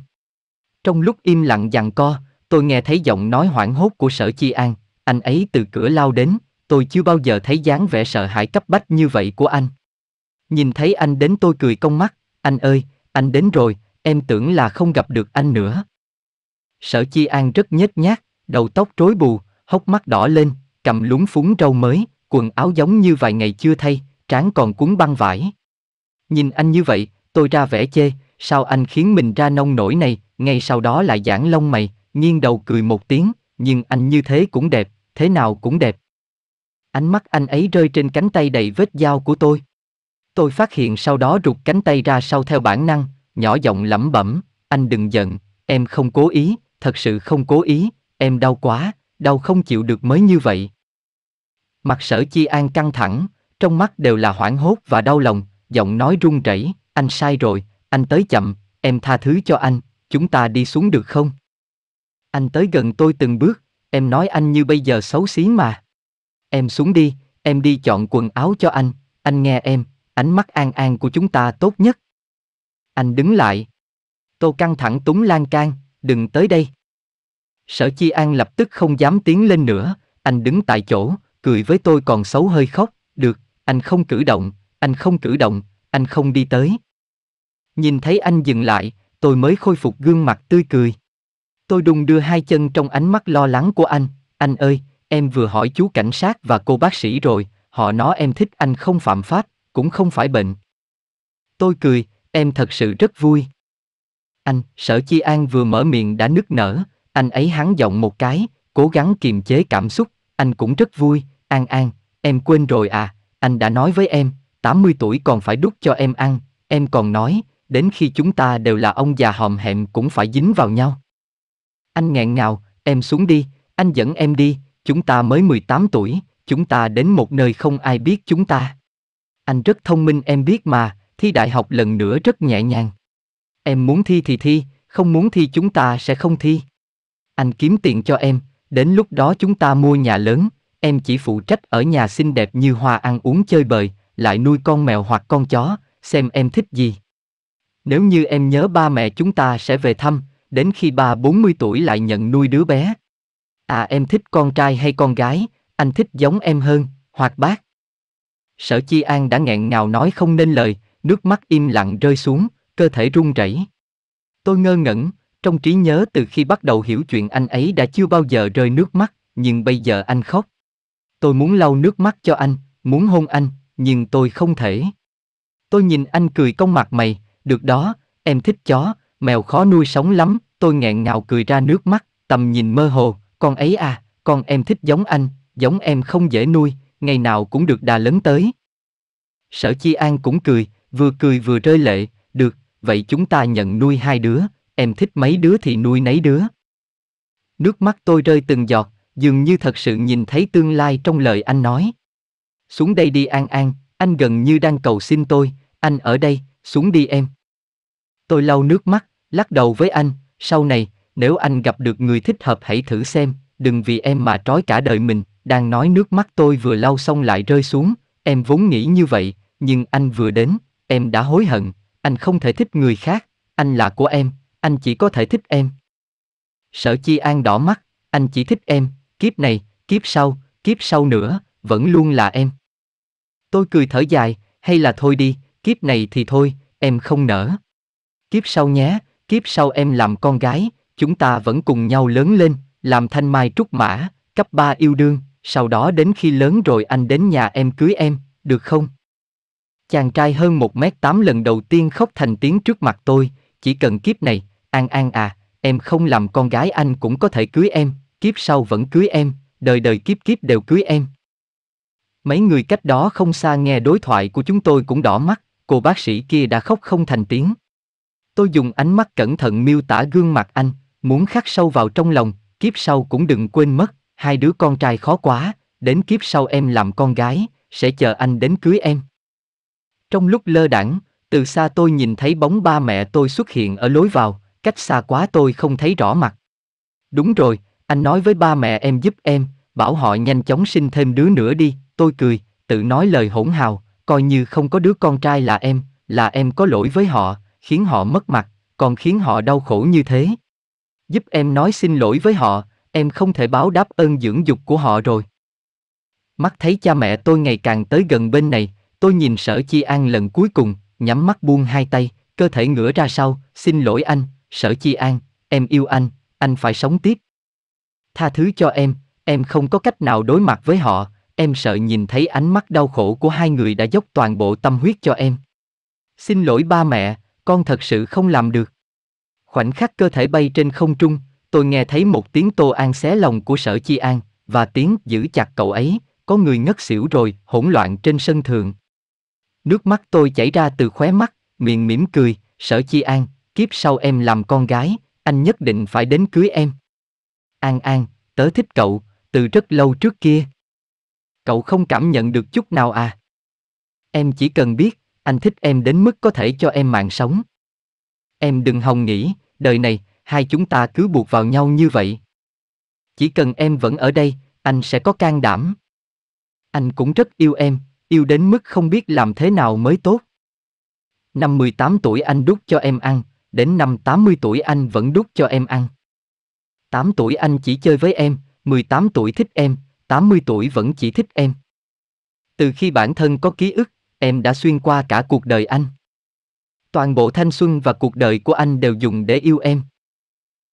Trong lúc im lặng dằn co, tôi nghe thấy giọng nói hoảng hốt của sở chi an, anh ấy từ cửa lao đến, tôi chưa bao giờ thấy dáng vẻ sợ hãi cấp bách như vậy của anh. Nhìn thấy anh đến tôi cười cong mắt, anh ơi, anh đến rồi, em tưởng là không gặp được anh nữa. Sở Chi An rất nhếch nhác, đầu tóc rối bù, hốc mắt đỏ lên, cầm lúng phúng râu mới, quần áo giống như vài ngày chưa thay, trán còn cuốn băng vải. Nhìn anh như vậy, tôi ra vẻ chê, sao anh khiến mình ra nông nổi này, ngay sau đó lại giãn lông mày, nghiêng đầu cười một tiếng, nhưng anh như thế cũng đẹp, thế nào cũng đẹp. Ánh mắt anh ấy rơi trên cánh tay đầy vết dao của tôi. Tôi phát hiện sau đó rụt cánh tay ra sau theo bản năng, nhỏ giọng lẩm bẩm, anh đừng giận, em không cố ý, thật sự không cố ý, em đau quá, đau không chịu được mới như vậy. Mặt sở chi an căng thẳng, trong mắt đều là hoảng hốt và đau lòng, giọng nói run rẩy, anh sai rồi, anh tới chậm, em tha thứ cho anh, chúng ta đi xuống được không? Anh tới gần tôi từng bước, em nói anh như bây giờ xấu xí mà. Em xuống đi, em đi chọn quần áo cho anh, anh nghe em, ánh mắt an an của chúng ta tốt nhất. Anh đứng lại. Tô căng thẳng túng lan can, đừng tới đây. Sở Chi An lập tức không dám tiến lên nữa, anh đứng tại chỗ, cười với tôi còn xấu hơi khóc, được, anh không cử động, anh không cử động, anh không đi tới. Nhìn thấy anh dừng lại, tôi mới khôi phục gương mặt tươi cười. Tôi đung đưa hai chân trong ánh mắt lo lắng của anh. Anh ơi, em vừa hỏi chú cảnh sát và cô bác sĩ rồi, họ nói em thích anh không phạm pháp, cũng không phải bệnh. Tôi cười, em thật sự rất vui. Anh, sở chi an vừa mở miệng đã nức nở, anh ấy hắn giọng một cái, cố gắng kiềm chế cảm xúc, anh cũng rất vui, an an, em quên rồi à, anh đã nói với em, 80 tuổi còn phải đút cho em ăn, em còn nói, đến khi chúng ta đều là ông già hòm hẹm cũng phải dính vào nhau. Anh nghẹn ngào, em xuống đi, anh dẫn em đi, chúng ta mới 18 tuổi, chúng ta đến một nơi không ai biết chúng ta. Anh rất thông minh em biết mà, thi đại học lần nữa rất nhẹ nhàng. Em muốn thi thì thi, không muốn thi chúng ta sẽ không thi. Anh kiếm tiền cho em, đến lúc đó chúng ta mua nhà lớn, em chỉ phụ trách ở nhà xinh đẹp như hoa ăn uống chơi bời, lại nuôi con mèo hoặc con chó, xem em thích gì. Nếu như em nhớ ba mẹ chúng ta sẽ về thăm, đến khi ba 40 tuổi lại nhận nuôi đứa bé. À em thích con trai hay con gái, anh thích giống em hơn, hoặc bác. Sở Chi An đã nghẹn ngào nói không nên lời, nước mắt im lặng rơi xuống, cơ thể run rẩy. Tôi ngơ ngẩn, trong trí nhớ từ khi bắt đầu hiểu chuyện anh ấy đã chưa bao giờ rơi nước mắt, nhưng bây giờ anh khóc. Tôi muốn lau nước mắt cho anh, muốn hôn anh, nhưng tôi không thể. Tôi nhìn anh cười cong mặt mày, được đó, em thích chó, mèo khó nuôi sống lắm, tôi nghẹn ngào cười ra nước mắt, tầm nhìn mơ hồ, con ấy à, con em thích giống anh, giống em không dễ nuôi, ngày nào cũng được đà lớn tới. Sở Chi An cũng cười, vừa cười vừa rơi lệ, được, vậy chúng ta nhận nuôi hai đứa, em thích mấy đứa thì nuôi nấy đứa. Nước mắt tôi rơi từng giọt, dường như thật sự nhìn thấy tương lai trong lời anh nói. Xuống đây đi An An, anh gần như đang cầu xin tôi, anh ở đây, xuống đi em. Tôi lau nước mắt, lắc đầu với anh, sau này, nếu anh gặp được người thích hợp hãy thử xem, đừng vì em mà trói cả đời mình, đang nói nước mắt tôi vừa lau xong lại rơi xuống, em vốn nghĩ như vậy, nhưng anh vừa đến, em đã hối hận, anh không thể thích người khác, anh là của em, anh chỉ có thể thích em. Sở Chi An đỏ mắt, anh chỉ thích em, kiếp này, kiếp sau, kiếp sau nữa, vẫn luôn là em. Tôi cười thở dài, hay là thôi đi, kiếp này thì thôi, em không nỡ. Kiếp sau nhé, kiếp sau em làm con gái, chúng ta vẫn cùng nhau lớn lên, làm thanh mai trúc mã, cấp ba yêu đương, sau đó đến khi lớn rồi anh đến nhà em cưới em, được không? Chàng trai hơn 1m8 lần đầu tiên khóc thành tiếng trước mặt tôi, chỉ cần kiếp này, An An à, em không làm con gái anh cũng có thể cưới em, kiếp sau vẫn cưới em, đời đời kiếp kiếp đều cưới em. Mấy người cách đó không xa nghe đối thoại của chúng tôi cũng đỏ mắt, cô bác sĩ kia đã khóc không thành tiếng. Tôi dùng ánh mắt cẩn thận miêu tả gương mặt anh, muốn khắc sâu vào trong lòng, kiếp sau cũng đừng quên mất, hai đứa con trai khó quá, đến kiếp sau em làm con gái, sẽ chờ anh đến cưới em. Trong lúc lơ đảng, từ xa tôi nhìn thấy bóng ba mẹ tôi xuất hiện ở lối vào, cách xa quá tôi không thấy rõ mặt. Đúng rồi, anh nói với ba mẹ em giúp em, bảo họ nhanh chóng sinh thêm đứa nữa đi, tôi cười, tự nói lời hỗn hào, coi như không có đứa con trai là em, là em có lỗi với họ, khiến họ mất mặt, còn khiến họ đau khổ như thế. Giúp em nói xin lỗi với họ, em không thể báo đáp ơn dưỡng dục của họ rồi. Mắt thấy cha mẹ tôi ngày càng tới gần bên này, tôi nhìn sở chi an lần cuối cùng, nhắm mắt buông hai tay, cơ thể ngửa ra sau, xin lỗi anh, sở chi an, em yêu anh, anh phải sống tiếp. Tha thứ cho em, em không có cách nào đối mặt với họ, em sợ nhìn thấy ánh mắt đau khổ của hai người đã dốc toàn bộ tâm huyết cho em. Xin lỗi ba mẹ, con thật sự không làm được. Khoảnh khắc cơ thể bay trên không trung, tôi nghe thấy một tiếng tô an xé lòng của sở chi an, và tiếng giữ chặt cậu ấy, có người ngất xỉu rồi, hỗn loạn trên sân thượng. Nước mắt tôi chảy ra từ khóe mắt, miệng mỉm cười, sở chi an, kiếp sau em làm con gái, anh nhất định phải đến cưới em. An An, tớ thích cậu, từ rất lâu trước kia. Cậu không cảm nhận được chút nào à? Em chỉ cần biết, anh thích em đến mức có thể cho em mạng sống. Em đừng hòng nghĩ, đời này, hai chúng ta cứ buộc vào nhau như vậy. Chỉ cần em vẫn ở đây, anh sẽ có can đảm. Anh cũng rất yêu em, yêu đến mức không biết làm thế nào mới tốt. Năm 18 tuổi anh đút cho em ăn, đến năm 80 tuổi anh vẫn đút cho em ăn. 8 tuổi anh chỉ chơi với em, 18 tuổi thích em, 80 tuổi vẫn chỉ thích em. Từ khi bản thân có ký ức, em đã xuyên qua cả cuộc đời anh. Toàn bộ thanh xuân và cuộc đời của anh đều dùng để yêu em.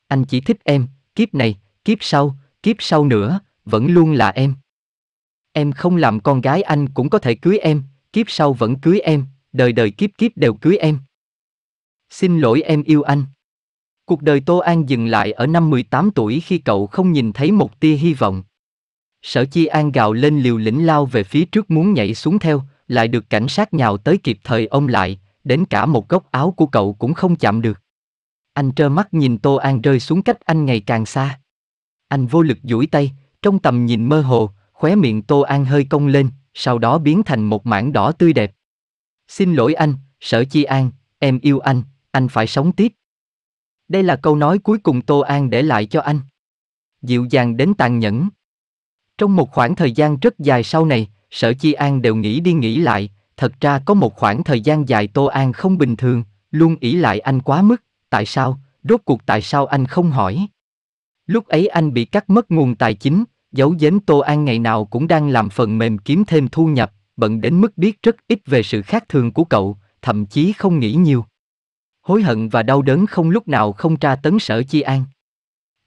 Anh chỉ thích em, kiếp này, kiếp sau, kiếp sau nữa, vẫn luôn là em. Em không làm con gái anh cũng có thể cưới em, kiếp sau vẫn cưới em, đời đời kiếp kiếp đều cưới em. Xin lỗi em yêu anh. Cuộc đời Tô An dừng lại ở năm 18 tuổi khi cậu không nhìn thấy một tia hy vọng. Sở Chi An gào lên liều lĩnh lao về phía trước muốn nhảy xuống theo, lại được cảnh sát nhào tới kịp thời ông lại, đến cả một góc áo của cậu cũng không chạm được. Anh trơ mắt nhìn Tô An rơi xuống cách anh ngày càng xa. Anh vô lực duỗi tay, trong tầm nhìn mơ hồ, khóe miệng Tô An hơi cong lên, sau đó biến thành một mảng đỏ tươi đẹp. Xin lỗi anh, sở chi an, em yêu anh, anh phải sống tiếp. Đây là câu nói cuối cùng Tô An để lại cho anh. Dịu dàng đến tàn nhẫn. Trong một khoảng thời gian rất dài sau này, Sở Chi An đều nghĩ đi nghĩ lại, thật ra có một khoảng thời gian dài Tô An không bình thường, luôn ỷ lại anh quá mức, tại sao, rốt cuộc tại sao anh không hỏi. Lúc ấy anh bị cắt mất nguồn tài chính, giấu giếm Tô An ngày nào cũng đang làm phần mềm kiếm thêm thu nhập, bận đến mức biết rất ít về sự khác thường của cậu, thậm chí không nghĩ nhiều. Hối hận và đau đớn không lúc nào không tra tấn sở chi an.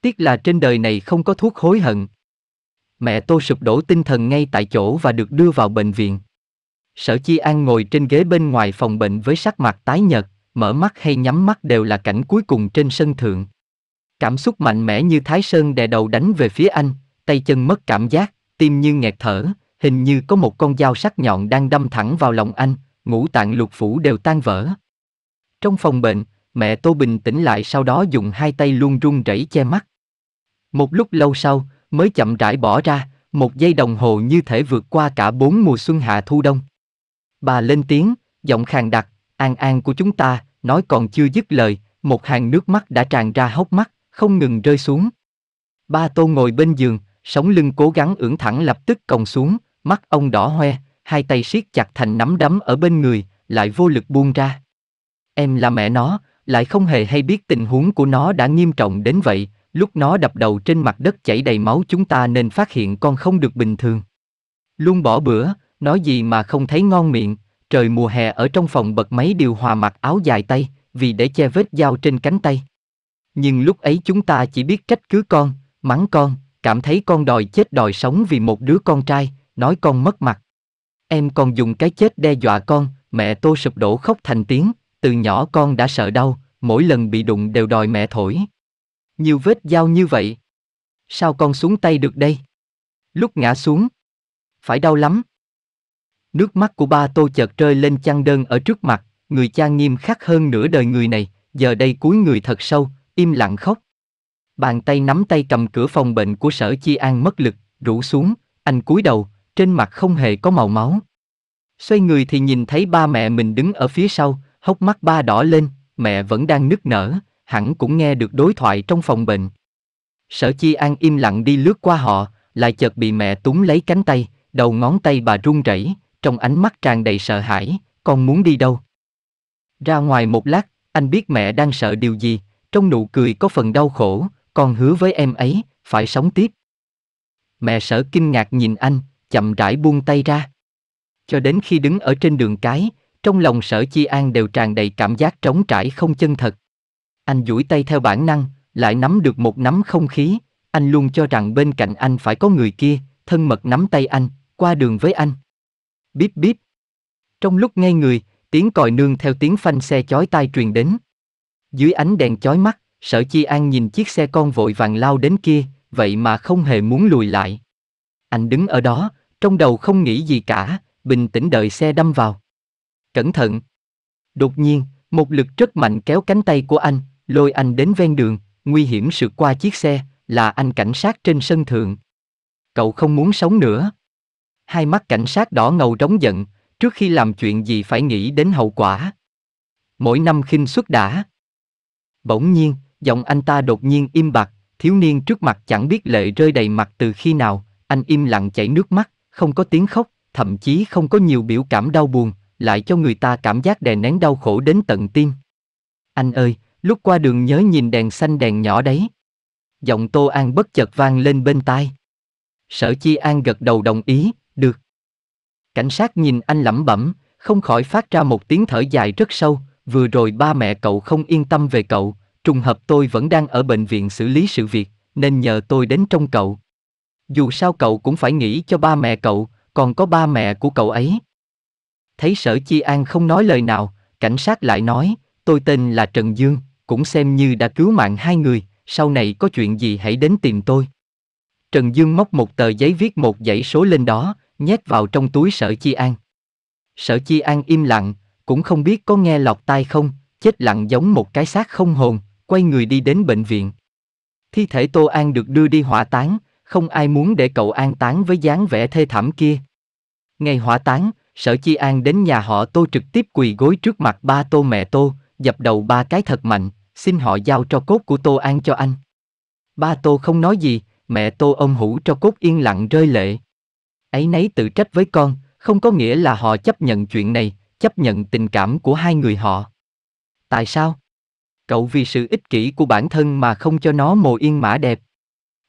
Tiếc là trên đời này không có thuốc hối hận, Mẹ tôi sụp đổ tinh thần ngay tại chỗ và được đưa vào bệnh viện. Sở Chi An ngồi trên ghế bên ngoài phòng bệnh với sắc mặt tái nhợt, mở mắt hay nhắm mắt đều là cảnh cuối cùng trên sân thượng. Cảm xúc mạnh mẽ như Thái Sơn đè đầu đánh về phía anh, tay chân mất cảm giác, tim như nghẹt thở, hình như có một con dao sắc nhọn đang đâm thẳng vào lòng anh, ngũ tạng lục phủ đều tan vỡ. Trong phòng bệnh, mẹ tôi bình tĩnh lại sau đó dùng hai tay luôn run rẩy che mắt. Một lúc lâu sau, mới chậm rãi bỏ ra, một giây đồng hồ như thể vượt qua cả bốn mùa xuân hạ thu đông. Bà lên tiếng, giọng khàn đặc, an an của chúng ta, nói còn chưa dứt lời, một hàng nước mắt đã tràn ra hốc mắt, không ngừng rơi xuống. Ba tô ngồi bên giường, sống lưng cố gắng ưỡn thẳng lập tức còng xuống, mắt ông đỏ hoe, hai tay siết chặt thành nắm đấm ở bên người, lại vô lực buông ra. Em là mẹ nó, lại không hề hay biết tình huống của nó đã nghiêm trọng đến vậy, Lúc nó đập đầu trên mặt đất chảy đầy máu chúng ta nên phát hiện con không được bình thường. Luôn bỏ bữa, nói gì mà không thấy ngon miệng, trời mùa hè ở trong phòng bật máy điều hòa mặc áo dài tay, vì để che vết dao trên cánh tay. Nhưng lúc ấy chúng ta chỉ biết trách cứ con, mắng con, cảm thấy con đòi chết đòi sống vì một đứa con trai, nói con mất mặt. Em còn dùng cái chết đe dọa con, mẹ tôi sụp đổ khóc thành tiếng, từ nhỏ con đã sợ đau, mỗi lần bị đụng đều đòi mẹ thổi. Nhiều vết dao như vậy. Sao con xuống tay được đây? Lúc ngã xuống. Phải đau lắm. Nước mắt của ba tô chợt rơi lên chăn đơn ở trước mặt, người cha nghiêm khắc hơn nửa đời người này, giờ đây cúi người thật sâu, im lặng khóc. Bàn tay nắm tay cầm cửa phòng bệnh của sở chi an mất lực, rũ xuống, anh cúi đầu, trên mặt không hề có màu máu. Xoay người thì nhìn thấy ba mẹ mình đứng ở phía sau, hốc mắt ba đỏ lên, mẹ vẫn đang nức nở, hẳn cũng nghe được đối thoại trong phòng bệnh. Sở Chi An im lặng đi lướt qua họ, lại chợt bị mẹ túm lấy cánh tay, đầu ngón tay bà run rẩy, trong ánh mắt tràn đầy sợ hãi, con muốn đi đâu? Ra ngoài một lát, anh biết mẹ đang sợ điều gì, trong nụ cười có phần đau khổ, con hứa với em ấy, phải sống tiếp. Mẹ sở kinh ngạc nhìn anh, chậm rãi buông tay ra. Cho đến khi đứng ở trên đường cái, trong lòng sở chi an đều tràn đầy cảm giác trống trải không chân thật. Anh duỗi tay theo bản năng, lại nắm được một nắm không khí, anh luôn cho rằng bên cạnh anh phải có người kia, thân mật nắm tay anh, qua đường với anh. Bíp bíp. Trong lúc ngây người, tiếng còi nương theo tiếng phanh xe chói tai truyền đến. Dưới ánh đèn chói mắt, sở chi an nhìn chiếc xe con vội vàng lao đến kia, vậy mà không hề muốn lùi lại. Anh đứng ở đó, trong đầu không nghĩ gì cả, bình tĩnh đợi xe đâm vào. Cẩn thận. Đột nhiên, một lực rất mạnh kéo cánh tay của anh, lôi anh đến ven đường, nguy hiểm sượt qua chiếc xe, là anh cảnh sát trên sân thượng. Cậu không muốn sống nữa. Hai mắt cảnh sát đỏ ngầu rống giận, trước khi làm chuyện gì phải nghĩ đến hậu quả. Mỗi năm khinh xuất đã. Bỗng nhiên, giọng anh ta đột nhiên im bặt, thiếu niên trước mặt chẳng biết lệ rơi đầy mặt từ khi nào, anh im lặng chảy nước mắt, không có tiếng khóc, thậm chí không có nhiều biểu cảm đau buồn, lại cho người ta cảm giác đè nén đau khổ đến tận tim. Anh ơi, Lúc qua đường nhớ nhìn đèn xanh đèn nhỏ đấy. Giọng Tô An bất chợt vang lên bên tai. Sở Chi An gật đầu đồng ý, được. Cảnh sát nhìn anh lẩm bẩm, không khỏi phát ra một tiếng thở dài rất sâu, vừa rồi ba mẹ cậu không yên tâm về cậu, trùng hợp tôi vẫn đang ở bệnh viện xử lý sự việc, nên nhờ tôi đến trong cậu. Dù sao cậu cũng phải nghĩ cho ba mẹ cậu, còn có ba mẹ của cậu ấy. Thấy sở Chi An không nói lời nào, cảnh sát lại nói, tôi tên là Trần Dương cũng xem như đã cứu mạng hai người, sau này có chuyện gì hãy đến tìm tôi. Trần Dương móc một tờ giấy viết một dãy số lên đó, nhét vào trong túi sở chi an. Sở chi an im lặng, cũng không biết có nghe lọt tai không, chết lặng giống một cái xác không hồn, quay người đi đến bệnh viện. Thi thể Tô An được đưa đi hỏa táng, không ai muốn để cậu an táng với dáng vẻ thê thảm kia. Ngày hỏa táng, sở chi an đến nhà họ Tô trực tiếp quỳ gối trước mặt ba Tô mẹ Tô, dập đầu ba cái thật mạnh, xin họ giao cho cốt của Tô An cho anh. Ba Tô không nói gì, mẹ Tô ôm hủ cho cốt yên lặng rơi lệ. Ấy nấy tự trách với con, không có nghĩa là họ chấp nhận chuyện này, chấp nhận tình cảm của hai người họ. Tại sao? Cậu vì sự ích kỷ của bản thân mà không cho nó mồ yên mã đẹp.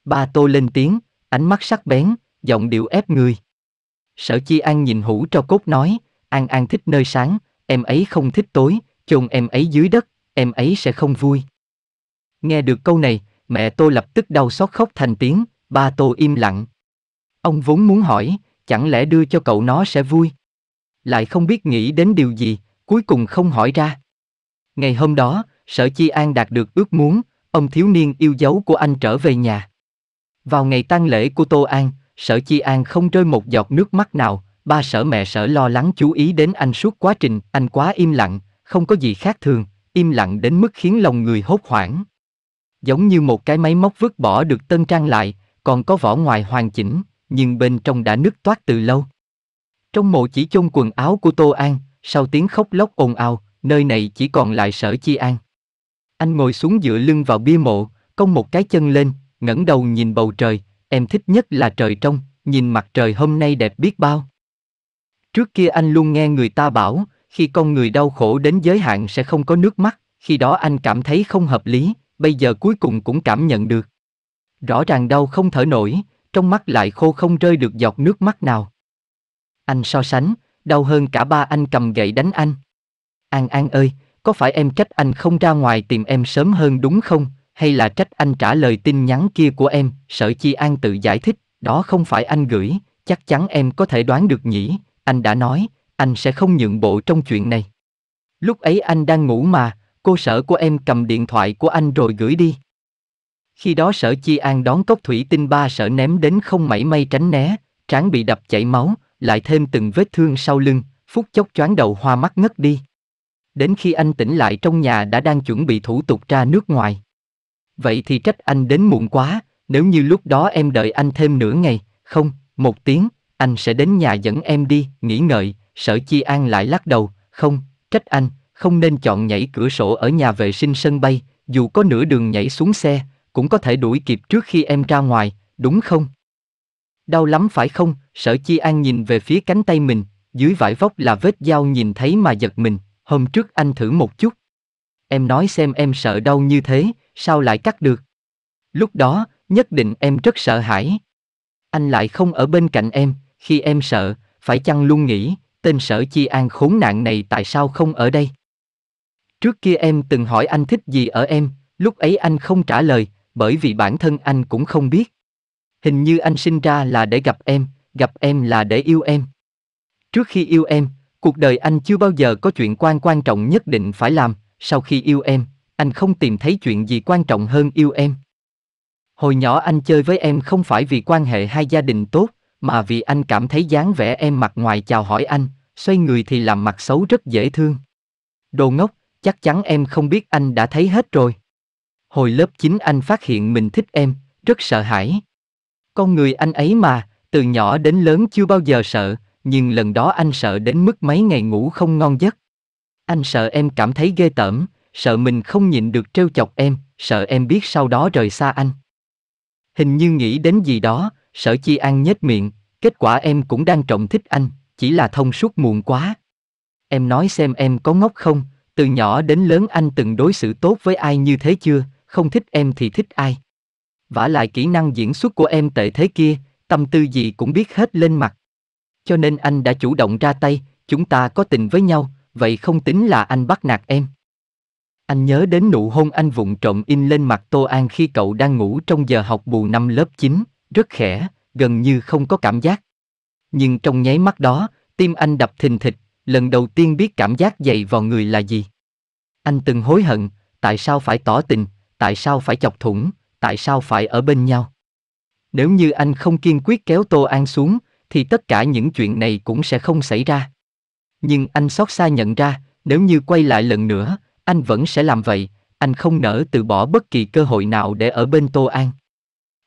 Ba Tô lên tiếng, ánh mắt sắc bén, giọng điệu ép người. Sở Chi An nhìn hũ cho cốt nói, An An thích nơi sáng, em ấy không thích tối, chôn em ấy dưới đất em ấy sẽ không vui. Nghe được câu này, mẹ tôi lập tức đau xót khóc thành tiếng, ba tôi im lặng. Ông vốn muốn hỏi, chẳng lẽ đưa cho cậu nó sẽ vui? Lại không biết nghĩ đến điều gì, cuối cùng không hỏi ra. Ngày hôm đó, sở chi an đạt được ước muốn, ông thiếu niên yêu dấu của anh trở về nhà. Vào ngày tang lễ của Tô An, sở chi an không rơi một giọt nước mắt nào, ba sở mẹ sở lo lắng chú ý đến anh suốt quá trình, anh quá im lặng, không có gì khác thường, im lặng đến mức khiến lòng người hốt hoảng. Giống như một cái máy móc vứt bỏ được tân trang lại, còn có vỏ ngoài hoàn chỉnh, nhưng bên trong đã nứt toát từ lâu. Trong mộ chỉ chôn quần áo của Tô An, sau tiếng khóc lóc ồn ào, nơi này chỉ còn lại sở chi an. Anh ngồi xuống dựa lưng vào bia mộ, cong một cái chân lên, ngẩng đầu nhìn bầu trời, em thích nhất là trời trong, nhìn mặt trời hôm nay đẹp biết bao. Trước kia anh luôn nghe người ta bảo, khi con người đau khổ đến giới hạn sẽ không có nước mắt khi đó anh cảm thấy không hợp lý bây giờ cuối cùng cũng cảm nhận được rõ ràng đau không thở nổi trong mắt lại khô không rơi được giọt nước mắt nào anh so sánh đau hơn cả ba anh cầm gậy đánh anh an an ơi có phải em trách anh không ra ngoài tìm em sớm hơn đúng không hay là trách anh trả lời tin nhắn kia của em sợ chi an tự giải thích đó không phải anh gửi chắc chắn em có thể đoán được nhỉ anh đã nói anh sẽ không nhượng bộ trong chuyện này. Lúc ấy anh đang ngủ mà, cô sở của em cầm điện thoại của anh rồi gửi đi. Khi đó sở Chi An đón cốc thủy tinh ba sở ném đến không mảy may tránh né, trán bị đập chảy máu, lại thêm từng vết thương sau lưng, phút chốc choáng đầu hoa mắt ngất đi. Đến khi anh tỉnh lại trong nhà đã đang chuẩn bị thủ tục ra nước ngoài. Vậy thì trách anh đến muộn quá, nếu như lúc đó em đợi anh thêm nửa ngày, không, một tiếng, anh sẽ đến nhà dẫn em đi, nghĩ ngợi, Sở Chi An lại lắc đầu, không, trách anh, không nên chọn nhảy cửa sổ ở nhà vệ sinh sân bay, dù có nửa đường nhảy xuống xe, cũng có thể đuổi kịp trước khi em ra ngoài, đúng không? Đau lắm phải không? Sở Chi An nhìn về phía cánh tay mình, dưới vải vóc là vết dao nhìn thấy mà giật mình, hôm trước anh thử một chút. Em nói xem em sợ đau như thế, sao lại cắt được? Lúc đó, nhất định em rất sợ hãi. Anh lại không ở bên cạnh em, khi em sợ, phải chăng luôn nghĩ, tên sở chi an khốn nạn này tại sao không ở đây? Trước kia em từng hỏi anh thích gì ở em, lúc ấy anh không trả lời, bởi vì bản thân anh cũng không biết. Hình như anh sinh ra là để gặp em, gặp em là để yêu em. Trước khi yêu em, cuộc đời anh chưa bao giờ có chuyện quan quan trọng nhất định phải làm, sau khi yêu em, anh không tìm thấy chuyện gì quan trọng hơn yêu em. Hồi nhỏ anh chơi với em không phải vì quan hệ hai gia đình tốt, mà vì anh cảm thấy dáng vẻ em mặt ngoài chào hỏi anh, xoay người thì làm mặt xấu rất dễ thương. Đồ ngốc, chắc chắn em không biết anh đã thấy hết rồi. Hồi lớp 9 anh phát hiện mình thích em, rất sợ hãi. Con người anh ấy mà, từ nhỏ đến lớn chưa bao giờ sợ, nhưng lần đó anh sợ đến mức mấy ngày ngủ không ngon giấc. Anh sợ em cảm thấy ghê tởm, sợ mình không nhịn được trêu chọc em, sợ em biết sau đó rời xa anh. Hình như nghĩ đến gì đó, Sở Chi An nhếch miệng, kết quả em cũng đang trọng thích anh, chỉ là thông suốt muộn quá. Em nói xem em có ngốc không, từ nhỏ đến lớn anh từng đối xử tốt với ai như thế chưa, không thích em thì thích ai. Vả lại kỹ năng diễn xuất của em tệ thế kia, tâm tư gì cũng biết hết lên mặt. Cho nên anh đã chủ động ra tay, chúng ta có tình với nhau, vậy không tính là anh bắt nạt em. Anh nhớ đến nụ hôn anh vụng trộm in lên mặt Tô An khi cậu đang ngủ trong giờ học bù năm lớp 9 rất khẽ, gần như không có cảm giác. Nhưng trong nháy mắt đó, tim anh đập thình thịch, lần đầu tiên biết cảm giác dày vào người là gì. Anh từng hối hận, tại sao phải tỏ tình, tại sao phải chọc thủng, tại sao phải ở bên nhau. Nếu như anh không kiên quyết kéo Tô An xuống, thì tất cả những chuyện này cũng sẽ không xảy ra. Nhưng anh xót xa nhận ra, nếu như quay lại lần nữa, anh vẫn sẽ làm vậy, anh không nỡ từ bỏ bất kỳ cơ hội nào để ở bên Tô An.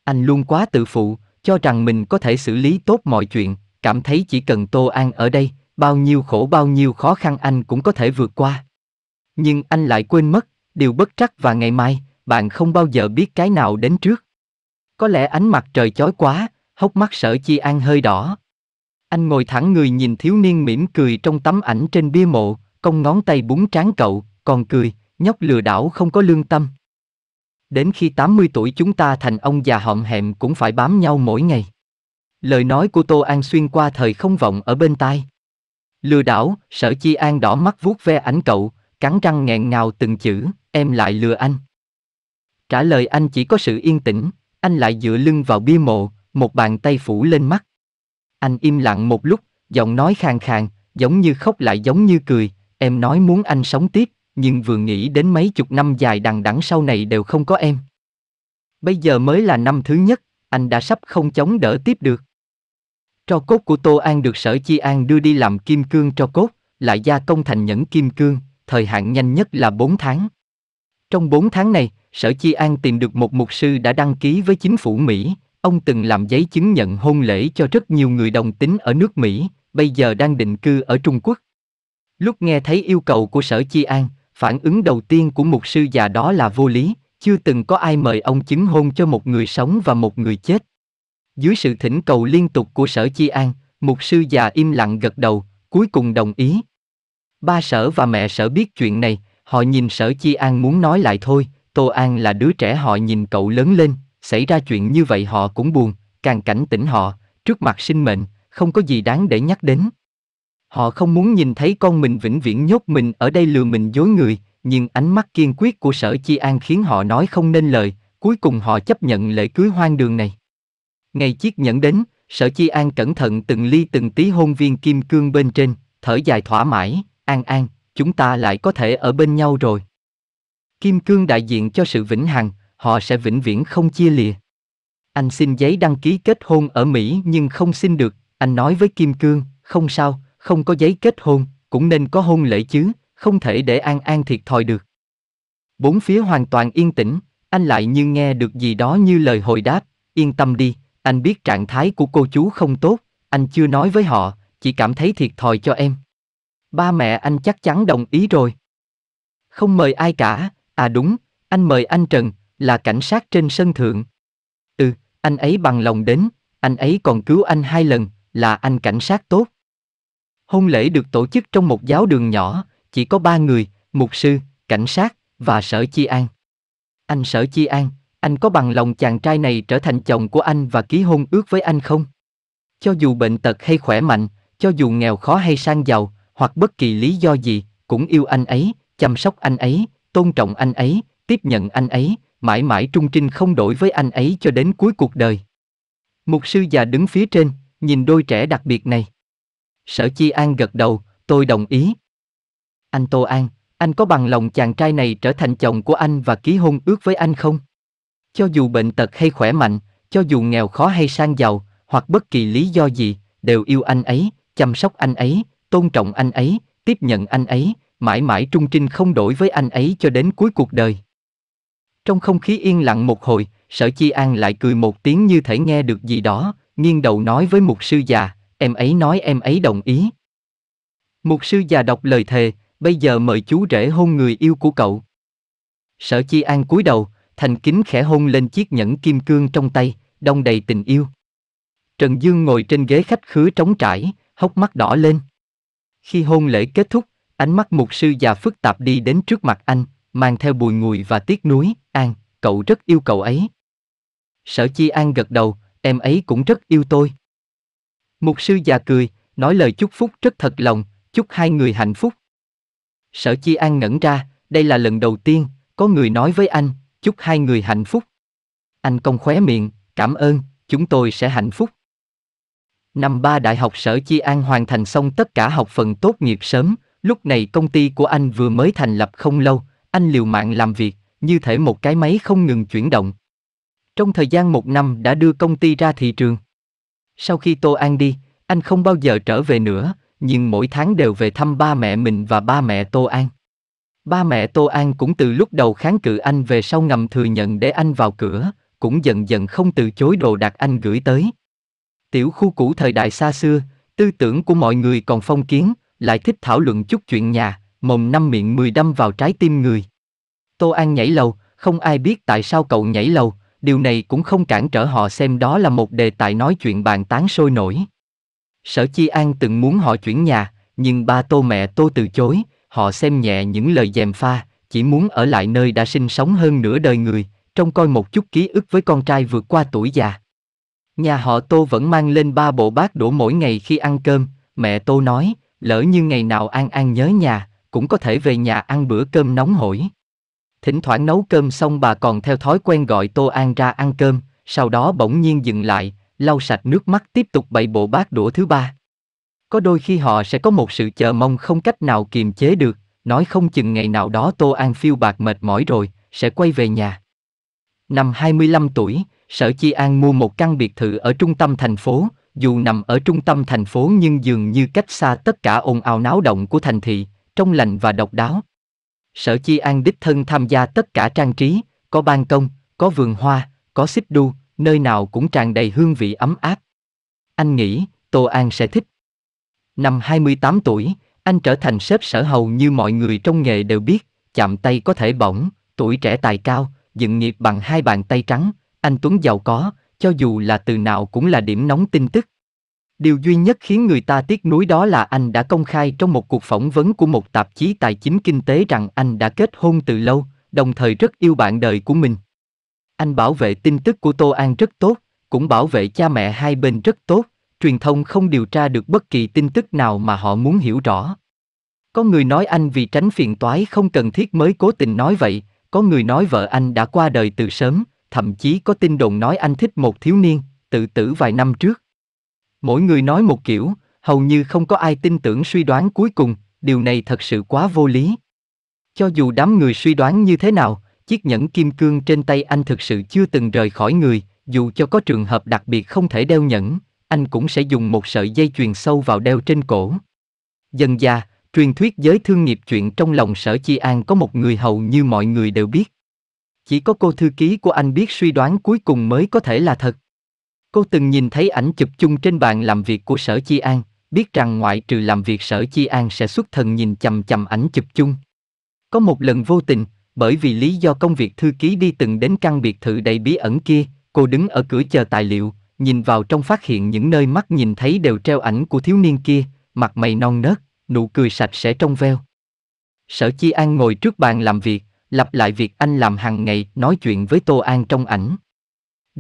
Anh luôn quá tự phụ, cho rằng mình có thể xử lý tốt mọi chuyện, cảm thấy chỉ cần Tô An ở đây, bao nhiêu khổ bao nhiêu khó khăn anh cũng có thể vượt qua. Nhưng anh lại quên mất, điều bất trắc và ngày mai, bạn không bao giờ biết cái nào đến trước. Có lẽ ánh mặt trời chói quá, hốc mắt sở chi an hơi đỏ. Anh ngồi thẳng người nhìn thiếu niên mỉm cười trong tấm ảnh trên bia mộ, cong ngón tay búng trán cậu, còn cười, nhóc lừa đảo không có lương tâm đến khi 80 tuổi chúng ta thành ông già họm hẹm cũng phải bám nhau mỗi ngày. Lời nói của Tô An xuyên qua thời không vọng ở bên tai. Lừa đảo, sở chi an đỏ mắt vuốt ve ảnh cậu, cắn răng nghẹn ngào từng chữ, em lại lừa anh. Trả lời anh chỉ có sự yên tĩnh, anh lại dựa lưng vào bia mộ, một bàn tay phủ lên mắt. Anh im lặng một lúc, giọng nói khàn khàn, giống như khóc lại giống như cười, em nói muốn anh sống tiếp, nhưng vừa nghĩ đến mấy chục năm dài đằng đẵng sau này đều không có em. Bây giờ mới là năm thứ nhất, anh đã sắp không chống đỡ tiếp được. Tro cốt của Tô An được Sở Chi An đưa đi làm kim cương tro cốt, lại gia công thành nhẫn kim cương, thời hạn nhanh nhất là 4 tháng. Trong 4 tháng này, Sở Chi An tìm được một mục sư đã đăng ký với chính phủ Mỹ, ông từng làm giấy chứng nhận hôn lễ cho rất nhiều người đồng tính ở nước Mỹ, bây giờ đang định cư ở Trung Quốc. Lúc nghe thấy yêu cầu của Sở Chi An, Phản ứng đầu tiên của mục sư già đó là vô lý, chưa từng có ai mời ông chứng hôn cho một người sống và một người chết. Dưới sự thỉnh cầu liên tục của sở chi an, mục sư già im lặng gật đầu, cuối cùng đồng ý. Ba sở và mẹ sở biết chuyện này, họ nhìn sở chi an muốn nói lại thôi, Tô An là đứa trẻ họ nhìn cậu lớn lên, xảy ra chuyện như vậy họ cũng buồn, càng cảnh tỉnh họ, trước mặt sinh mệnh, không có gì đáng để nhắc đến. Họ không muốn nhìn thấy con mình vĩnh viễn nhốt mình ở đây lừa mình dối người, nhưng ánh mắt kiên quyết của sở chi an khiến họ nói không nên lời, cuối cùng họ chấp nhận lễ cưới hoang đường này. Ngày chiếc nhẫn đến, sở chi an cẩn thận từng ly từng tí hôn viên kim cương bên trên, thở dài thỏa mãi, an an, chúng ta lại có thể ở bên nhau rồi. Kim cương đại diện cho sự vĩnh hằng, họ sẽ vĩnh viễn không chia lìa. Anh xin giấy đăng ký kết hôn ở Mỹ nhưng không xin được, anh nói với Kim Cương, không sao, không có giấy kết hôn, cũng nên có hôn lễ chứ, không thể để An An thiệt thòi được. Bốn phía hoàn toàn yên tĩnh, anh lại như nghe được gì đó như lời hồi đáp, yên tâm đi, anh biết trạng thái của cô chú không tốt, anh chưa nói với họ, chỉ cảm thấy thiệt thòi cho em. Ba mẹ anh chắc chắn đồng ý rồi. Không mời ai cả, à đúng, anh mời anh Trần, là cảnh sát trên sân thượng. Ừ, anh ấy bằng lòng đến, anh ấy còn cứu anh hai lần, là anh cảnh sát tốt. Hôn lễ được tổ chức trong một giáo đường nhỏ, chỉ có ba người, mục sư, cảnh sát và sở chi an. Anh sở chi an, anh có bằng lòng chàng trai này trở thành chồng của anh và ký hôn ước với anh không? Cho dù bệnh tật hay khỏe mạnh, cho dù nghèo khó hay sang giàu, hoặc bất kỳ lý do gì, cũng yêu anh ấy, chăm sóc anh ấy, tôn trọng anh ấy, tiếp nhận anh ấy, mãi mãi trung trinh không đổi với anh ấy cho đến cuối cuộc đời. Mục sư già đứng phía trên, nhìn đôi trẻ đặc biệt này. Sở Chi An gật đầu, tôi đồng ý. Anh Tô An, anh có bằng lòng chàng trai này trở thành chồng của anh và ký hôn ước với anh không? Cho dù bệnh tật hay khỏe mạnh, cho dù nghèo khó hay sang giàu, hoặc bất kỳ lý do gì, đều yêu anh ấy, chăm sóc anh ấy, tôn trọng anh ấy, tiếp nhận anh ấy, mãi mãi trung trinh không đổi với anh ấy cho đến cuối cuộc đời. Trong không khí yên lặng một hồi, sở chi an lại cười một tiếng như thể nghe được gì đó, nghiêng đầu nói với một sư già, em ấy nói em ấy đồng ý. Mục sư già đọc lời thề, bây giờ mời chú rể hôn người yêu của cậu. Sở Chi An cúi đầu, thành kính khẽ hôn lên chiếc nhẫn kim cương trong tay, đông đầy tình yêu. Trần Dương ngồi trên ghế khách khứa trống trải, hốc mắt đỏ lên. Khi hôn lễ kết thúc, ánh mắt mục sư già phức tạp đi đến trước mặt anh, mang theo bùi ngùi và tiếc nuối, An, cậu rất yêu cậu ấy. Sở Chi An gật đầu, em ấy cũng rất yêu tôi. Một sư già cười, nói lời chúc phúc rất thật lòng, chúc hai người hạnh phúc. Sở Chi An ngẩn ra, đây là lần đầu tiên, có người nói với anh, chúc hai người hạnh phúc. Anh cong khóe miệng, cảm ơn, chúng tôi sẽ hạnh phúc. Năm ba Đại học Sở Chi An hoàn thành xong tất cả học phần tốt nghiệp sớm, lúc này công ty của anh vừa mới thành lập không lâu, anh liều mạng làm việc, như thể một cái máy không ngừng chuyển động. Trong thời gian một năm đã đưa công ty ra thị trường. Sau khi Tô An đi, anh không bao giờ trở về nữa, nhưng mỗi tháng đều về thăm ba mẹ mình và ba mẹ Tô An. Ba mẹ Tô An cũng từ lúc đầu kháng cự anh về sau ngầm thừa nhận để anh vào cửa, cũng dần dần không từ chối đồ đạc anh gửi tới. Tiểu khu cũ thời đại xa xưa, tư tưởng của mọi người còn phong kiến, lại thích thảo luận chút chuyện nhà, mồm năm miệng mười đâm vào trái tim người. Tô An nhảy lầu, không ai biết tại sao cậu nhảy lầu, điều này cũng không cản trở họ xem đó là một đề tài nói chuyện bàn tán sôi nổi. Sở Chi An từng muốn họ chuyển nhà, nhưng ba tô mẹ tô từ chối, họ xem nhẹ những lời dèm pha, chỉ muốn ở lại nơi đã sinh sống hơn nửa đời người, trông coi một chút ký ức với con trai vượt qua tuổi già. Nhà họ Tô vẫn mang lên ba bộ bát đũa mỗi ngày khi ăn cơm, mẹ Tô nói, lỡ như ngày nào An An nhớ nhà, cũng có thể về nhà ăn bữa cơm nóng hổi. Thỉnh thoảng nấu cơm xong bà còn theo thói quen gọi Tô An ra ăn cơm, sau đó bỗng nhiên dừng lại, lau sạch nước mắt tiếp tục bày bộ bát đũa thứ ba. Có đôi khi họ sẽ có một sự chờ mong không cách nào kiềm chế được, nói không chừng ngày nào đó Tô An phiêu bạc mệt mỏi rồi, sẽ quay về nhà. Năm 25 tuổi, Sở Chi An mua một căn biệt thự ở trung tâm thành phố, dù nằm ở trung tâm thành phố nhưng dường như cách xa tất cả ồn ào náo động của thành thị, trong lành và độc đáo, Sở Chi An đích thân tham gia tất cả trang trí, có ban công, có vườn hoa, có xích đu, nơi nào cũng tràn đầy hương vị ấm áp. Anh nghĩ, Tô An sẽ thích. Năm 28 tuổi, anh trở thành sếp sở hầu như mọi người trong nghề đều biết, chạm tay có thể bỏng, tuổi trẻ tài cao, dựng nghiệp bằng hai bàn tay trắng, anh Tuấn giàu có, cho dù là từ nào cũng là điểm nóng tin tức. Điều duy nhất khiến người ta tiếc nuối đó là anh đã công khai trong một cuộc phỏng vấn của một tạp chí tài chính kinh tế rằng anh đã kết hôn từ lâu, đồng thời rất yêu bạn đời của mình. Anh bảo vệ tin tức của Tô An rất tốt, cũng bảo vệ cha mẹ hai bên rất tốt, truyền thông không điều tra được bất kỳ tin tức nào mà họ muốn hiểu rõ. Có người nói anh vì tránh phiền toái không cần thiết mới cố tình nói vậy, có người nói vợ anh đã qua đời từ sớm, thậm chí có tin đồn nói anh thích một thiếu niên, tự tử vài năm trước. Mỗi người nói một kiểu, hầu như không có ai tin tưởng suy đoán cuối cùng, điều này thật sự quá vô lý. Cho dù đám người suy đoán như thế nào, chiếc nhẫn kim cương trên tay anh thực sự chưa từng rời khỏi người, dù cho có trường hợp đặc biệt không thể đeo nhẫn, anh cũng sẽ dùng một sợi dây chuyền sâu vào đeo trên cổ. Dần ra, truyền thuyết giới thương nghiệp chuyện trong lòng sở chi an có một người hầu như mọi người đều biết. Chỉ có cô thư ký của anh biết suy đoán cuối cùng mới có thể là thật. Cô từng nhìn thấy ảnh chụp chung trên bàn làm việc của Sở Chi An, biết rằng ngoại trừ làm việc Sở Chi An sẽ xuất thần nhìn chằm chằm ảnh chụp chung. Có một lần vô tình, bởi vì lý do công việc thư ký đi từng đến căn biệt thự đầy bí ẩn kia, cô đứng ở cửa chờ tài liệu, nhìn vào trong phát hiện những nơi mắt nhìn thấy đều treo ảnh của thiếu niên kia, mặt mày non nớt, nụ cười sạch sẽ trong veo. Sở Chi An ngồi trước bàn làm việc, lặp lại việc anh làm hàng ngày nói chuyện với Tô An trong ảnh.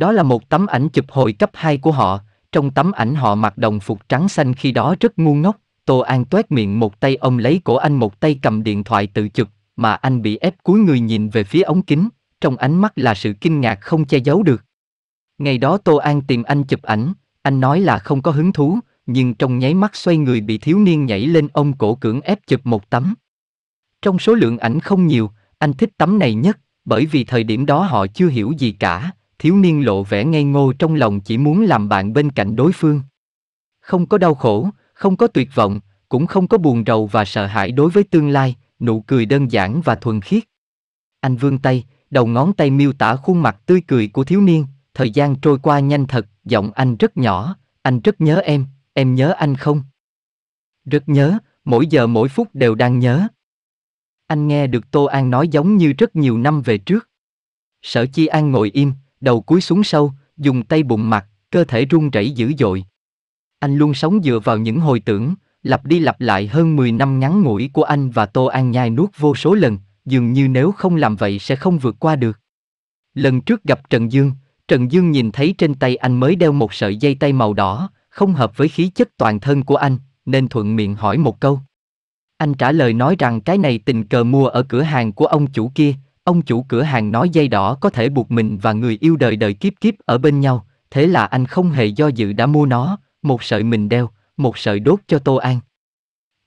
Đó là một tấm ảnh chụp hồi cấp 2 của họ, trong tấm ảnh họ mặc đồng phục trắng xanh khi đó rất ngu ngốc, Tô An tuét miệng một tay ông lấy cổ anh một tay cầm điện thoại tự chụp, mà anh bị ép cúi người nhìn về phía ống kính, trong ánh mắt là sự kinh ngạc không che giấu được. Ngày đó Tô An tìm anh chụp ảnh, anh nói là không có hứng thú, nhưng trong nháy mắt xoay người bị thiếu niên nhảy lên ông cổ cưỡng ép chụp một tấm. Trong số lượng ảnh không nhiều, anh thích tấm này nhất, bởi vì thời điểm đó họ chưa hiểu gì cả, thiếu niên lộ vẻ ngây ngô trong lòng chỉ muốn làm bạn bên cạnh đối phương. Không có đau khổ, không có tuyệt vọng, cũng không có buồn rầu và sợ hãi đối với tương lai, nụ cười đơn giản và thuần khiết. Anh vươn tay, đầu ngón tay miêu tả khuôn mặt tươi cười của thiếu niên, thời gian trôi qua nhanh thật, giọng anh rất nhỏ, anh rất nhớ em, em nhớ anh không? Rất nhớ, mỗi giờ mỗi phút đều đang nhớ. Anh nghe được Tô An nói giống như rất nhiều năm về trước. Sở Chi An ngồi im, đầu cúi xuống sâu, dùng tay bụng mặt, cơ thể run rẩy dữ dội. Anh luôn sống dựa vào những hồi tưởng, lặp đi lặp lại hơn 10 năm ngắn ngủi của anh và Tô An Nhai nuốt vô số lần, dường như nếu không làm vậy sẽ không vượt qua được. Lần trước gặp Trần Dương, Trần Dương nhìn thấy trên tay anh mới đeo một sợi dây tay màu đỏ, không hợp với khí chất toàn thân của anh, nên thuận miệng hỏi một câu. Anh trả lời nói rằng cái này tình cờ mua ở cửa hàng của ông chủ kia, Ông chủ cửa hàng nói dây đỏ có thể buộc mình và người yêu đời đời kiếp kiếp ở bên nhau, thế là anh không hề do dự đã mua nó, một sợi mình đeo, một sợi đốt cho Tô An.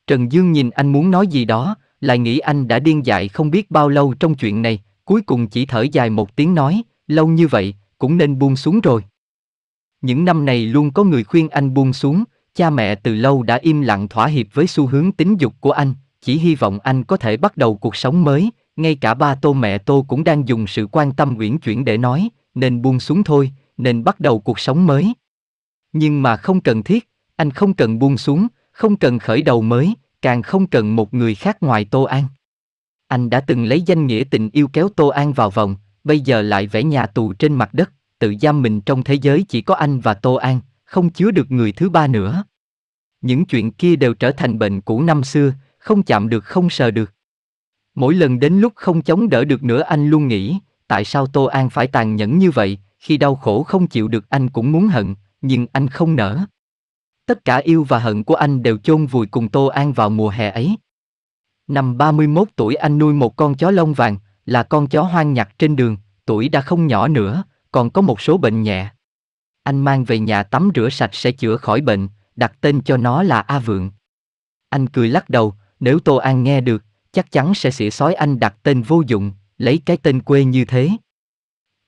Trần Dương nhìn anh muốn nói gì đó, lại nghĩ anh đã điên dại không biết bao lâu trong chuyện này, cuối cùng chỉ thở dài một tiếng nói, lâu như vậy, cũng nên buông xuống rồi. Những năm này luôn có người khuyên anh buông xuống, cha mẹ từ lâu đã im lặng thỏa hiệp với xu hướng tính dục của anh, chỉ hy vọng anh có thể bắt đầu cuộc sống mới, ngay cả ba tô mẹ tô cũng đang dùng sự quan tâm uyển chuyển để nói, nên buông xuống thôi, nên bắt đầu cuộc sống mới. Nhưng mà không cần thiết, anh không cần buông xuống, không cần khởi đầu mới, càng không cần một người khác ngoài Tô An. Anh đã từng lấy danh nghĩa tình yêu kéo Tô An vào vòng, bây giờ lại vẽ nhà tù trên mặt đất, tự giam mình trong thế giới chỉ có anh và Tô An, không chứa được người thứ ba nữa. Những chuyện kia đều trở thành bệnh cũ năm xưa, không chạm được không sờ được. Mỗi lần đến lúc không chống đỡ được nữa anh luôn nghĩ, tại sao Tô An phải tàn nhẫn như vậy, khi đau khổ không chịu được anh cũng muốn hận, nhưng anh không nỡ. Tất cả yêu và hận của anh đều chôn vùi cùng Tô An vào mùa hè ấy. Năm 31 tuổi anh nuôi một con chó lông vàng, là con chó hoang nhặt trên đường, tuổi đã không nhỏ nữa, còn có một số bệnh nhẹ. Anh mang về nhà tắm rửa sạch sẽ chữa khỏi bệnh, đặt tên cho nó là A Vượng. Anh cười lắc đầu, nếu Tô An nghe được, chắc chắn sẽ xỉa sói anh đặt tên vô dụng, lấy cái tên quê như thế.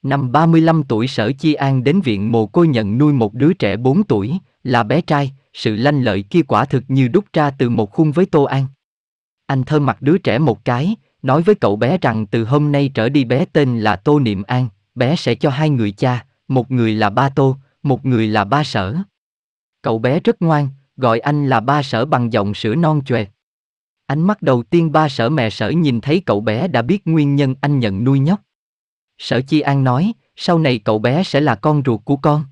Năm 35 tuổi Sở Chi An đến viện mồ côi nhận nuôi một đứa trẻ 4 tuổi, là bé trai, sự lanh lợi kia quả thực như đúc ra từ một khung với Tô An. Anh thơ mặt đứa trẻ một cái, nói với cậu bé rằng từ hôm nay trở đi bé tên là Tô Niệm An, bé sẽ cho hai người cha, một người là ba Tô, một người là ba Sở. Cậu bé rất ngoan, gọi anh là ba Sở bằng giọng sữa non chòe, Ánh mắt đầu tiên ba sở mẹ sở nhìn thấy cậu bé đã biết nguyên nhân anh nhận nuôi nhóc. Sở Chi An nói, sau này cậu bé sẽ là con ruột của con.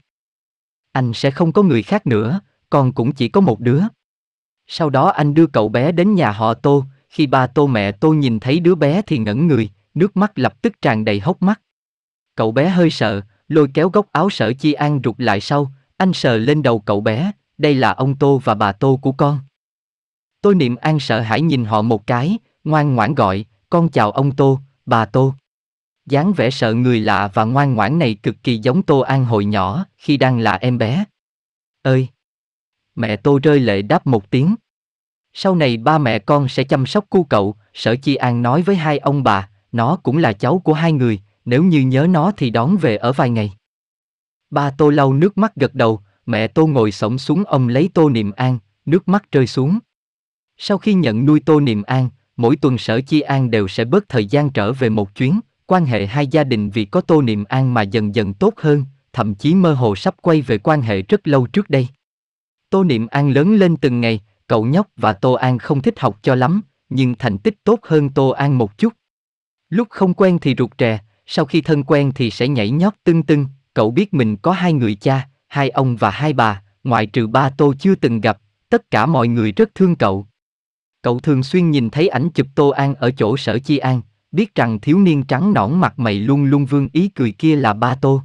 Anh sẽ không có người khác nữa, con cũng chỉ có một đứa. Sau đó anh đưa cậu bé đến nhà họ Tô, khi ba Tô mẹ Tô nhìn thấy đứa bé thì ngẩn người, nước mắt lập tức tràn đầy hốc mắt. Cậu bé hơi sợ, lôi kéo góc áo sở chi an rụt lại sau, anh sờ lên đầu cậu bé, đây là ông Tô và bà Tô của con. Tôi niệm an sợ hãi nhìn họ một cái, ngoan ngoãn gọi, con chào ông Tô, bà Tô. dáng vẻ sợ người lạ và ngoan ngoãn này cực kỳ giống Tô An hồi nhỏ, khi đang là em bé. Ơi! Mẹ Tô rơi lệ đáp một tiếng. Sau này ba mẹ con sẽ chăm sóc cu cậu, sở chi an nói với hai ông bà, nó cũng là cháu của hai người, nếu như nhớ nó thì đón về ở vài ngày. Ba Tô lau nước mắt gật đầu, mẹ Tô ngồi sổng xuống ông lấy Tô niệm an, nước mắt rơi xuống. Sau khi nhận nuôi Tô Niệm An, mỗi tuần Sở Chi An đều sẽ bớt thời gian trở về một chuyến, quan hệ hai gia đình vì có Tô Niệm An mà dần dần tốt hơn, thậm chí mơ hồ sắp quay về quan hệ rất lâu trước đây. Tô Niệm An lớn lên từng ngày, cậu nhóc và Tô An không thích học cho lắm, nhưng thành tích tốt hơn Tô An một chút. Lúc không quen thì rụt rè, sau khi thân quen thì sẽ nhảy nhót tưng tưng, cậu biết mình có hai người cha, hai ông và hai bà, ngoại trừ ba Tô chưa từng gặp, tất cả mọi người rất thương cậu, Cậu thường xuyên nhìn thấy ảnh chụp Tô An ở chỗ sở Chi An, biết rằng thiếu niên trắng nõn mặt mày luôn luôn vương ý cười kia là ba tô.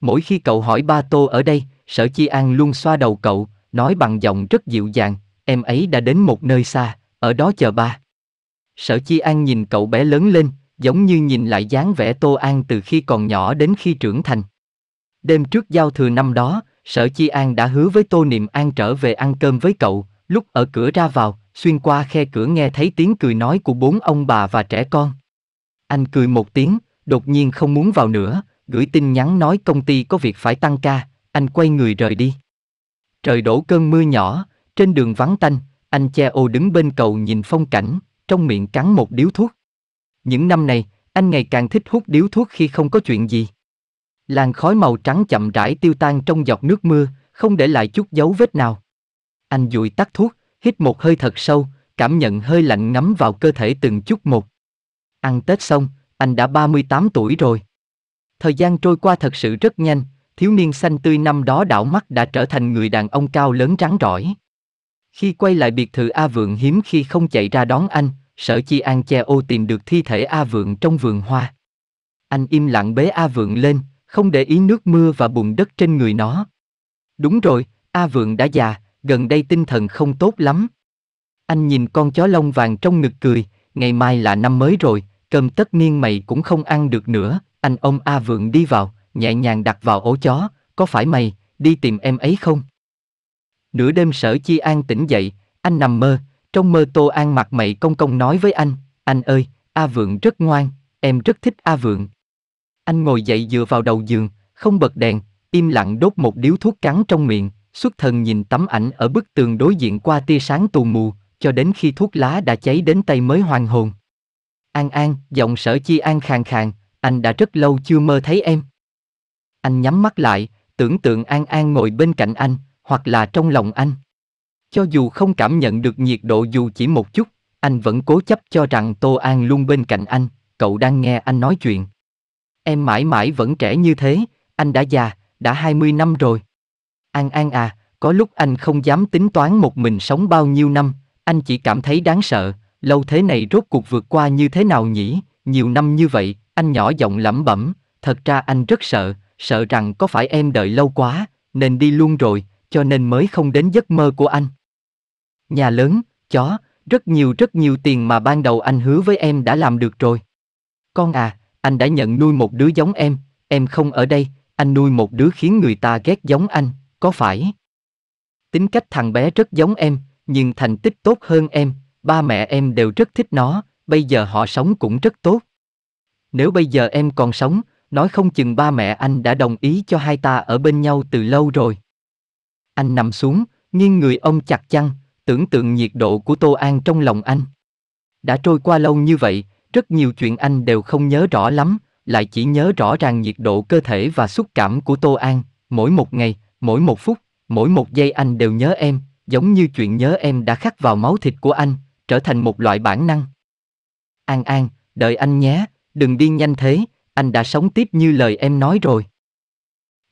Mỗi khi cậu hỏi ba tô ở đây, sở Chi An luôn xoa đầu cậu, nói bằng giọng rất dịu dàng, em ấy đã đến một nơi xa, ở đó chờ ba. Sở Chi An nhìn cậu bé lớn lên, giống như nhìn lại dáng vẻ Tô An từ khi còn nhỏ đến khi trưởng thành. Đêm trước giao thừa năm đó, Sở Chi An đã hứa với Tô Niệm An trở về ăn cơm với cậu, lúc ở cửa ra vào, xuyên qua khe cửa nghe thấy tiếng cười nói của bốn ông bà và trẻ con. Anh cười một tiếng, đột nhiên không muốn vào nữa, gửi tin nhắn nói công ty có việc phải tăng ca, anh quay người rời đi. Trời đổ cơn mưa nhỏ, trên đường vắng tanh, anh che ô đứng bên cầu nhìn phong cảnh, trong miệng cắn một điếu thuốc. Những năm này, anh ngày càng thích hút điếu thuốc khi không có chuyện gì. Làn khói màu trắng chậm rãi tiêu tan trong giọt nước mưa, không để lại chút dấu vết nào. Anh dụi tắt thuốc, hít một hơi thật sâu, cảm nhận hơi lạnh ngấm vào cơ thể từng chút một. Ăn Tết xong, anh đã 38 tuổi rồi. Thời gian trôi qua thật sự rất nhanh, thiếu niên xanh tươi năm đó đảo mắt đã trở thành người đàn ông cao lớn trắng trỏi. Khi quay lại biệt thự A Vượng hiếm khi không chạy ra đón anh, sở chi an che ô tìm được thi thể A Vượng trong vườn hoa. Anh im lặng bế A Vượng lên, không để ý nước mưa và bùn đất trên người nó. Đúng rồi, A Vượng đã già, gần đây tinh thần không tốt lắm. Anh nhìn con chó lông vàng trong ngực cười, ngày mai là năm mới rồi, cơm tất niên mày cũng không ăn được nữa, anh ông A Vượng đi vào, nhẹ nhàng đặt vào ổ chó, có phải mày, đi tìm em ấy không? Nửa đêm sở chi an tỉnh dậy, anh nằm mơ, trong mơ tô an mặt mày công công nói với anh, anh ơi, A Vượng rất ngoan, em rất thích A Vượng. Anh ngồi dậy dựa vào đầu giường, không bật đèn, im lặng đốt một điếu thuốc cắn trong miệng, Xuất thần nhìn tấm ảnh ở bức tường đối diện qua tia sáng tù mù, cho đến khi thuốc lá đã cháy đến tay mới hoàn hồn. An An, giọng sở chi An khàn khàn, anh đã rất lâu chưa mơ thấy em. Anh nhắm mắt lại, tưởng tượng An An ngồi bên cạnh anh, hoặc là trong lòng anh. Cho dù không cảm nhận được nhiệt độ dù chỉ một chút, anh vẫn cố chấp cho rằng Tô An luôn bên cạnh anh, cậu đang nghe anh nói chuyện. Em mãi mãi vẫn trẻ như thế, anh đã già, đã 20 năm rồi. An An à, có lúc anh không dám tính toán một mình sống bao nhiêu năm, anh chỉ cảm thấy đáng sợ, lâu thế này rốt cuộc vượt qua như thế nào nhỉ, nhiều năm như vậy, anh nhỏ giọng lẩm bẩm, thật ra anh rất sợ, sợ rằng có phải em đợi lâu quá, nên đi luôn rồi, cho nên mới không đến giấc mơ của anh. Nhà lớn, chó, rất nhiều rất nhiều tiền mà ban đầu anh hứa với em đã làm được rồi. Con à, anh đã nhận nuôi một đứa giống em, em không ở đây, anh nuôi một đứa khiến người ta ghét giống anh, có phải? Tính cách thằng bé rất giống em, nhưng thành tích tốt hơn em, ba mẹ em đều rất thích nó, bây giờ họ sống cũng rất tốt. Nếu bây giờ em còn sống, nói không chừng ba mẹ anh đã đồng ý cho hai ta ở bên nhau từ lâu rồi. Anh nằm xuống, nghiêng người ông chặt chăn, tưởng tượng nhiệt độ của Tô An trong lòng anh. Đã trôi qua lâu như vậy, rất nhiều chuyện anh đều không nhớ rõ lắm, lại chỉ nhớ rõ ràng nhiệt độ cơ thể và xúc cảm của Tô An, mỗi một ngày, mỗi một phút, mỗi một giây anh đều nhớ em, giống như chuyện nhớ em đã khắc vào máu thịt của anh, trở thành một loại bản năng. An An, đợi anh nhé, đừng đi nhanh thế, anh đã sống tiếp như lời em nói rồi.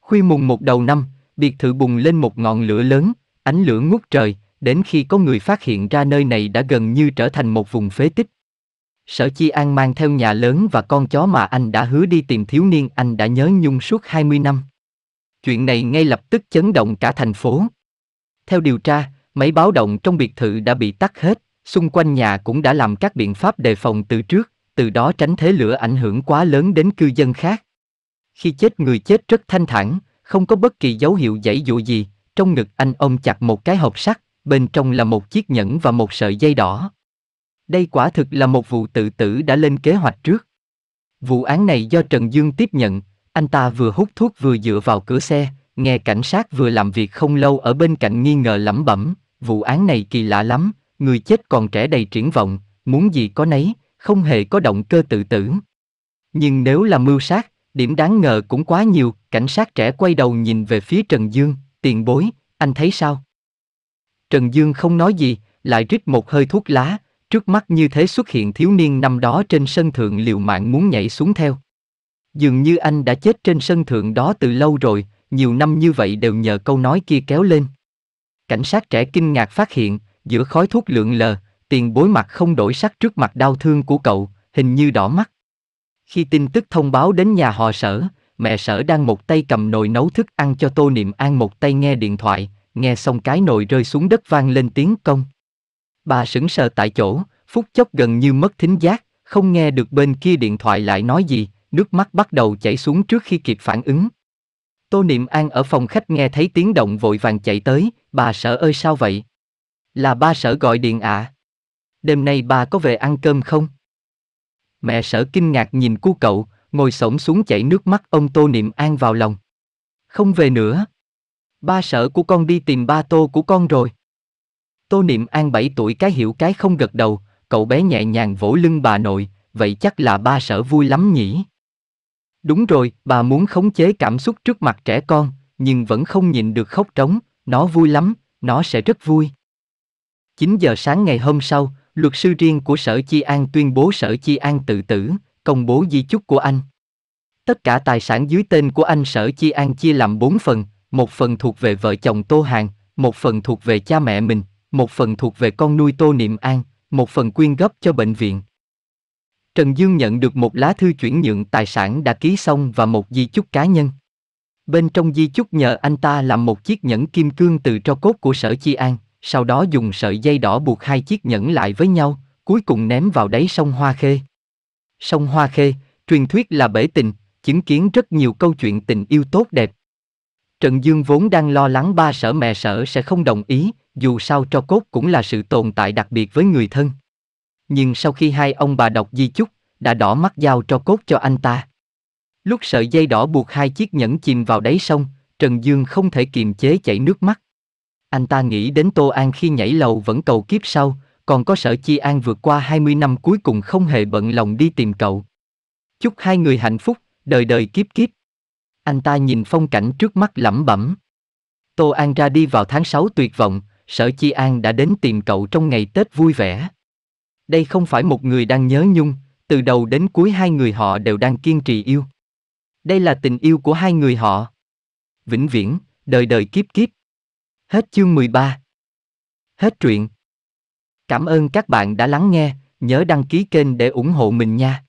Khuya mùng một đầu năm, biệt thự bùng lên một ngọn lửa lớn, ánh lửa ngút trời, đến khi có người phát hiện ra nơi này đã gần như trở thành một vùng phế tích. Sở Chi An mang theo nhà lớn và con chó mà anh đã hứa đi tìm thiếu niên anh đã nhớ nhung suốt 20 năm. Chuyện này ngay lập tức chấn động cả thành phố. Theo điều tra, máy báo động trong biệt thự đã bị tắt hết, xung quanh nhà cũng đã làm các biện pháp đề phòng từ trước, từ đó tránh thế lửa ảnh hưởng quá lớn đến cư dân khác. Khi chết người chết rất thanh thản, không có bất kỳ dấu hiệu dãy dụ gì, trong ngực anh ông chặt một cái hộp sắt, bên trong là một chiếc nhẫn và một sợi dây đỏ. Đây quả thực là một vụ tự tử đã lên kế hoạch trước. Vụ án này do Trần Dương tiếp nhận, anh ta vừa hút thuốc vừa dựa vào cửa xe, nghe cảnh sát vừa làm việc không lâu ở bên cạnh nghi ngờ lẩm bẩm, vụ án này kỳ lạ lắm, người chết còn trẻ đầy triển vọng, muốn gì có nấy, không hề có động cơ tự tử. Nhưng nếu là mưu sát, điểm đáng ngờ cũng quá nhiều, cảnh sát trẻ quay đầu nhìn về phía Trần Dương, tiền bối, anh thấy sao? Trần Dương không nói gì, lại rít một hơi thuốc lá, trước mắt như thế xuất hiện thiếu niên năm đó trên sân thượng liều mạng muốn nhảy xuống theo. Dường như anh đã chết trên sân thượng đó từ lâu rồi, nhiều năm như vậy đều nhờ câu nói kia kéo lên. Cảnh sát trẻ kinh ngạc phát hiện, giữa khói thuốc lượn lờ, tiền bối mặt không đổi sắc trước mặt đau thương của cậu, hình như đỏ mắt. Khi tin tức thông báo đến nhà họ sở, mẹ sở đang một tay cầm nồi nấu thức ăn cho tô niệm an một tay nghe điện thoại, nghe xong cái nồi rơi xuống đất vang lên tiếng công. Bà sững sờ tại chỗ, phút chốc gần như mất thính giác, không nghe được bên kia điện thoại lại nói gì, nước mắt bắt đầu chảy xuống trước khi kịp phản ứng. Tô Niệm An ở phòng khách nghe thấy tiếng động vội vàng chạy tới, bà sở ơi sao vậy? Là ba sở gọi điện ạ. Đêm nay bà có về ăn cơm không? Mẹ sở kinh ngạc nhìn cu cậu, ngồi xổm xuống chảy nước mắt ông Tô Niệm An vào lòng. Không về nữa. Ba sở của con đi tìm ba tô của con rồi. Tô Niệm An 7 tuổi cái hiểu cái không gật đầu, cậu bé nhẹ nhàng vỗ lưng bà nội, vậy chắc là ba sở vui lắm nhỉ? Đúng rồi, bà muốn khống chế cảm xúc trước mặt trẻ con, nhưng vẫn không nhịn được khóc trống, nó vui lắm, nó sẽ rất vui. 9 giờ sáng ngày hôm sau, luật sư riêng của Sở Chi An tuyên bố Sở Chi An tự tử, công bố di chúc của anh. Tất cả tài sản dưới tên của anh Sở Chi An chia làm 4 phần, một phần thuộc về vợ chồng Tô Hàng, một phần thuộc về cha mẹ mình, một phần thuộc về con nuôi Tô Niệm An, một phần quyên góp cho bệnh viện. Trần Dương nhận được một lá thư chuyển nhượng tài sản đã ký xong và một di chúc cá nhân. Bên trong di chúc nhờ anh ta làm một chiếc nhẫn kim cương từ tro cốt của sở Chi An, sau đó dùng sợi dây đỏ buộc hai chiếc nhẫn lại với nhau, cuối cùng ném vào đáy sông Hoa Khê. Sông Hoa Khê, truyền thuyết là bể tình, chứng kiến rất nhiều câu chuyện tình yêu tốt đẹp. Trần Dương vốn đang lo lắng ba sở mẹ sở sẽ không đồng ý, dù sao tro cốt cũng là sự tồn tại đặc biệt với người thân. Nhưng sau khi hai ông bà đọc di chúc, đã đỏ mắt giao cho cốt cho anh ta. Lúc sợi dây đỏ buộc hai chiếc nhẫn chìm vào đáy sông, Trần Dương không thể kiềm chế chảy nước mắt. Anh ta nghĩ đến Tô An khi nhảy lầu vẫn cầu kiếp sau, còn có sở Chi An vượt qua 20 năm cuối cùng không hề bận lòng đi tìm cậu. Chúc hai người hạnh phúc, đời đời kiếp kiếp. Anh ta nhìn phong cảnh trước mắt lẩm bẩm. Tô An ra đi vào tháng 6 tuyệt vọng, sở Chi An đã đến tìm cậu trong ngày Tết vui vẻ. Đây không phải một người đang nhớ nhung, từ đầu đến cuối hai người họ đều đang kiên trì yêu. Đây là tình yêu của hai người họ. Vĩnh viễn, đời đời kiếp kiếp. Hết chương 13. Hết truyện. Cảm ơn các bạn đã lắng nghe, nhớ đăng ký kênh để ủng hộ mình nha.